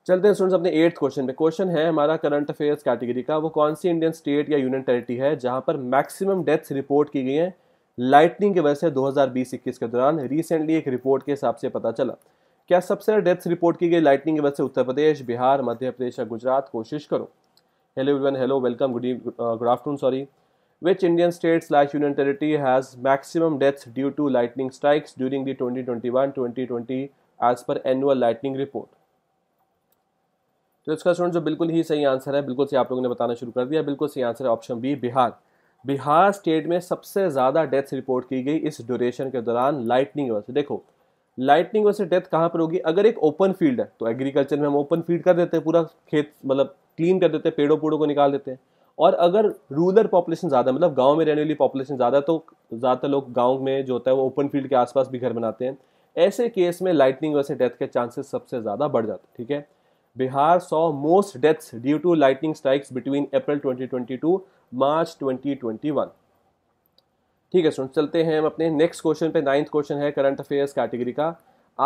चलते हैं स्टूडेंट्स अपने एट्थ क्वेश्चन पे क्वेश्चन है हमारा करंट अफेयर्स कैटेगरी का वो कौन सी इंडियन स्टेट या यूनियन टेरिटरी है जहां पर मैक्सिमम डेथ्स रिपोर्ट की गई हैं लाइटनिंग की वजह से 2020-21 के दौरान रिसेंटली एक रिपोर्ट के हिसाब से पता चला क्या सबसे ज़्यादा डेथ्स रिपोर्ट की गई लाइटनिंग की वजह से उत्तर प्रदेश बिहार मध्य प्रदेश या गुजरात कोशिश करो hello everyone hello welcome good good afternoon sorry which Indian states like union territory has maximum deaths due to lightning strikes during the twenty twenty one twenty twenty as per annual lightning report तो इसका स्टूडेंट जो बिल्कुल ही सही आंसर है बिल्कुल सही आप लोगों ने बताना शुरू कर दिया बिल्कुल सही आंसर है option B Bihar Bihar state में सबसे ज़्यादा डेथ्स रिपोर्ट की गई इस ड्यूरेशन के दौरान लाइटनिंग की वजह से देखो लाइटनिंग वजह से डेथ कहाँ पर होगी अगर एक ओपन फील्ड है तो एग्रीकल्चर में हम ओपन फील्ड कर देते हैं पूरा खेत मतलब क्लीन कर देते हैं पेड़ों पेड़ों को निकाल देते हैं और अगर रूरल पॉपुलेशन ज़्यादा मतलब गाँव में रहने वाली पॉपुलेशन ज़्यादा तो ज़्यादातर लोग गाँव में जो होता है वो ओपन फील्ड के आसपास भी घर बनाते हैं ऐसे केस में लाइटनिंग वजह से डेथ के चांसेस सबसे ज़्यादा बढ़ जाते हैं ठीक है Bihar saw most deaths due to lightning strikes between April 2022 March 2021 ठीक है सुन चलते हैं हम अपने नेक्स्ट क्वेश्चन पे नाइन्थ क्वेश्चन है करंट अफेयर्स कैटेगरी का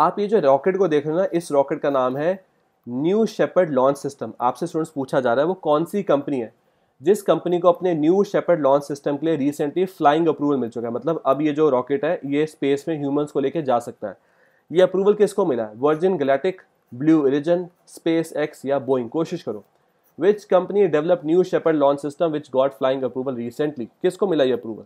आप ये जो रॉकेट को देख रहे हो ना इस रॉकेट का नाम है न्यू शेपर्ड लॉन्च सिस्टम आपसे स्टूडेंट्स पूछा जा रहा है वो कौन सी कंपनी है जिस कंपनी को अपने न्यू शेपर्ड लॉन्च सिस्टम के लिए रिसेंटली फ्लाइंग अप्रूवल मिल चुका है मतलब अब ये जो रॉकेट है ये स्पेस में ह्यूमंस को लेके जा सकता है ये अप्रूवल किसको मिला है Virgin Galactic Blue Origin SpaceX या बोइंग कोशिश करो which company develop New Shepard launch system which got flying approval recently किसको मिला ये अप्रूवल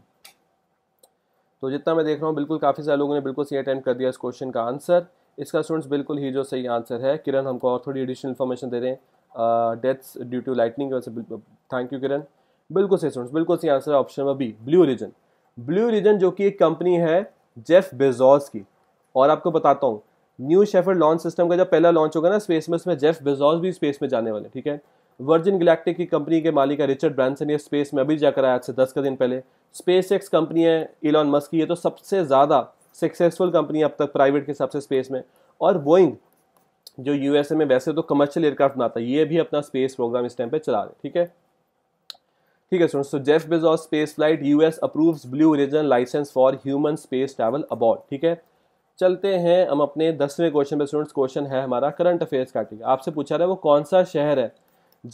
तो जितना मैं देख रहा हूँ बिल्कुल काफ़ी सारे लोगों ने बिल्कुल सही अटेंड कर दिया इस क्वेश्चन का आंसर इसका स्टूडेंट्स बिल्कुल ही जो सही आंसर है किरण हमको और थोड़ी एडिशनल इन्फॉर्मेशन दे रहे हैं डेथ्स ड्यू टू लाइटनिंग वैसे थैंक यू किरण बिल्कुल सही स्टूडेंट्स बिल्कुल सही आंसर है option number B Blue Origin Blue Origin जो कि एक कंपनी है जेफ बेजॉस की और आपको बताता हूँ न्यू शेफर लॉन्च सिस्टम का जब पहला लॉन्च होगा ना स्पेस में उसमें जेफ बेजॉस भी स्पेस में जाने वाले ठीक है वर्जिन गलेक्टिक की कंपनी के मालिक है रिचर्ड ब्रांसन ये स्पेस में अभी जाकर आया आज से दस का दिन पहले स्पेस एक्स कंपनी है इलॉन मस्क की ये तो सबसे ज़्यादा सक्सेसफुल कंपनी अब तक प्राइवेट के हिसाब से स्पेस में और बोइंग जो यूएसए में वैसे तो कमर्शियल एयरक्राफ्ट बनाता है ये भी अपना स्पेस प्रोग्राम इस टाइम पर चला रहे ठीक है ठीक है students so Jeff Bezos space flight US approves Blue Origin licence for human space travel about ठीक है चलते हैं हम अपने दसवें क्वेश्चन पे स्टूडेंट्स क्वेश्चन है हमारा करंट अफेयर्स का ठीक है आपसे पूछा रहा है वो कौन सा शहर है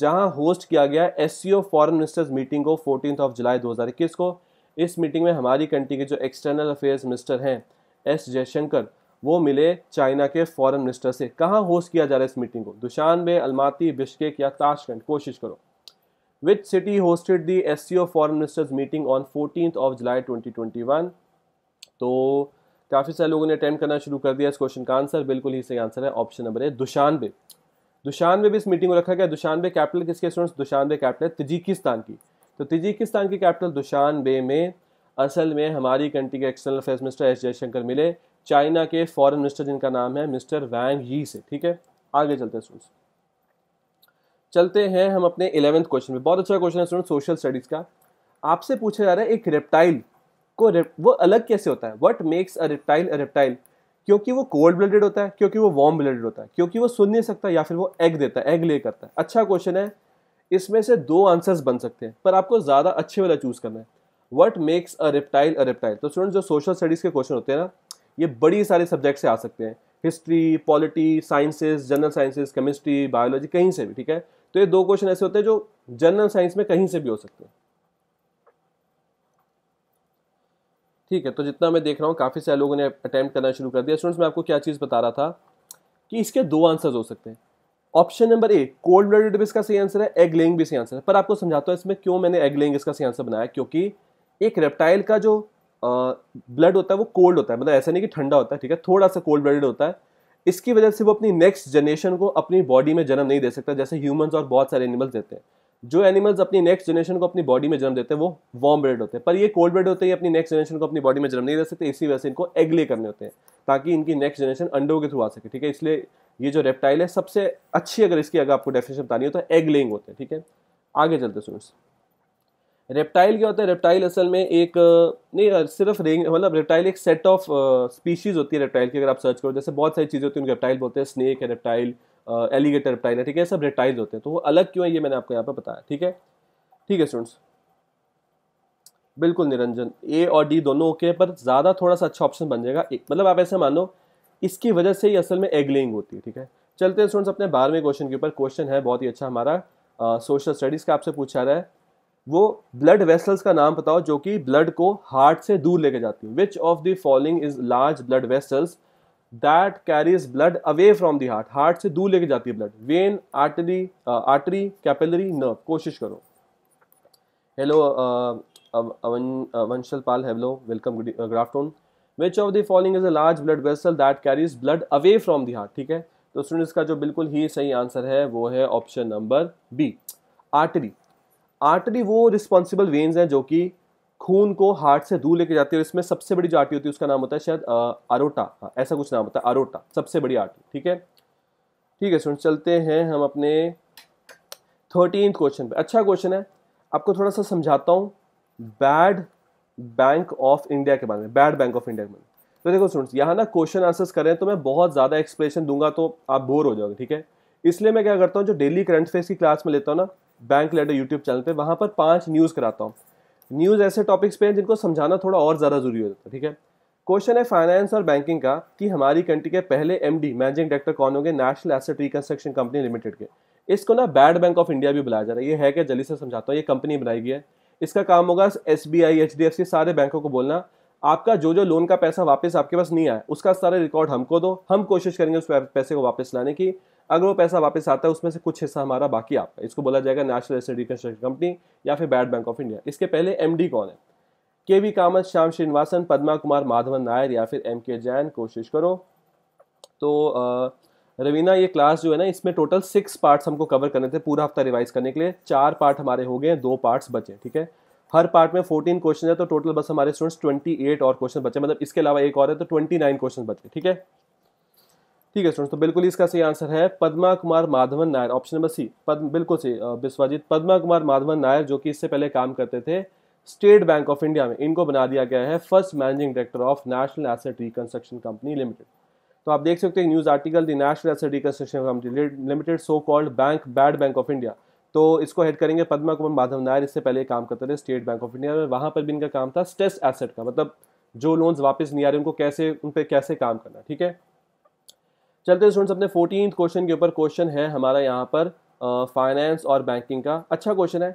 जहां होस्ट किया गया S C O foreign ministers meeting को फोर्टीन ऑफ जुलाई 2021 को इस मीटिंग में हमारी कंट्री के जो एक्सटर्नल अफेयर्स मिनिस्टर हैं एस जयशंकर वो मिले चाइना के फॉरन मिनिस्टर से कहाँ होस्ट किया जा रहा है इस मीटिंग को दुशान में अलमाती बिश्केक या ताशकंड कोशिश करो which city hosted the S C O foreign ministers meeting on fourteen of July one तो काफ़ी सारे लोगों ने अटैम्प्ट करना शुरू कर दिया इस क्वेश्चन का आंसर बिल्कुल ही सही आंसर है ऑप्शन नंबर है दुशानबे दुशानबे भी इस मीटिंग को रखा गया दुशानबे कैपिटल किसके स्टूडेंट्स दुशानबे कैपिटल तजिकिस्तान की तो तजिकिस्तान की कैपिटल दुशानबे में असल में हमारी कंट्री के external affairs minister S Jaishankar मिले चाइना के फॉरन मिनिस्टर जिनका नाम है मिस्टर वैंग यी से ठीक है आगे चलते हैं स्टूडेंट्स चलते हैं हम अपने इलेवंथ क्वेश्चन में बहुत अच्छा क्वेश्चन है स्टूडेंट सोशल स्टडीज़ का आपसे पूछा जा रहा है एक रेप्टाइल को वो अलग कैसे होता है what makes a reptile a reptile क्योंकि वो कोल्ड ब्लडेड होता है क्योंकि वो वार्म ब्लडेड होता है क्योंकि वो सुन नहीं सकता या फिर वो एग देता है एग ले करता है अच्छा क्वेश्चन है इसमें से दो आंसर्स बन सकते हैं पर आपको ज़्यादा अच्छे वाला चूज़ करना है what makes a reptile a reptile तो स्टूडेंट जो सोशल स्टडीज़ के क्वेश्चन होते हैं ना ये बड़ी सारे सब्जेक्ट से आ सकते हैं history polity sciences general sciences chemistry biology कहीं से भी ठीक है तो ये दो क्वेश्चन ऐसे होते हैं जो जनरल साइंस में कहीं से भी हो सकते हैं ठीक है तो जितना मैं देख रहा हूँ काफ़ी सारे लोगों ने अटैम्प्ट करना शुरू कर दिया स्टूडेंट्स मैं आपको क्या चीज़ बता रहा था कि इसके दो आंसर्स हो सकते हैं option number A cold blooded भी इसका सही आंसर है एग लेंग भी सही आंसर है पर आपको समझाता हूँ इसमें क्यों मैंने एग लेंग इसका सही आंसर बनाया क्योंकि एक रेप्टाइल का जो ब्लड होता है वो कोल्ड होता है मतलब ऐसा नहीं कि ठंडा होता है ठीक है थोड़ा सा कोल्ड ब्लडेड होता है इसकी वजह से वो अपनी नेक्स्ट जनरेशन को अपनी बॉडी में जन्म नहीं दे सकता जैसे ह्यूमन्स और बहुत सारे एनिमल्स देते हैं जो एनिमल्स अपनी नेक्स्ट जनरेशन को अपनी बॉडी में जन्म देते हैं वो वार्म ब्रेड होते हैं पर ये कोल्ड ब्रेड होते हैं अपनी नेक्स्ट जनरेशन को अपनी बॉडी में जन्म नहीं दे सकते इसी वजह से इनको एगले करने होते हैं ताकि इनकी नेक्स्ट जनरेशन अंडों के थ्रू आ सके ठीक है इसलिए ये जो रेप्टाइल है सबसे अच्छी अगर इसकी अगर आपको डेफिनेशन बतानी हो तो एग लेइंग होते हैं ठीक है आगे चलते स्टूडेंट्स रेप्टाइल क्या होता है रेप्टाइल असल में एक नहीं सिर्फ रेंग मतलब रेप्टाइल एक सेट ऑफ स्पीशीज़ होती है रेप्टाइल की अगर आप सर्च करो जैसे बहुत सारी चीज़ें होती हैं उनके रेप्टाइल बोलते हैं स्नेक है रेप्टाइल एलिगेटर रेप्टाइल है ठीक है सब रेप्टाइल होते हैं तो वो अलग क्यों है ये मैंने आपको यहाँ पर बताया ठीक है ठीक है स्टूडेंट्स बिल्कुल निरंजन ए और डी दोनों ओके पर ज़्यादा थोड़ा सा अच्छा ऑप्शन बन जाएगा मतलब आप ऐसा मानो इसकी वजह से ही असल में एगलिंग होती है ठीक है चलते हैं स्टूडेंट्स अपने बारहवें क्वेश्चन के ऊपर क्वेश्चन है बहुत ही अच्छा हमारा सोशल स्टडीज़ का आपसे पूछा रहा है वो ब्लड वेसल्स का नाम बताओ जो कि ब्लड को हार्ट से दूर लेके जाती है which of the following is large blood vessels that carries blood away from the heart heart से दूर लेके जाती है blood vein artery artery capillary nerve कोशिश करो hello uh, Avanshal Pal hello welcome ग्राफ्टोन which of the following is a large blood vessel that carries blood away from the heart ठीक है तो स्टूडेंट्स का जो बिल्कुल ही सही आंसर है वो है option number B artery artery वो रिस्पॉन्सिबल वेन्स हैं जो कि खून को हार्ट से दूर लेके जाती है और इसमें सबसे बड़ी जो आर्टी होती है उसका नाम होता है शायद अरोटा हाँ, ऐसा कुछ नाम होता है अरोटा सबसे बड़ी आर्टी ठीक है ठीक है स्टूडेंट चलते हैं हम अपने थर्टीन क्वेश्चन पे अच्छा क्वेश्चन है आपको थोड़ा सा समझाता हूँ बैड बैंक ऑफ इंडिया के बारे में बैड बैंक ऑफ इंडिया के बारे में तो देखो स्टूडेंट्स यहाँ ना क्वेश्चन आंसर्स करें तो मैं बहुत ज़्यादा एक्सप्लेनेशन दूंगा तो आप बोर हो जाओगे ठीक है इसलिए मैं क्या करता हूँ जो डेली करंट अफेयर्स की क्लास में लेता हूँ ना बैंक लेटर यूट्यूब चैनल पर वहाँ पर पाँच न्यूज़ कराता हूँ न्यूज़ ऐसे टॉपिक्स पे हैं जिनको समझाना थोड़ा और ज़्यादा जरूरी हो जाता है ठीक है क्वेश्चन है फाइनेंस और बैंकिंग का कि हमारी कंट्री के पहले एमडी मैनेजिंग डायरेक्टर कौन होंगे national asset reconstruction company limited के इसको ना बैड बैंक ऑफ इंडिया भी बुलाया जा रहा है ये है क्या जल्दी से समझाता हूँ ये कंपनी बनाई गई है इसका काम होगा S B I H D F C सारे बैंकों को बोलना आपका जो जो लोन का पैसा वापस आपके पास नहीं आया उसका सारा रिकॉर्ड हमको दो हम कोशिश करेंगे उस पैसे को वापस लाने की अगर वो पैसा वापस आता है उसमें से कुछ हिस्सा हमारा बाकी आपका इसको बोला जाएगा नेशनल एसेट रिकन्स्ट्रक्शन कंपनी या फिर बैड बैंक ऑफ इंडिया इसके पहले एम कौन है के वी कामत श्याम श्रीनिवासन पद्मा कुमार माधवन नायर या फिर एम के जैन कोशिश करो तो रवीना ये क्लास जो है ना इसमें टोटल सिक्स पार्ट्स हमको कवर करने थे पूरा हफ्ता रिवाइज करने के लिए चार पार्ट हमारे हो गए दो पार्ट्स बचे ठीक है हर पार्ट में फोर्टीन क्वेश्चन है तो टोटल बस हमारे स्टूडेंट्स ट्वेंटी एट और क्वेश्चन बचे मतलब इसके अलावा एक और है तो ट्वेंटी नाइन क्वेश्चन बचे ठीक है ठीक है स्टूडेंट्स तो बिल्कुल इसका सही आंसर है Padma Kumar Madhavan Nair option number C पद बिल्कुल सही विश्वजीत पद्मा कुमार माधवन नायर जो कि इससे पहले काम करते थे स्टेट बैंक ऑफ इंडिया में इनको बना दिया गया है first managing director of national asset reconstruction company limited तो आप देख सकते हैं news article the national asset reconstruction company limited so called bank bad bank of India तो इसको हेड करेंगे पद्मा कुमार माधव नायर इससे पहले काम करते थे स्टेट बैंक ऑफ इंडिया में वहाँ पर भी इनका काम था स्ट्रेस एसेट का मतलब जो लोन्स वापस नहीं आ रहे उनको कैसे उन पर कैसे काम करना ठीक है चलते स्टूडेंट्स अपने फोर्टीन क्वेश्चन के ऊपर क्वेश्चन है हमारा यहाँ पर फाइनेंस और बैंकिंग का अच्छा क्वेश्चन है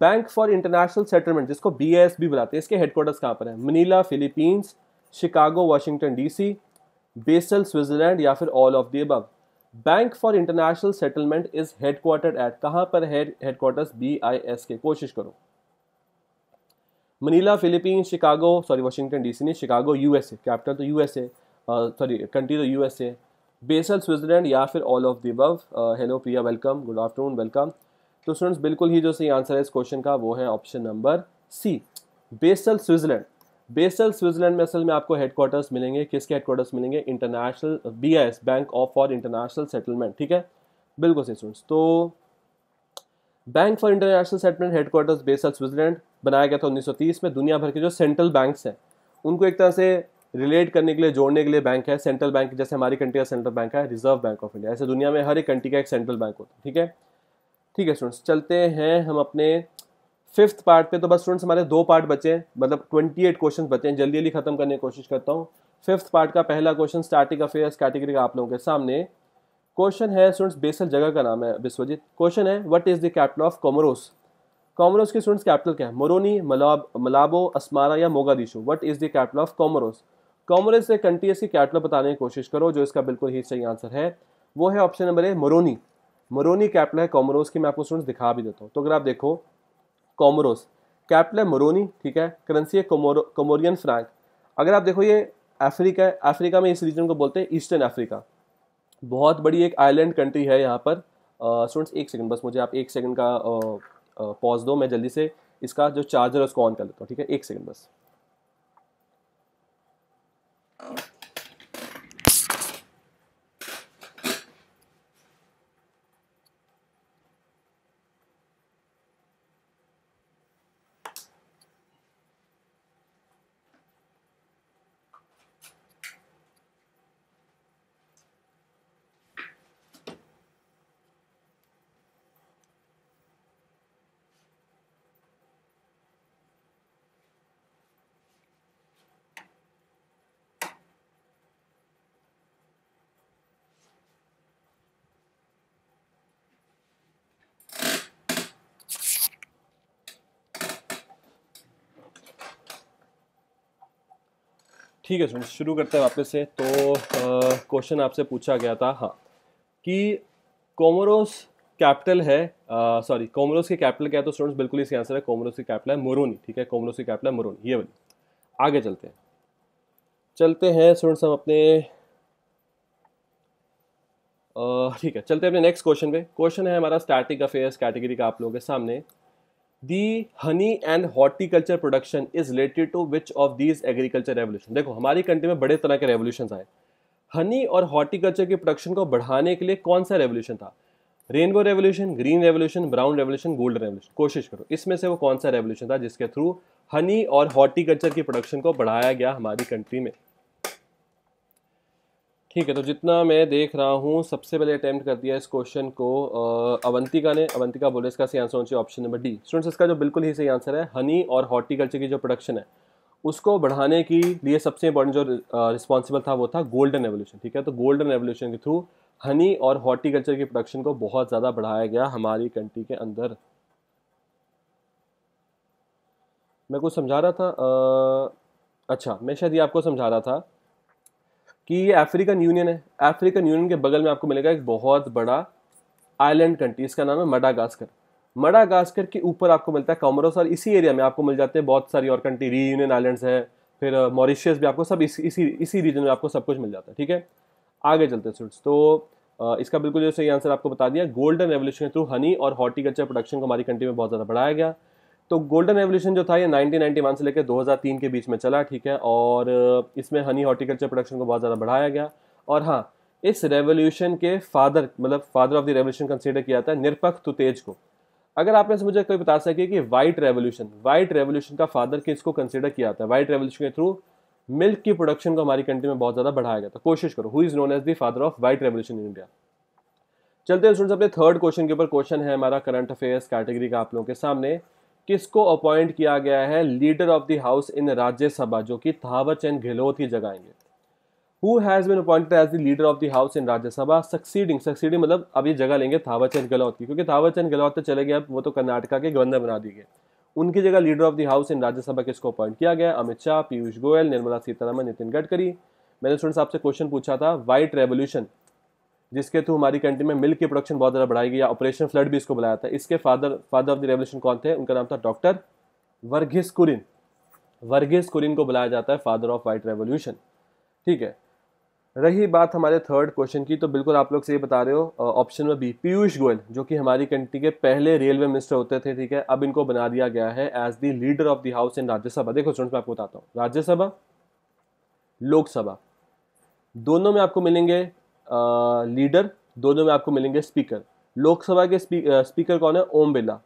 बैंक फॉर इंटरनेशनल सेटलमेंट जिसको बी एस भी बुलाते हैं इसके हेडक्वार्टर्स कहाँ पर है Manila Philippines Chicago Washington DC Basel Switzerland या फिर all of the above bank for international settlement is headquarter at कहाँ पर है हेडक्वार्टर्स बी आई एस के कोशिश करो Manila Philippines Chicago sorry Washington DC नहीं Chicago U S A capital तो U S A sorry country तो यूएसए बेसल स्विट्जरलैंड या फिर all of the above hello Priya welcome good afternoon welcome तो स्टूडेंट्स बिल्कुल ही जो सही आंसर है इस क्वेश्चन का वो है option number C Basel Switzerland Basel Switzerland में असल में आपको हेडक्वार्टर्स मिलेंगे किसके हेडक्वार्टर्स मिलेंगे international B bank of for international settlement ठीक है बिल्कुल सही स्टूडेंट्स तो bank for international settlement headquarters Basel Switzerland बनाया गया था 1930 में दुनिया भर के जो सेंट्रल बैंक्स हैं उनको एक तरह से रिलेट करने के लिए जोड़ने के लिए बैंक है सेंट्रल बैंक जैसे हमारी कंट्री का सेंट्रल बैंक है रिजर्व बैंक ऑफ इंडिया ऐसे दुनिया में हर एक कंट्री का एक सेंट्रल बैंक होता है ठीक है ठीक है स्टूडेंट्स चलते हैं हम अपने फिफ्थ पार्ट पे तो बस स्टूडेंट्स हमारे दो पार्ट बचे हैं मतलब ट्वेंटी एट क्वेश्चन बचे हैं जल्दी जल्दी खत्म करने की कोशिश करता हूँ फिफ्थ पार्ट का पहला क्वेश्चन स्टार्टिंग अफेयर्स कैटेगरी का आप लोगों के सामने क्वेश्चन है स्टूडेंट्स बेसल जगह का नाम है विश्वजीत क्वेश्चन है what is the capital of Comoros Comoros के स्टूडेंट्स कैपिटल क्या है मोरोनी मलाब मलाबो अस्मारा या Mogadishu what is the capital of Comoros Comoros से कंटीस की कैपिटल बताने की कोशिश करो जो इसका बिल्कुल ही सही आंसर है वो है option number A Moroni Moroni capital है कॉमरोस की मैं आपको स्टूडेंट्स दिखा भी देता हूँ तो अगर आप देखो कॉमरोस कैपिटल है मरोनी ठीक है करेंसी है कमोरियन फ्रैंक अगर आप देखो ये अफ्रीका है अफ्रीका में इस रीजन को बोलते हैं ईस्टर्न अफ्रीका बहुत बड़ी एक आइलैंड कंट्री है यहाँ पर स्टूडेंट्स एक सेकंड बस मुझे आप एक सेकंड का पॉज दो मैं जल्दी से इसका जो चार्जर है उसको ऑन कर लेता हूँ ठीक है एक सेकंड बस Oh. ठीक है सर शुरू करते हैं वापस से तो क्वेश्चन आपसे पूछा गया था हाँ कि कोमोरोस कैपिटल है सॉरी कोमोरोस के कैपिटल क्या है तो स्टूडेंट्स बिल्कुल इसका आंसर है कोमोरोस की कैपिटल है मोरोनी ठीक है कोमोरोस की कैपिटल है मोरोनी ये वाली आगे चलते हैं चलते हैं स्टूडेंट्स हम अपने ठीक है चलते हैं अपने नेक्स्ट क्वेश्चन पे क्वेश्चन है हमारा स्टैटिक अफेयर्स कैटेगरी का आप लोगों के सामने the honey and horticulture production is related to which of these agriculture revolution? देखो हमारी कंट्री में बड़े तरह के रेवोल्यूशन आए हनी और हॉर्टिकल्चर के प्रोडक्शन को बढ़ाने के लिए कौन सा रेवोल्यूशन था rainbow revolution green revolution brown revolution gold revolution कोशिश करो इसमें से वो कौन सा रेवोल्यूशन था जिसके थ्रू हनी और हॉर्टिकल्चर की प्रोडक्शन को बढ़ाया गया हमारी कंट्री में ठीक है तो जितना मैं देख रहा हूँ सबसे पहले अटैम्प्ट कर दिया इस क्वेश्चन को अवंतिका ने अवंतिका बोले इसका सही आंसर होना चाहिए ऑप्शन नंबर डी स्टूडेंट्स इसका जो बिल्कुल ही सही आंसर है हनी और हॉर्टिकल्चर की जो प्रोडक्शन है उसको बढ़ाने के लिए सबसे इंपॉर्टेंट जो रिस्पॉन्सिबल था वो था गोल्डन रेवोल्यूशन ठीक है तो गोल्डन रेवोल्यूशन के थ्रू हनी और हॉर्टिकल्चर की प्रोडक्शन को बहुत ज़्यादा बढ़ाया गया हमारी कंट्री के अंदर मैं कुछ समझा रहा था आ, अच्छा मैं शायद ये आपको समझा रहा था कि ये अफ्रीकन यूनियन है अफ्रीकन यूनियन के बगल में आपको मिलेगा एक बहुत बड़ा आइलैंड कंट्री इसका नाम है मडागास्कर मडागास्कर के ऊपर आपको मिलता है कॉमरोस और इसी एरिया में आपको मिल जाते हैं बहुत सारी और कंट्री री यूनियन आइलैंड्स है फिर मॉरिशियस भी आपको सब इसी इसी इसी रीजन में आपको सब कुछ मिल जाता है ठीक है आगे चलते हैं स्टूडेंट्स तो इसका बिल्कुल जो सही आंसर आपको बता दिया गोल्डन रेवोल्यूशन के थ्रू हनी और हॉर्टिकल्चर प्रोडक्शन को हमारी कंट्री में बहुत ज़्यादा बढ़ाया गया तो गोल्डन रेवल्यूशन जो था ये 1991 से लेकर 2003 के बीच में चला ठीक है और इसमें हनी हॉर्टिकल्चर प्रोडक्शन को बहुत ज़्यादा बढ़ाया गया और हाँ इस रेवोल्यूशन के फादर मतलब father of the revolution consider किया था निरपक तुतेज को अगर आप में से मुझे कोई बता सके कि वाइट रेवोल्यूशन वाइट रेवोल्यूशन का फादर किसको कंसिडर किया था वाइट रेवोल्यूशन के थ्रू मिल्क की प्रोडक्शन को हमारी कंट्री में बहुत ज़्यादा बढ़ाया गया था कोशिश करो who is known as the father of white revolution in India चलते हैं स्टूडेंट्स अपने थर्ड क्वेश्चन के ऊपर क्वेश्चन है हमारा करंट अफेयर्स कैटेगरी का आप लोगों के सामने किसको अपॉइंट किया गया है leader of the house in Rajya Sabha जो कि थावर चंद गहलोत जगह आएंगे who has been appointed as the leader of the house in Rajya Sabha succeeding succeeding मतलब अभी जगह लेंगे थावर चंद गहलोत की क्योंकि थावर चंद गहलोत तो चले गए अब वो तो कर्नाटका के गवर्नर बना दिए गए उनकी जगह leader of the house in Rajya Sabha किसको अपॉइंट किया गया अमित शाह पीयूष गोयल निर्मला सीतारामन नितिन गडकरी मैंने स्टूडेंट्स आपसे क्वेश्चन पूछा था वाइट रेवोल्यूशन जिसके थ्रू हमारी कंट्री में मिल्क की प्रोडक्शन बहुत ज़्यादा बढ़ाई गई या ऑपरेशन फ्लड भी इसको बुलाया था इसके father father of the revolution कौन थे उनका नाम था डॉक्टर वर्गीस कुरिन वर्गीस कुरिन को बुलाया जाता है फादर ऑफ वाइट रेवोल्यूशन ठीक है रही बात हमारे थर्ड क्वेश्चन की तो बिल्कुल आप लोग से ये बता रहे हो ऑप्शन में बी पीयूष गोयल जो कि हमारी कंट्री के पहले रेलवे मिनिस्टर होते थे ठीक है अब इनको बना दिया गया है as the leader of the house in Rajya Sabha देखो स्टूडेंट्स मैं आपको बताता हूँ राज्यसभा लोकसभा दोनों में आपको मिलेंगे लीडर दोनों में आपको मिलेंगे स्पीकर लोकसभा के स्पी, स्पीकर कौन है ओम बिरला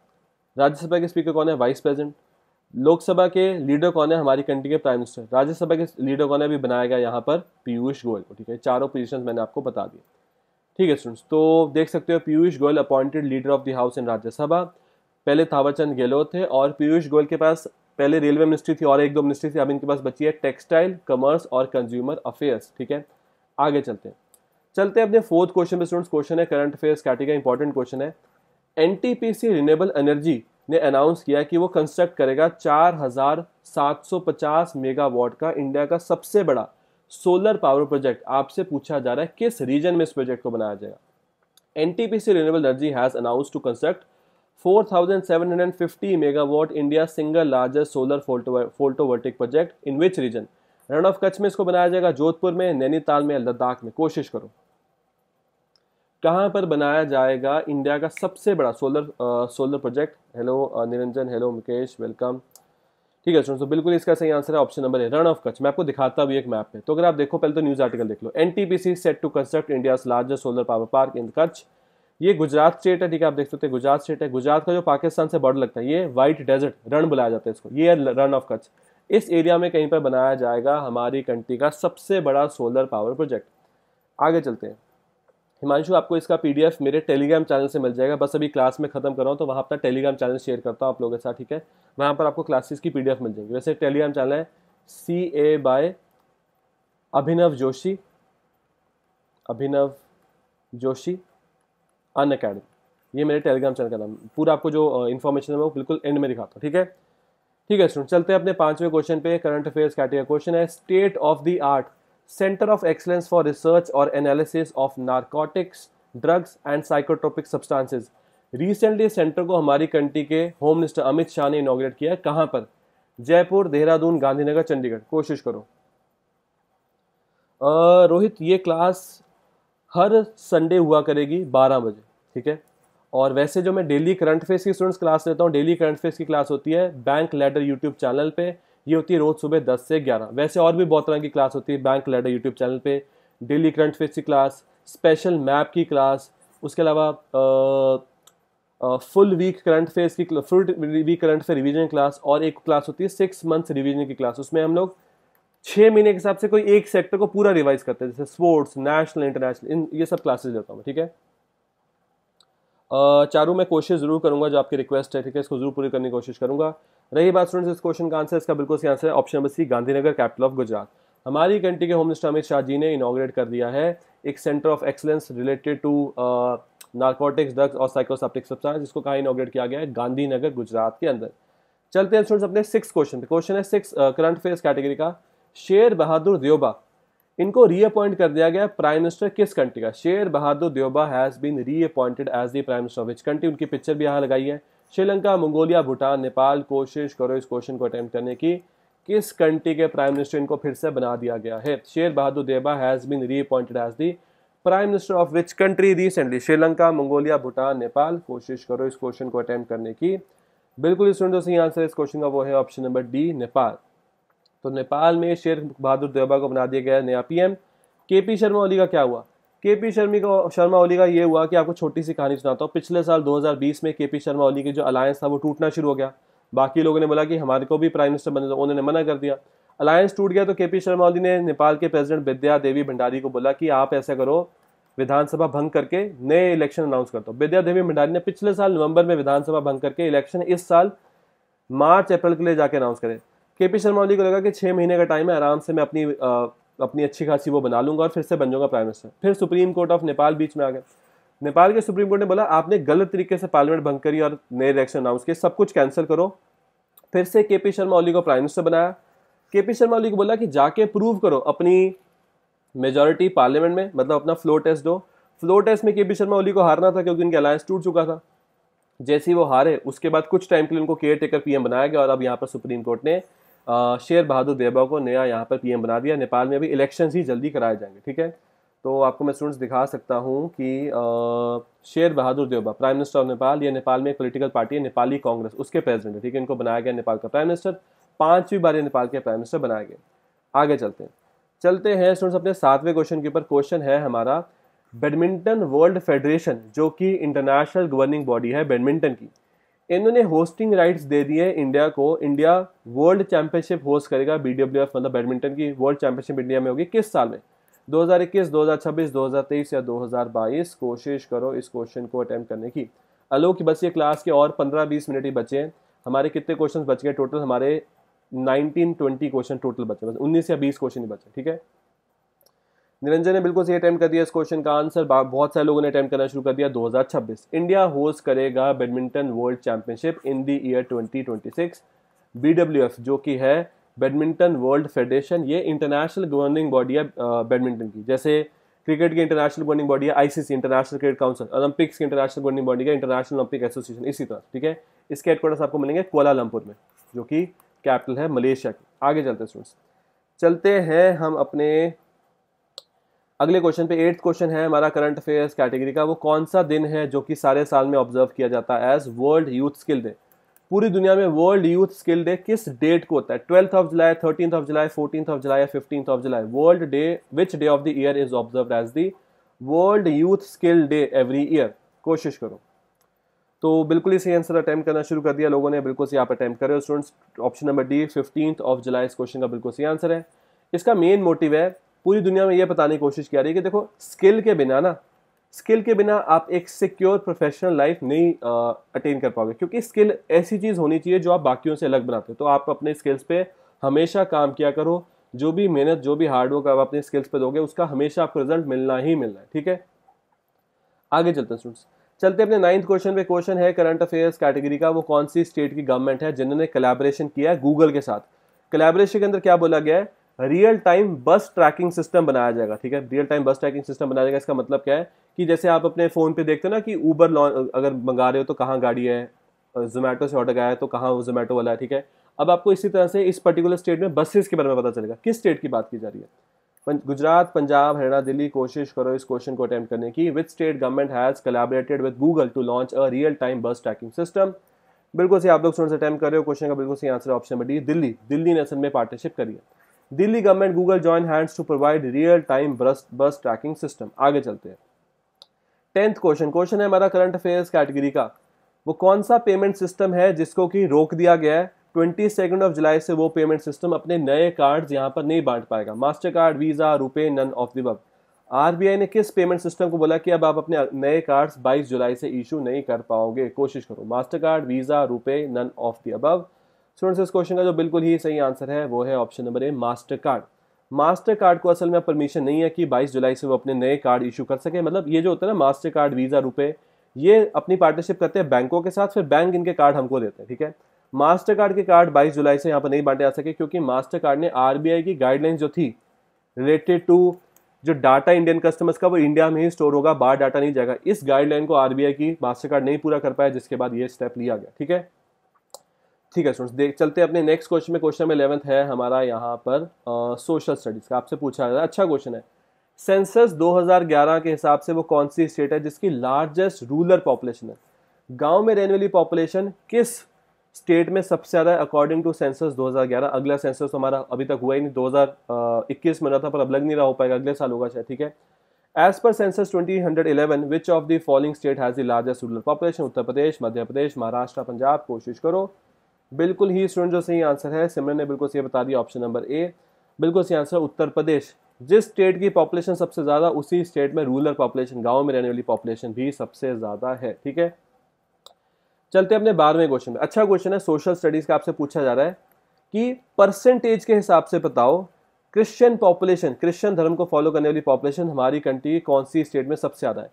राज्यसभा के स्पीकर कौन है वाइस प्रेसिडेंट लोकसभा के लीडर कौन है हमारी कंट्री के प्राइम मिनिस्टर राज्यसभा के लीडर कौन है अभी बनाया गया यहाँ पर पीयूष गोयल को ठीक है चारों पोजिशन मैंने आपको बता दिए ठीक है स्टूडेंट्स तो देख सकते हो Piyush Goyal appointed leader of the house in Rajya Sabha पहले थावरचंद गहलोत थे और पीयूष गोयल के पास पहले रेलवे मिनिस्ट्री थी और एक दो मिनिस्ट्री थी अब इनके पास बची है टेक्सटाइल कमर्स और कंज्यूमर अफेयर्स ठीक है आगे चलते हैं चलते अपने फोर्थ क्वेश्चन पे स्टूडेंट्स क्वेश्चन है करंट अफेयर्स कैटेगरी का इंपॉर्टेंट क्वेश्चन है एनटीपीसी रिन्यूएबल एनर्जी ने अनाउंस किया कि वो कंस्ट्रक्ट करेगा 4750 मेगावाट का इंडिया का सबसे बड़ा सोलर पावर प्रोजेक्ट आपसे पूछा जा रहा है किस रीजन में इस प्रोजेक्ट को बनाया जाएगा NTPC renewable energy has announce to construct 4750 megawatt India single largest solar photovoltaic project in which region Rann of Kutch में इसको बनाया जाएगा जोधपुर में नैनीताल में लद्दाख में कोशिश करो कहाँ पर बनाया जाएगा इंडिया का सबसे बड़ा solar uh, solar project hello Niranjan hello Mukesh welcome ठीक है स्टूडेंट्स तो बिल्कुल इसका सही आंसर है ऑप्शन नंबर है रन ऑफ कच्छ मैं आपको दिखाता हूँ एक मैप पे तो अगर आप देखो पहले तो न्यूज़ आर्टिकल देख लो एन set to construct India largest solar power park in Kutch ये गुजरात स्टेट है ठीक है आप देख सकते हैं गुजरात स्टेट है गुजरात का जो पाकिस्तान से बॉर्डर लगता है ये व्हाइट डेजर्ट रण बुलाया जाता है इसको ये रन ऑफ कच्छ इस एरिया में कहीं पर बनाया जाएगा हमारी कंट्री का सबसे बड़ा सोलर पावर प्रोजेक्ट आगे चलते हैं हिमांशु आपको इसका पी मेरे टेलीग्राम चैनल से मिल जाएगा बस अभी क्लास में खत्म कर रहा हूँ तो वहाँ अपना टेलीग्राम चैनल शेयर करता हूँ आप लोगों के साथ ठीक है वहाँ पर आपको क्लासेस की पी मिल जाएगी वैसे टेलीग्राम चैनल है C A by Abhinav Joshi Abhinav Joshi Unacademy ये मेरे टेलीग्राम चैनल का नाम पूरा आपको जो इन्फॉर्मेशन है वो बिल्कुल एंड में दिखाता हूँ ठीक है ठीक है स्टूडेंट चलते हैं अपने पांचवें क्वेश्चन पे करंट अफेयर्स कैटेगरी क्वेश्चन है state of the art centre of excellence for research और analysis of narcotics drugs and psychotropic Substances. Recently centre को हमारी कंट्री के होम मिनिस्टर अमित शाह ने इनाग्रेट किया है कहाँ पर जयपुर देहरादून गांधीनगर चंडीगढ़ कोशिश करो आ, रोहित ये क्लास हर संडे हुआ करेगी 12 बजे ठीक है और वैसे जो मैं डेली करंट फेस की स्टूडेंट्स क्लास लेता हूँ डेली करंट फेस की क्लास होती है बैंक लेटर यूट्यूब चैनल पर ये होती है रोज़ सुबह दस से ग्यारह वैसे और भी बहुत तरह की क्लास होती है बैंक लेडर यूट्यूब चैनल पर डेली करंट अफेयर्स की क्लास स्पेशल मैप की क्लास उसके अलावा फुल वीक करंट अफेयर्स की full week current affair revision class और एक क्लास होती है सिक्स मंथ्स रिविजन की क्लास उसमें हम लोग छः महीने के हिसाब से कोई एक सेक्टर को पूरा रिवाइज करते हैं जैसे स्पोर्ट्स नेशनल इंटरनेशनल इन ये सब क्लासेस लेता हूँ ठीक है चारू मैं कोशिश ज़रूर करूंगा जो आपकी रिक्वेस्ट है ठीक है इसको जरूर पूरी करने की कोशिश करूंगा रही बात स्टूडेंट्स इस क्वेश्चन का आंसर इसका बिल्कुल सही आंसर है option number C Gandhinagar capital of Gujarat हमारी कंट्री के होम मिनिस्टर अमित शाह जी ने इनाग्रेट कर दिया है एक centre of excellence related to narcotics drugs और साइकोसाप्टिक सब्सटेंस जिसको कहाँ इनाग्रेट किया गया है गांधीनगर गुजरात के अंदर चलते हैं स्टूडेंट्स अपने सिक्स क्वेश्चन क्वेश्चन है सिक्स करंट अफेयर्स कैटेगरी का शेर बहादुर देवबा इनको रीअपॉइंट कर दिया गया प्राइम मिनिस्टर किस कंट्री का Sher Bahadur Deuba has been reappointed as the prime minister of which country उनकी पिक्चर भी यहाँ लगाई है श्रीलंका मंगोलिया भूटान नेपाल कोशिश करो इस क्वेश्चन को अटैम्प्ट करने की किस कंट्री के प्राइम मिनिस्टर इनको फिर से बना दिया गया है Sher Bahadur Deuba has been reappointed as the prime minister of which country recently Sri Lanka Mongolia Bhutan Nepal कोशिश करो इस क्वेश्चन को अटैम्प्ट करने की बिल्कुल स्टूडेंट दोस्तों आंसर इस क्वेश्चन का वो है ऑप्शन नंबर डी नेपाल तो नेपाल में शेर बहादुर देवबा को बना दिया गया नया पीएम केपी शर्मा ओली का क्या हुआ केपी शर्मा को शर्मा ओली का ये हुआ कि आपको छोटी सी कहानी सुनाता हूँ पिछले साल 2020 में केपी शर्मा ओली की जो अलायंस था वो टूटना शुरू हो गया बाकी लोगों ने बोला कि हमारे को भी प्राइम मिनिस्टर बनने उन्होंने मना कर दिया अलायंस टूट गया तो पी शर्मा ओली ने नेपाल के प्रेसिडेंट विद्या देवी भंडारी को बोला कि आप ऐसा करो विधानसभा भंग करके नए इलेक्शन अनाउंस कर दो विद्या देवी भंडारी ने पिछले साल नवंबर में विधानसभा भंग करके इलेक्शन इस साल मार्च अप्रैल के लिए जाके अनाउंस करें के पी शर्मा ओली को लगा कि छः महीने का टाइम है आराम से मैं अपनी आ, अपनी अच्छी खासी वो बना लूँगा और फिर से बन जाऊँगा प्राइम मिनिस्टर फिर सुप्रीम कोर्ट ऑफ नेपाल बीच में आ गए नेपाल के सुप्रीम कोर्ट ने बोला आपने गलत तरीके से पार्लियामेंट भंग करी और नए इलेक्शन अनाउंस किए सब कुछ कैंसिल करो फिर से के पी शर्मा ओली को प्राइम मिनिस्टर बनाया के पी शर्मा ओली को बोला कि जाके प्रूव करो अपनी मेजोरिटी पार्लियामेंट में मतलब अपना फ्लो टेस्ट दो फ्लो टेस्ट में के पी शर्मा ओली को हारना था क्योंकि उनके अलायंस टूट चुका था जैसे ही वो हारे उसके बाद कुछ टाइम के लिए उनको केयर टेकर पी बनाया गया और अब यहाँ पर सुप्रीम कोर्ट ने शेर बहादुर देवा को नया यहाँ पर पीएम बना दिया नेपाल में अभी इलेक्शन ही जल्दी कराए जाएंगे ठीक है तो आपको मैं स्टूडेंट्स दिखा सकता हूँ कि Sher Bahadur Deuba prime minister of Nepal ये नेपाल में एक पोलिटिकल पार्टी है नेपाली कांग्रेस उसके प्रेजिडेंट है ठीक है इनको बनाया गया नेपाल का प्राइम मिनिस्टर पांचवीं बार ये नेपाल के प्राइम मिनिस्टर बनाए गए आगे चलते हैं चलते हैं स्टूडेंट्स अपने सातवें क्वेश्चन के ऊपर क्वेश्चन है हमारा बैडमिंटन वर्ल्ड फेडरेशन जो कि इंटरनेशनल गवर्निंग बॉडी है बैडमिंटन की इन्होंने होस्टिंग राइट्स दे दिए हैं इंडिया को इंडिया वर्ल्ड चैंपियनशिप होस्ट करेगा बी मतलब बैडमिंटन की वर्ल्ड चैंपियनशिप इंडिया में होगी किस साल में 2021, 2026, 2023 या 2022 कोशिश करो इस क्वेश्चन को अटैम्प्ट करने की अलो की बस ये क्लास के और 15-20 मिनट ही बचे हैं हमारे कितने क्वेश्चन बच गए टोटल हमारे 19-20 क्वेश्चन टोटल बचे बस 19 या 20 क्वेश्चन ही बचे ठीक है निरंजन ने बिल्कुल सही अटैम्प्ट कर दिया इस क्वेश्चन का आंसर बहुत सारे लोगों ने अटैम्प्ट करना शुरू कर दिया 2026 इंडिया होस्ट करेगा badminton world championship in the year 2026 BWF जो कि है बैडमिंटन वर्ल्ड फेडरेशन ये इंटरनेशनल गवर्निंग बॉडी है बैडमिंटन की जैसे क्रिकेट की इंटरनेशनल गवर्निंग बॉडी है ICC international cricket council Olympics की इंटरनेशनल गवर्निंग बॉडी है इंटरनेशनल ओलंपिक एसोसिएशन इसी तरह ठीक है इसके हेडक्वार्टर्स आपको मिलेंगे कोलालमपुर में जो कि कैपिटल है मलेशिया की आगे चलते हैं स्टूडेंट्स चलते हैं हम अपने अगले क्वेश्चन पे एट्थ क्वेश्चन है हमारा करंट अफेयर्स कैटेगरी का वो कौन सा दिन है जो कि सारे साल में ऑब्जर्व किया जाता है as world youth skill day पूरी दुनिया में वर्ल्ड यूथ स्किल डे किस डेट को होता है twelfth of July thirteen of July fourteen of July या fifteen of July world day which day of the year is observe as the world youth skill day every year कोशिश करो तो बिल्कुल ही सही आंसर अटैम्प्ट करना शुरू कर दिया लोगों ने बिल्कुल सही आप अटैम्प्ट करें students option number D fifteen of July इस क्वेश्चन का बिल्कुल सही आंसर है इसका मेन मोटिव है पूरी दुनिया में यह बताने की कोशिश की जा रही है कि देखो स्किल के बिना ना स्किल के बिना आप एक सिक्योर प्रोफेशनल लाइफ नहीं अटेन कर पाओगे क्योंकि स्किल ऐसी चीज़ होनी चाहिए जो आप बाकियों से अलग बनाते हो तो आप अपने स्किल्स पे हमेशा काम किया करो जो भी मेहनत जो भी हार्डवर्क आप अपने स्किल्स पे दोगे उसका हमेशा आपको रिजल्ट मिलना ही मिलना है ठीक है आगे चलते हैं स्टूडेंट्स चलते अपने नाइन्थ क्वेश्चन पे क्वेश्चन है करंट अफेयर्स कैटेगरी का वो कौन सी स्टेट की गवर्नमेंट है जिन्होंने कलेबरेशन किया है गूगल के साथ कलेबरेशन के अंदर क्या बोला गया है real time bus tracking system बनाया जाएगा ठीक है real time bus tracking system बनाया जाएगा इसका मतलब क्या है कि जैसे आप अपने फ़ोन पे देखते हो ना कि ऊबर लॉन्च अगर मंगा रहे हो तो कहाँ गाड़ी है जोमेटो से ऑर्डर गया है तो कहाँ वो जोमेटो वाला है ठीक है अब आपको इसी तरह से इस पर्टिकुलर स्टेट में बसेस के बारे में पता चलेगा किस स्टेट की बात की जा रही है गुजरात पंजाब हरियाणा दिल्ली कोशिश करो इस क्वेश्चन को अटैम्प्ट करने की with state government has collaborated with Google to launch a real time bus tracking system बिल्कुल सही आप लोग स्टूडेंट्स अटैम्प्ट कर रहे हो क्वेश्चन का बिल्कुल सही answer option B Delhi Delhi ने असल में पार्टनरशिप करी है Delhi government Google join hands to provide real time bus bus tracking system आगे चलते हैं टेंथ क्वेश्चन क्वेश्चन है हमारा करंट अफेयर्स कैटेगरी का वो कौन सा पेमेंट सिस्टम है जिसको कि रोक दिया गया है ट्वेंटी सेकेंड ऑफ जुलाई से वो पेमेंट सिस्टम अपने नए कार्ड्स यहाँ पर नहीं बांट पाएगा Mastercard Visa RuPay none of the RBI ने किस पेमेंट सिस्टम को बोला कि अब आप अपने नए कार्ड्स 22 जुलाई से इशू नहीं कर पाओगे कोशिश करो Mastercard Visa RuPay none of the above students इस क्वेश्चन का जो बिल्कुल ही सही आंसर है वो है option number A Mastercard Mastercard को असल में परमिशन नहीं है कि 22 जुलाई से वो अपने नए कार्ड इशू कर सके मतलब ये जो होता है ना मास्टर कार्ड वीज़ा रुपए ये अपनी पार्टनरशिप करते हैं बैंकों के साथ फिर बैंक इनके कार्ड हमको देते हैं ठीक है मास्टर कार्ड के कार्ड 22 जुलाई से यहाँ पर नहीं बांटे जा सके क्योंकि मास्टर कार्ड ने आरबीआई की गाइडलाइंस जो थी रिलेटेड टू जो डाटा इंडियन कस्टमर्स का वो इंडिया में ही स्टोर होगा बाहर डाटा नहीं जाएगा इस गाइडलाइन को आरबीआई की मास्टर कार्ड नहीं पूरा कर पाया जिसके बाद ये स्टेप लिया गया ठीक है ठीक है स्टूडेंट्स देख चलते हैं अपने नेक्स्ट क्वेश्चन में क्वेश्चन इलेवंथ है हमारा यहाँ पर सोशल स्टडीज़ का आपसे पूछा जाता है अच्छा क्वेश्चन है सेंसस 2011 के हिसाब से वो कौन सी स्टेट है जिसकी लार्जेस्ट रूरल पॉपुलेशन है गांव में रहने वाली पॉपुलेशन किस स्टेट में सबसे ज़्यादा अकॉर्डिंग टू सेंसस 2011 अगला सेंसस तो हमारा अभी तक हुआ ही नहीं 2021 में रहा था पर अब लग नहीं रहा हो पाएगा अगले साल होगा शायद ठीक है as per census 2011 which of the following state has the largest rural population Uttar Pradesh Madhya Pradesh Maharashtra Punjab कोशिश करो बिल्कुल ही स्टूडेंट जो सही आंसर है सिमरन ने बिल्कुल सही बता दिया ऑप्शन नंबर ए बिल्कुल सही आंसर उत्तर प्रदेश जिस स्टेट की पॉपुलेशन सबसे ज़्यादा उसी स्टेट में रूरल पॉपुलेशन गाँव में रहने वाली पॉपुलेशन भी सबसे ज़्यादा है ठीक है चलते अपने बारहवें क्वेश्चन में अच्छा क्वेश्चन है सोशल स्टडीज़ का आपसे पूछा जा रहा है कि परसेंटेज के हिसाब से बताओ क्रिश्चियन पॉपुलेशन क्रिश्चियन धर्म को फॉलो करने वाली पॉपुलेशन हमारी कंट्री कौन सी स्टेट में सबसे ज़्यादा है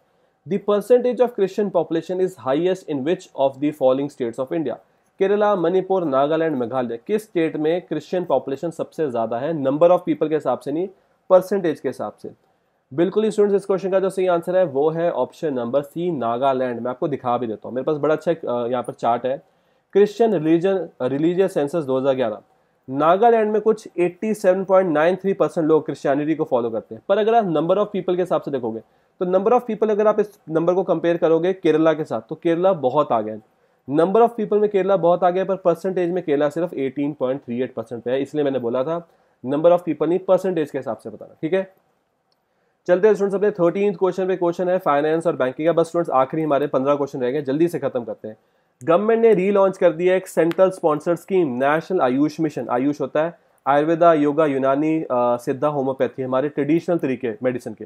the percentage of Christian population is highest in which of the following states of India Kerala Manipur Nagaland Meghalaya किस स्टेट में क्रिश्चियन पॉपुलेशन सबसे ज़्यादा है नंबर ऑफ पीपल के हिसाब से नहीं परसेंटेज के हिसाब से बिल्कुल ही स्टूडेंट्स इस क्वेश्चन का जो सही आंसर है वो है ऑप्शन नंबर सी नागालैंड मैं आपको दिखा भी देता हूँ मेरे पास बड़ा अच्छा यहाँ पर चार्ट है Christian religion religious census 2011 Nagaland में कुछ 87.93 परसेंट लोग क्रिश्चियनिटी को फॉलो करते हैं पर अगर आप नंबर ऑफ पीपल के हिसाब से देखोगे तो नंबर ऑफ पीपल अगर आप इस नंबर को कंपेयर करोगे केरला के साथ तो केरला बहुत आगे है नंबर ऑफ पीपल में केरला बहुत आगे है पर परसेंटेज में केरला सिर्फ 18.38 परसेंट पे है इसलिए मैंने बोला था नंबर ऑफ पीपल नहीं परसेंटेज के हिसाब से बताना ठीक है चलते हैं स्टूडेंट्स अपने थर्टीन क्वेश्चन पे क्वेश्चन है फाइनेंस और बैंकिंग का बस स्टूडेंट्स आखिरी हमारे पंद्रह क्वेश्चन रह गए जल्दी से खत्म करते हैं गवर्नमेंट ने रीलॉन्च कर दिया एक central sponsored scheme national AYUSH mission AYUSH होता है आयुर्वेदा योगा यूनानी सिद्धा होम्योपैथी हमारे ट्रेडिशनल तरीके मेडिसिन के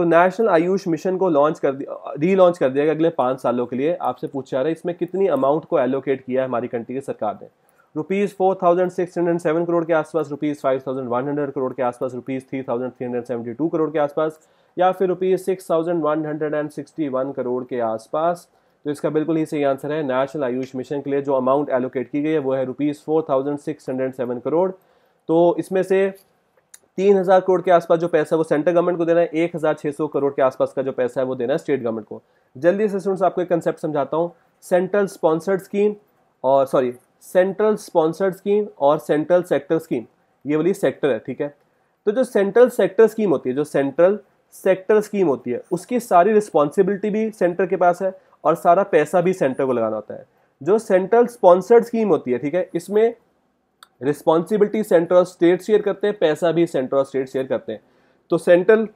तो नेशनल आयुष मिशन को लॉन्च कर दिया री लॉन्च कर दिया गया अगले पाँच सालों के लिए आपसे पूछा जा रहा है इसमें कितनी अमाउंट को एलोकेट किया है हमारी कंट्री की सरकार ने rupees four thousand six hundred seven crore के आसपास rupees five thousand one hundred crore के आसपास rupees three thousand three hundred seventy two crore के आसपास या फिर rupees six thousand one hundred and sixty one crore के आसपास तो इसका बिल्कुल ही सही आंसर है नेशनल आयुष मिशन के लिए जो अमाउंट एलोकेट की गई है वो है rupees four thousand six hundred seven crore तो इसमें से तीन हजार करोड़ के आसपास जो पैसा है वो सेंट्रल गवर्नमेंट को देना है एक हजार छह सौ करोड़ के आसपास का जो पैसा है वो देना है स्टेट गवर्नमेंट को जल्दी से स्टूडेंट्स आपको एक कंसेप्ट समझाता हूँ सेंट्रल स्पॉन्सर्ड स्कीम और सॉरी सेंट्रल स्पॉन्सर्ड स्कीम और सेंट्रल सेक्टर स्कीम ये वाली सेक्टर है ठीक है तो जो सेंट्रल सेक्टर स्कीम होती है जो सेंट्रल सेक्टर स्कीम होती है उसकी सारी रिस्पॉन्सिबिलिटी भी सेंटर के पास है और सारा पैसा भी सेंटर को लगाना होता है जो सेंट्रल स्पॉन्सर्ड स्कीम होती है ठीक है इसमें रिस्पॉन्सिबिलिटी सेंटर और स्टेट शेयर करते हैं पैसा भी सेंटर और स्टेट शेयर करते हैं तो central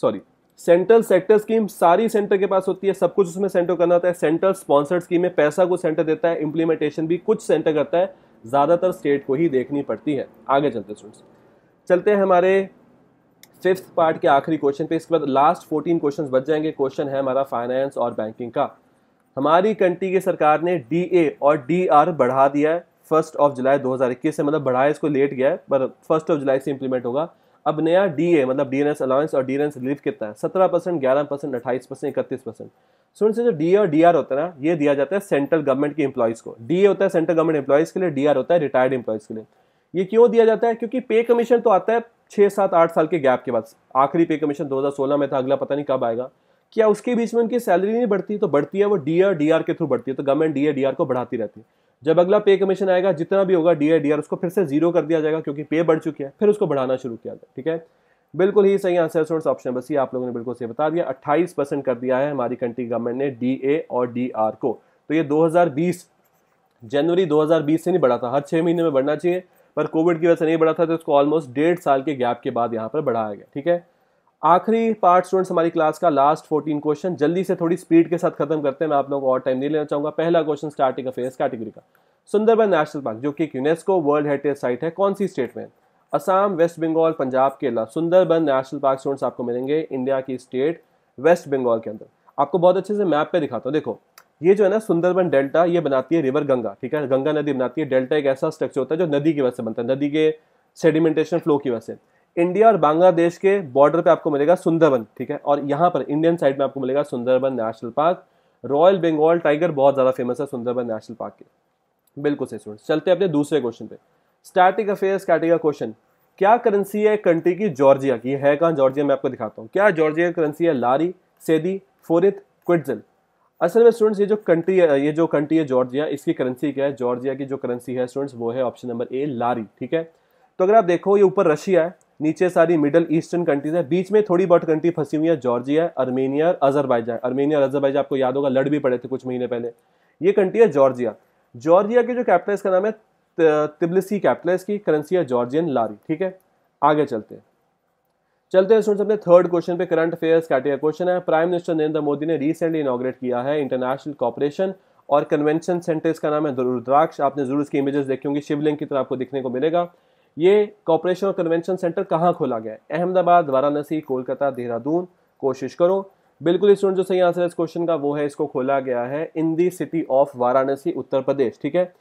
sorry central sector scheme सारी सेंटर के पास होती है सब कुछ उसमें सेंटर करना होता है सेंट्रल स्पॉन्सर्ड स्कीम में पैसा को सेंटर देता है इंप्लीमेंटेशन भी कुछ सेंटर करता है ज़्यादातर स्टेट को ही देखनी पड़ती है आगे चलते स्टूडेंट्स चलते हैं हमारे फिफ्थ पार्ट के आखिरी क्वेश्चन पे इसके बाद लास्ट फोर्टीन क्वेश्चन बच जाएंगे क्वेश्चन है हमारा फाइनेंस और बैंकिंग का हमारी कंट्री की सरकार ने डी ए और डी आर बढ़ा दिया है फर्स्ट ऑफ जुलाई 2021 से मतलब बढ़ाया इसको लेट गया है पर फर्स्ट ऑफ जुलाई से इंप्लीमेंट होगा अब नया डी ए मतलब डी अलाउंस और डी रिलीफ कितना है सत्रह परसेंट ग्यारह परसेंट अट्ठाईस परसेंट इकतीस परसेंट सुन से जो डी और डी आर होता है ना ये दिया जाता है सेंट्रल गवर्नमेंट के एम्प्लॉयज़ को डी ए होता है सेंट्रल गवर्नमेंट एम्प्लॉयज़ के लिए डी होता है रिटायर्ड एम्प्लॉयज़ के लिए ये क्यों दिया जाता है क्योंकि पे कमीशन तो आता है छः सात आठ साल के गैप के बाद आखिरी पे कमीशन दो हजार सोलह में था अगला पता नहीं कब आएगा क्या उसके बीच में उनकी सैलरी नहीं बढ़ती तो बढ़ती है वो डी आर डी आर के थ्रू बढ़ती है तो गवर्नमेंट डी ए को बढ़ाती रहती है जब अगला पे कमीशन आएगा जितना भी होगा डी आई उसको फिर से जीरो कर दिया जाएगा क्योंकि पे बढ़ चुकी है फिर उसको बढ़ाना शुरू किया जाए ठीक है बिल्कुल ही सही आंसर स्टूडेंट्स ऑप्शन बस ये आप लोगों ने बिल्कुल सही बता दिया 28 परसेंट कर दिया है हमारी कंट्री गवर्नमेंट ने ए और आर को तो ये 2020 जनवरी 2020 से नहीं बढ़ा था हर छः महीने में बढ़ना चाहिए पर कोविड की वजह से नहीं बढ़ा था तो इसको ऑलमोस्ट डेढ़ साल के गैप के बाद यहाँ पर बढ़ाया गया ठीक है आखिरी पार्ट स्टूडेंट्स हमारी क्लास का लास्ट फोर्टीन क्वेश्चन जल्दी से थोड़ी स्पीड के साथ खत्म करते हैं मैं आप लोगों को और टाइम नहीं लेना चाहूंगा पहला क्वेश्चन स्टार्टिंग अफेयर कैटेगरी का सुंदरबन नेशनल पार्क जो कि एक यूनेस्को वर्ल्ड हेरिटेज साइट है कौन सी स्टेट में Assam West Bengal Punjab Kerala Sundarban National Park students आपको मिलेंगे इंडिया की स्टेट वेस्ट बंगाल के अंदर आपको बहुत अच्छे से मैप पे दिखाता हूँ देखो ये जो है ना सुंदरबन डेल्टा ये बनाती है रिवर गंगा ठीक है गंगा नदी बनाती है डेल्टा एक ऐसा स्ट्रक्चर होता है जो नदी की वजह से बनता है नदी के सेडिमेंटेशन फ्लो की वजह से इंडिया और बांग्लादेश के बॉर्डर पे आपको मिलेगा सुंदरबन ठीक है और यहाँ पर इंडियन साइड में आपको मिलेगा Sundarban National Park Royal Bengal tiger बहुत ज़्यादा फेमस है सुंदरबन नेशनल पार्क के बिल्कुल सही स्टूडेंट चलते हैं अपने दूसरे क्वेश्चन पे स्टैटिक अफेयर्स कैटेगरी का क्वेश्चन क्या करेंसी है कंट्री की जॉर्जिया की है कहाँ जॉर्जिया मैं आपको दिखाता हूँ क्या जॉर्जिया की करेंसी है लारी सेदी फोरित क्विटजल असल में स्टूडेंट्स ये जो कंट्री है ये जो कंट्री है जॉर्जिया इसकी करेंसी क्या है जॉर्जिया की जो करेंसी है स्टूडेंट्स वो है ऑप्शन नंबर ए लारी ठीक है तो अगर आप देखो ये ऊपर रशिया है नीचे सारी मिडल ईस्टर्न कंट्रीज है बीच में थोड़ी बहुत कंट्री फंसी हुई है जॉर्जिया अर्मेनिया और अजरबैजान अर्मेनिया और अजरबैजान आपको याद होगा लड़ भी पड़े थे कुछ महीने पहले ये कंट्री है जॉर्जिया जॉर्जिया के जो कैपिटल का नाम है तिबलिसी कैपिटल की करेंसी है जॉर्जियन लारी ठीक है आगे चलते हैं चलते हैं स्टूडेंट्स अपने थर्ड क्वेश्चन पे करंट अफेयर्स कैटेगरी क्वेश्चन है प्राइम मिनिस्टर नरेंद्र मोदी ने रिसेंटली इनोग्रेट किया है इंटरनेशनल कॉपरेशन और कन्वेंशन सेंटर का नाम है रुद्राक्ष आपने जरूर इसकी इमेजेस देखी होंगी शिवलिंग की तरह आपको दिखने को मिलेगा ये कॉपरेशन और कन्वेंशन सेंटर कहाँ खोला गया है अहमदाबाद वाराणसी कोलकाता देहरादून कोशिश करो बिल्कुल स्टूडेंट जो सही आंसर है इस क्वेश्चन का वो है इसको खोला गया है in the city of Varanasi Uttar Pradesh ठीक है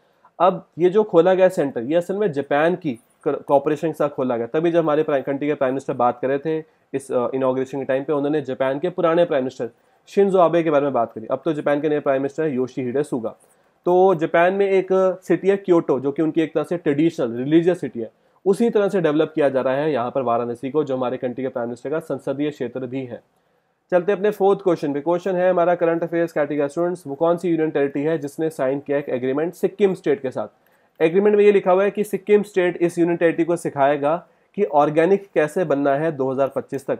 अब ये जो खोला गया सेंटर ये असल में जापान की कॉपरेशन के साथ खोला गया तभी जब हमारे कंट्री के प्राइम मिनिस्टर बात कर रहे थे इस इनाग्रेशन के टाइम पे उन्होंने जापान के पुराने प्राइम मिनिस्टर शिंजो आबे के बारे में बात करी अब तो जापान के नए प्राइम मिनिस्टर है योशी हिडे सुगा तो जापान में एक सिटी है क्योटो जो कि उनकी एक तरह से ट्रेडिशनल रिलीजियस सिटी है उसी तरह से डेवलप किया जा रहा है यहाँ पर वाराणसी को जो हमारे कंट्री के प्राइम मिनिस्टर का संसदीय क्षेत्र भी है चलते अपने फोर्थ क्वेश्चन पे क्वेश्चन है हमारा करंट अफेयर्स कैटेगरी स्टूडेंट्स वो कौन सी यूनियन टेरिटरी है जिसने साइन किया एक एग्रीमेंट सिक्किम स्टेट के साथ एग्रीमेंट में ये लिखा हुआ है कि सिक्किम स्टेट इस यूनियन टेरिटरी को सिखाएगा कि ऑर्गेनिक कैसे बनना है 2025 तक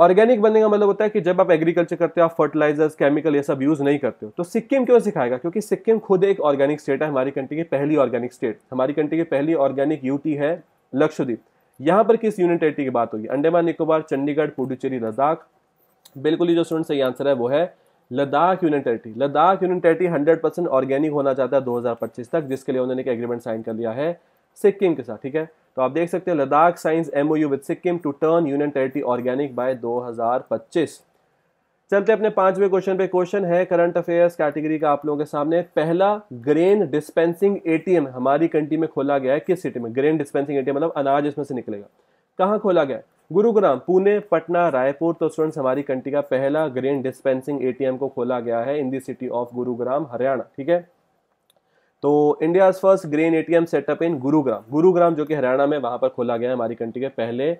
ऑर्गेनिक बनने का मतलब होता है कि जब आप एग्रीकल्चर करते हो आप फर्टिलाइजर्स केमिकल ये सब यूज़ नहीं करते हो तो सिक्किम क्यों सिखाएगा क्योंकि सिक्किम खुद एक ऑर्गेनिक स्टेट है हमारी कंट्री की पहली ऑर्गेनिक स्टेट हमारी कंट्री की पहली ऑर्गेनिक यूटी है लक्षद्वीप यहाँ पर किस यूनियन टेरिटरी की बात होगी अंडेमान निकोबार चंडीगढ़ पुडुचेरी लद्दाख बिल्कुल ही जो स्टूडेंट सही आंसर है वो है Ladakh union territory Ladakh union territory hundred percent organic होना चाहता है दो तक जिसके लिए उन्होंने एक एग्रीमेंट साइन कर लिया है सिक्किम के साथ ठीक है तो आप देख सकते हैं Ladakh signs M O U with Sikkim to turn union territory organic by 2025 चलते अपने पांचवें क्वेश्चन पे क्वेश्चन है करंट अफेयर्स कैटेगरी का आप लोगों के सामने पहला ग्रेन डिस्पेंसिंग एटीएम हमारी कंट्री में खोला गया है किस सिटी में ग्रेन डिस्पेंसिंग एटीएम मतलब अनाज इसमें से निकलेगा कहाँ खोला गया गुरुग्राम पुणे पटना रायपुर तो स्टूडेंट्स हमारी कंट्री का पहला ग्रेन डिस्पेंसिंग एटीएम को खोला गया है in the city of Gurugram Haryana ठीक है तो India first grain ATM set up in Gurugram Gurugram जो कि हरियाणा में वहाँ पर खोला गया है हमारी कंट्री के पहले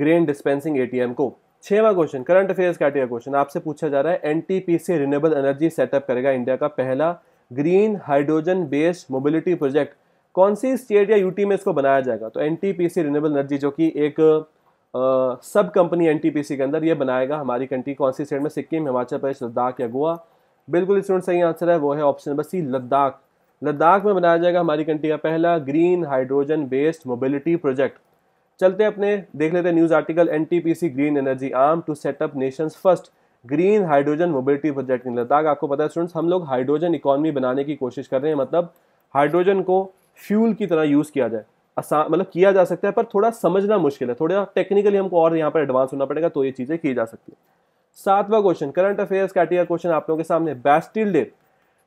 ग्रेन डिस्पेंसिंग एटीएम को छेवा question current affairs category question आपसे पूछा जा रहा है एनटीपीसी से रिन्यूएबल एनर्जी सेटअप करेगा इंडिया का पहला green hydrogen based mobility project कौन सी स्टेट या यूटी में इसको बनाया जाएगा तो एन रिन्यूएबल एनर्जी जो कि एक सब कंपनी एन के अंदर ये बनाएगा हमारी कंट्री कौन सी स्टेट में सिक्किम हिमाचल प्रदेश लद्दाख या गोवा बिल्कुल स्टूडेंट सही आंसर है वो है option number C Ladakh Ladakh में बनाया जाएगा हमारी कंट्री का पहला green hydrogen based mobility project चलते अपने देख लेते हैं news article an green energy arm to set up nation's first green hydrogen mobility project in Ladakh आपको पता है स्टूडेंट्स हम लोग हाइड्रोजन इकोनॉमी बनाने की कोशिश कर रहे हैं मतलब हाइड्रोजन को फ्यूल की तरह यूज़ किया जाए आसान मतलब किया जा सकता है पर थोड़ा समझना मुश्किल है थोड़ा टेक्निकली हमको और यहाँ पर एडवांस होना पड़ेगा तो ये चीज़ें की जा सकती है सातवां क्वेश्चन करंट अफेयर्स का क्वेश्चन आप लोगों के सामने Bastille day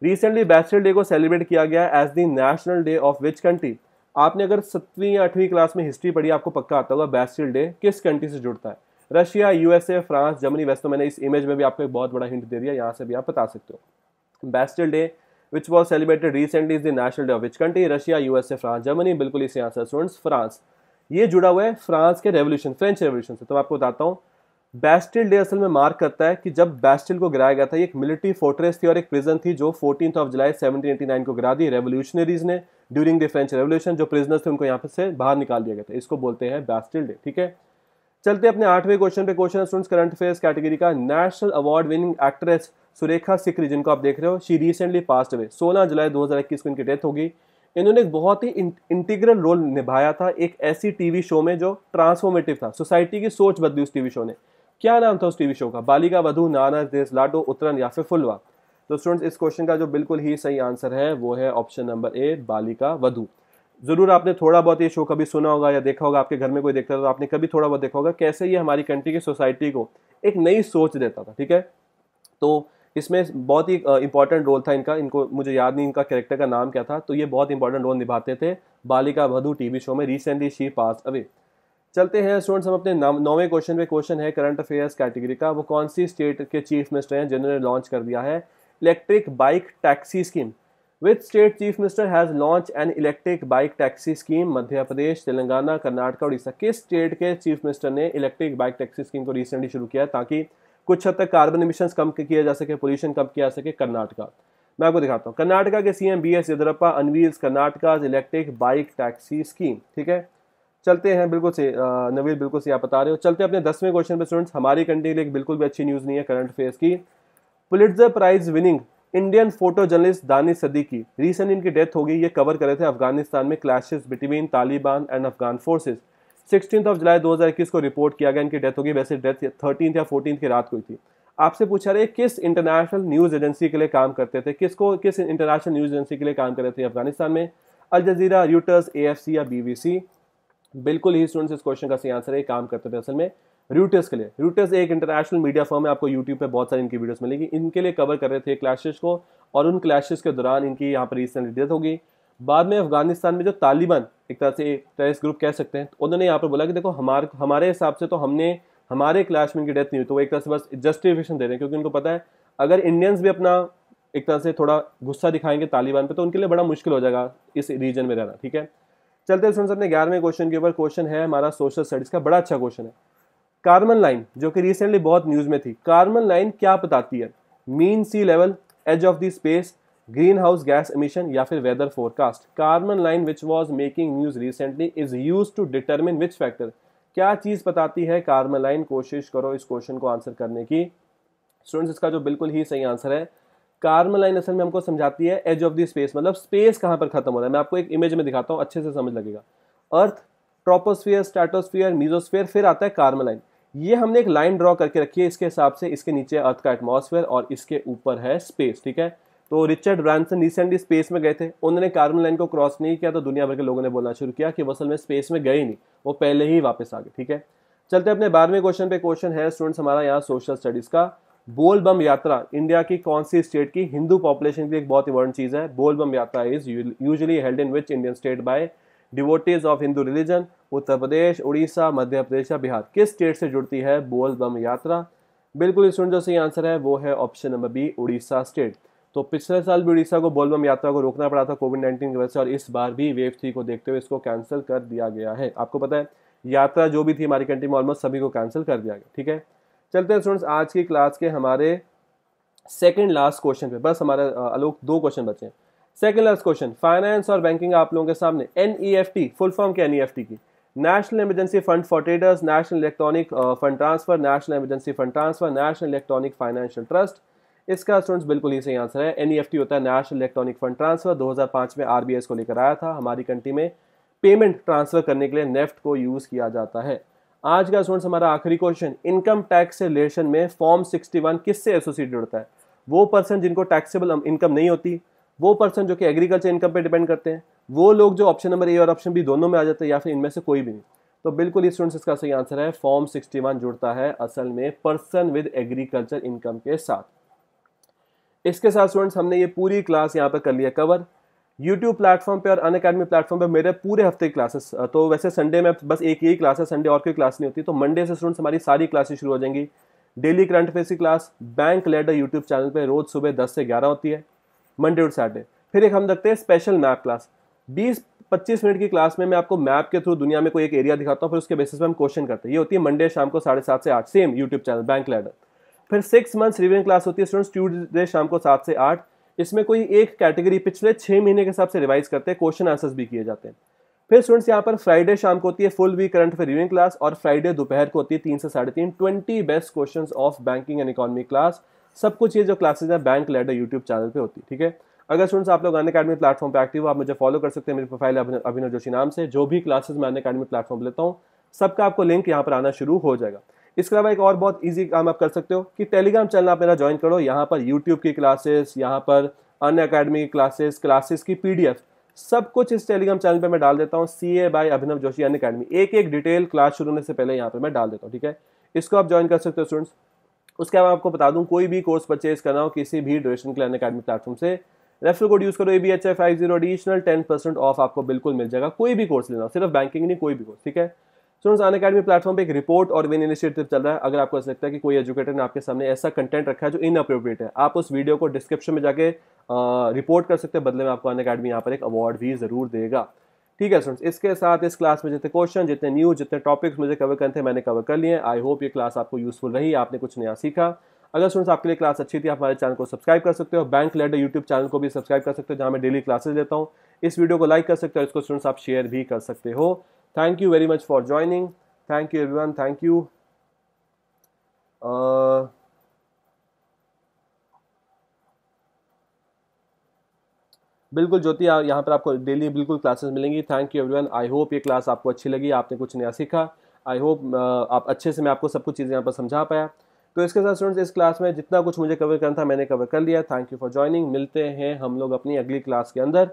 recently bachelor day को सेलिब्रेट किया गया as the national day of which country आपने अगर सत्तवीं या अठवीं क्लास में हिस्ट्री पढ़ी आपको पक्का आता होगा बैचलर डे किस कंट्री से जुड़ता है रशिया यूएसए फ्रांस जर्मनी वैसे तो मैंने इस इमेज में भी आपको एक बहुत बड़ा हिंट दे दिया यहाँ से भी आप बता सकते हो bachelor day which was celebrated recently is the national day of which country Russia USA France Germany बिल्कुल इसी आंसर स्टूडेंट्स फ्रांस ये जुड़ा हुआ है फ्रांस के रेवोल्यूशन फ्रेंच रेवोल्यूशन से तो मैं आपको बताता हूँ बैस्टिल डे असल में मार्क करता है कि जब बैस्टिल को गिराया गया था एक मिलिट्री फोर्ट्रेस थी और एक प्रिजन थी जो फोर्टीन ऑफ जुलाई 1789 को गिरा दी रेवोल्यूशनरीज ने ड्यूरिंग द फ्रेंच रेवोल्यूशन जो प्रिजनर्स थे उनको यहाँ पे से बाहर निकाल दिया गया था इसको बोलते हैं बैस्टिल डे ठीक है चलते अपने आठवें क्वेश्चन पे question students current affairs category का national award winning actress Surekha Sikri जिनको आप देख रहे हो शी रिसेंटली पास्ट अवे 16 जुलाई 2021 को इनकी डेथ होगी इन्होंने एक बहुत ही इंटीग्रल रोल निभाया था एक ऐसी टीवी शो में जो ट्रांसफॉर्मेटिव था सोसाइटी की सोच बदली उस टीवी शो ने क्या नाम था उस टीवी शो का बालिका वधु नाना देश लाडो उत्तरन या फिर फुलवा तो स्टूडेंट्स इस क्वेश्चन का जो बिल्कुल ही सही आंसर है वो है ऑप्शन नंबर ए बालिका वधु ज़रूर आपने थोड़ा बहुत ये शो कभी सुना होगा या देखा होगा आपके घर में कोई देखता था तो आपने कभी थोड़ा बहुत देखा होगा कैसे ये हमारी कंट्री की सोसाइटी को एक नई सोच देता था ठीक है तो इसमें बहुत ही इंपॉर्टेंट रोल था इनका इनको मुझे याद नहीं इनका कैरेक्टर का नाम क्या था तो ये बहुत इंपॉर्टेंट रोल निभाते थे बालिका वधू टीवी शो में रिसेंटली शी पास अवे चलते हैं स्टूडेंट्स हम अपने नौवें क्वेश्चन पे क्वेश्चन है करंट अफेयर्स कैटेगरी का वो कौन सी स्टेट के चीफ मिनिस्टर हैं जिन्होंने लॉन्च कर दिया है electric bike taxi scheme with state chief minister has launch an electric bike taxi scheme Madhya Pradesh Telangana Karnataka Orissa किस स्टेट के चीफ मिनिस्टर ने इलेक्ट्रिक बाइक टैक्सी स्कीम को रिसेंटली शुरू किया ताकि कुछ हद तक कार्बन इमिशन कम किया जा सके पोल्यूशन कम किया जा सके कर्नाटका मैं आपको दिखाता हूँ कर्नाटका के CM B S Yediyurappa unveils Karnataka electric bike taxi scheme ठीक है चलते हैं बिल्कुल से नवील बिल्कुल से आप बता रहे हो चलते हैं अपने दसवें क्वेश्चन पे स्टूडेंट्स हमारी कंट्री के लिए बिल्कुल भी अच्छी न्यूज़ नहीं है करंट अफेयर्स की Pulitzer prize winning Indian photo journalist Danish Siddiqui recent इनकी डेथ हो गई ये कवर कर रहे थे अफगानिस्तान में clashes between Taliban and Afghan forces sixteen of July दो को रिपोर्ट किया गया इनकी डेथ होगी वैसे डेथ थर्टीन या फोर्टीन की रात हुई थी आपसे पूछा रहे किस इंटरनेशनल न्यूज़ एजेंसी के लिए काम करते थे किसको किस इंटरनेशनल न्यूज़ एजेंसी के लिए काम कर रहे थे अफगानिस्तान में अल जजीरा यूटर्स ए या बी बिल्कुल ही स्टूडेंट्स इस क्वेश्चन का सही आंसर है काम करते थे असल में रूटर्स के लिए रूटर्स एक इंटरनेशनल मीडिया फॉर्म है आपको यूट्यूब पे बहुत सारी इनकी वीडियोस मिलेगी इनके लिए कवर कर रहे थे क्लैशेस को और उन क्लैशेस के दौरान इनकी यहाँ पर रिसेंटली डेथ होगी बाद में अफगानिस्तान में जो तालिबान एक तरह से टेरिस ग्रुप कह सकते हैं तो उन्होंने यहाँ पर बोला कि देखो हमारे हमारे हिसाब से तो हमने हमारे क्लैश में इनकी डेथ नहीं हुई तो वो एक तरह से बस जस्टिफिकेशन दे रहे हैं क्योंकि उनको पता है अगर इंडियंस भी अपना एक तरह से थोड़ा गुस्सा दिखाएंगे तालिबान पर तो उनके लिए बड़ा मुश्किल हो जाएगा इस रीजन में रहना ठीक है चलते स्टूडेंट्स अपने ग्यारहवें क्वेश्चन के ऊपर क्वेश्चन है हमारा सोशल स्टडीज का बड़ा अच्छा क्वेश्चन है कार्बन लाइन जो कि रिसेंटली बहुत न्यूज में थी कार्बन लाइन क्या बताती है mean sea level edge of the space greenhouse gas emission या फिर weather forecast carbon line which was making news recently is use to determine which factor क्या चीज बताती है कार्बन लाइन कोशिश करो इस क्वेश्चन को आंसर करने की स्टूडेंट्स इसका जो बिल्कुल ही सही आंसर है कार्मल लाइन असल में हमको समझाती है एज ऑफ द स्पेस मतलब स्पेस कहाँ पर खत्म हो रहा है मैं आपको एक इमेज में दिखाता हूँ अच्छे से समझ लगेगा अर्थ ट्रोपोस्फियर स्ट्रेटोस्फियर मीजोस्फियर फिर आता है कार्मल लाइन ये हमने एक लाइन ड्रॉ करके रखी है इसके हिसाब से इसके नीचे अर्थ का एटमोसफेयर और इसके ऊपर है स्पेस ठीक है तो रिचर्ड ब्रांसन रिसेंटली स्पेस में गए थे उन्होंने कार्बन लाइन को क्रॉस नहीं किया तो दुनिया भर के लोगों ने बोलना शुरू किया कि वसल में स्पेस में गए ही नहीं वो पहले ही वापस आ गए ठीक है चलते अपने बारहवें क्वेश्चन पे क्वेश्चन है स्टूडेंट्स हमारा यहाँ सोशल स्टडीज़ का बोलबम यात्रा इंडिया की कौन सी स्टेट की हिंदू पॉपुलेशन की एक बहुत इंपॉर्टेंट चीज़ है Bolbam Yatra is usually held in which Indian state by devotees of Hindu religion Uttar Pradesh Orissa Madhya Pradesh या बिहार किस स्टेट से जुड़ती है बोलबम यात्रा बिल्कुल स्टूडेंट जो सही आंसर है वो है option number B Orissa state तो पिछले साल भी उड़ीसा को बोलबम यात्रा को रोकना पड़ा था कोविड नाइन्टीन की वजह से और इस बार भी वेव थ्री को देखते हुए इसको कैंसिल कर दिया गया है आपको पता है यात्रा जो भी थी हमारी कंट्री में ऑलमोस्ट सभी को कैंसिल कर दिया गया ठीक है चलते हैं स्टूडेंट्स आज की क्लास के हमारे सेकंड लास्ट क्वेश्चन पे बस हमारे आलोक दो क्वेश्चन बचे हैं सेकेंड लास्ट क्वेश्चन फाइनेंस और बैंकिंग आप लोगों के सामने एन फुल फॉर्म के एन की national emergency fund for traders national electronic fund transfer national emergency fund transfer national electronic financial trust इसका स्टूडेंट्स बिल्कुल ही सही आंसर है एन e होता है नेशनल इलेक्ट्रॉनिक फंड ट्रांसफर 2005 में आर को लेकर आया था हमारी कंट्री में पेमेंट ट्रांसफर करने के लिए नेफ्ट e को यूज़ किया जाता है आज का स्टूडेंट हमारा आखिरी क्वेश्चन इनकम टैक्स से रिलेशन में फॉर्म 61 किससे एसोसिएटेड होता है वो पर्सन जिनको टैक्सेबल इनकम नहीं होती वो पर्सन जो कि एग्रीकल्चर इनकम पे डिपेंड करते हैं वो लोग जो ऑप्शन नंबर ए और ऑप्शन बी दोनों में आ जाते हैं या फिर इनमें से कोई भी नहीं तो बिल्कुल स्टूडेंट्स इसका सही आंसर है फॉर्म 61 जुड़ता है असल में पर्सन विद एग्रीकल्चर इनकम के साथ इसके साथ स्टूडेंट्स हमने ये पूरी क्लास यहाँ पर कर लिया कवर यूट्यूब प्लेटफॉर्म पे और अन अकेडमी प्लेटफॉर्म पे मेरे पूरे हफ्ते की क्लासेस तो वैसे संडे में बस एक ही क्लास है संडे और कोई क्लास नहीं होती तो मंडे से स्टूडेंट्स हमारी सारी क्लासेस शुरू हो जाएंगी डेली करंट अफेयर्स की class bank letter YouTube channel पे रोज सुबह दस से ग्यारह होती है मंडे टू सैटरडे फिर एक हम देखते हैं स्पेशल मैप क्लास बीस पच्चीस मिनट की क्लास में मैं आपको मैप के थ्रू दुनिया में कोई एक एरिया दिखाता हूँ फिर उसके बेसिस पर हम क्वेश्चन करते हैं ये होती है मंडे शाम को साढ़े सात से आठ same YouTube channel bank letter फिर सिक्स मंथ्स रिविजन क्लास होती है स्टूडेंट्स ट्यूजडे शाम को सात से आठ इसमें कोई एक कैटेगरी पिछले छः महीने के हिसाब से रिवाइज करते हैं क्वेश्चन आंसर्स भी किए जाते हैं फिर स्टूडेंट्स यहाँ पर फ्राइडे शाम को होती है फुल वीक करंट फिर रिविंग क्लास और फ्राइडे दोपहर को होती है तीन से साढ़े तीन twenty best question of banking and economy class सब कुछ ये जो क्लासेज है बैंक लेडर यूट्यूब चैनल पर होती है ठीक है अगर स्टूडेंट्स आप लोग अन अकेडमी प्लेटफॉर्म पर एक्टिव हो आप मुझे फॉलो कर सकते हैं मेरी प्रोफाइल अभिनव जोशी नाम से जो भी क्लासेज मैं अन अकेडमी प्लेटफॉर्म लेता हूँ सबका आपको लिंक यहाँ पर आना शुरू हो जाएगा इसके अलावा एक और बहुत ईजी काम आप कर सकते हो कि टेलीग्राम चैनल आप मेरा ज्वाइन करो यहाँ पर यूट्यूब की क्लासेस यहाँ पर अन्य अकेडमी की क्लासेस क्लासेस की पीडीएफ सब कुछ इस टेलीग्राम चैनल पे मैं डाल देता हूँ C A by Abhinav Joshi Unacademy एक एक डिटेल क्लास शुरू होने से पहले यहाँ पर मैं डाल देता हूँ ठीक है इसको आप ज्वाइन कर सकते हो स्टूडेंट्स उसके बाद आपको बता दूँ कोई भी कोर्स परचेज करना हो किसी भी ड्यूरेशन के अन अकेडमी प्लेटफॉर्म से रेफर कोड यूज़ करो A B H F five zero additional ten percent off आपको बिल्कुल मिल जाएगा कोई भी कोर्स लेना सिर्फ बैंकिंग नहीं कोई भी कोर्स ठीक है स्टूडेंट्स अन अकेडमी प्लेटफॉर्म पे एक रिपोर्ट और विन इनिशिएटिव चल रहा है अगर आपको ऐसा लगता है कि कोई एजुकेटर ने आपके सामने ऐसा कंटेंट रखा है जो इन अप्रोप्रिएट है आप उस वीडियो को डिस्क्रिप्शन में जाके रिपोर्ट कर सकते हैं बदले में आपको अन अकेडमी यहाँ पर एक अवार्ड भी जरूर देगा ठीक है स्टूडेंट्स इसके साथ इस क्लास में जितने क्वेश्चन जितने न्यूज जितने टॉपिक्स मुझे कवर करने थे मैंने कवर कर लिए आई होप ये क्लास आपको यूजफुल रही आपने कुछ नया सीखा अगर स्टूडेंट्स आपके लिए क्लास अच्छी थी आप हमारे चैनल को सब्सक्राइब कर सकते हो बैंक लेडर यूट्यूब चैनल को भी सब्सक्राइब कर सकते हो जहाँ मैं डेली क्लासेस देता हूँ इस वीडियो को लाइक कर सकते हो इसको स्टूडेंट्स आप शेयर भी कर सकते हो thank you very much for joining thank you everyone thank you uh, बिल्कुल ज्योति यहाँ पर आपको डेली बिल्कुल क्लासेस मिलेंगी thank you everyone I hope ये क्लास आपको अच्छी लगी आपने कुछ नया सीखा आई होप uh, आप अच्छे से मैं आपको सब कुछ चीज़ें यहाँ पर समझा पाया तो इसके साथ स्टूडेंट्स इस क्लास में जितना कुछ मुझे कवर करना था मैंने कवर कर लिया थैंक यू फॉर ज्वाइनिंग मिलते हैं हम लोग अपनी अगली क्लास के अंदर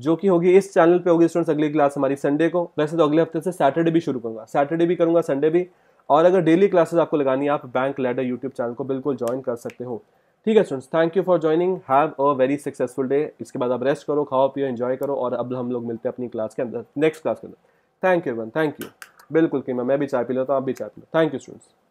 जो कि होगी इस चैनल पे होगी स्टूडेंट्स अगली क्लास हमारी संडे को वैसे तो अगले हफ्ते से सैटरडे भी शुरू करूँगा सैटरडे भी करूँगा संडे भी और अगर डेली क्लासेस आपको लगानी है आप बैंक लेडर यूट्यूब चैनल को बिल्कुल ज्वाइन कर सकते हो ठीक है students thank you for joining have a very successful day इसके बाद आप रेस्ट करो खाओ पियो इन्जॉय करो और अब हम लोग मिलते हैं अपनी क्लास के अंदर नेक्स्ट क्लास के अंदर thank you one thank you बिल्कुल कि मैं भी चाय पी लेता हूँ आप भी चाय पी लो थैंक यू स्टूडेंट्स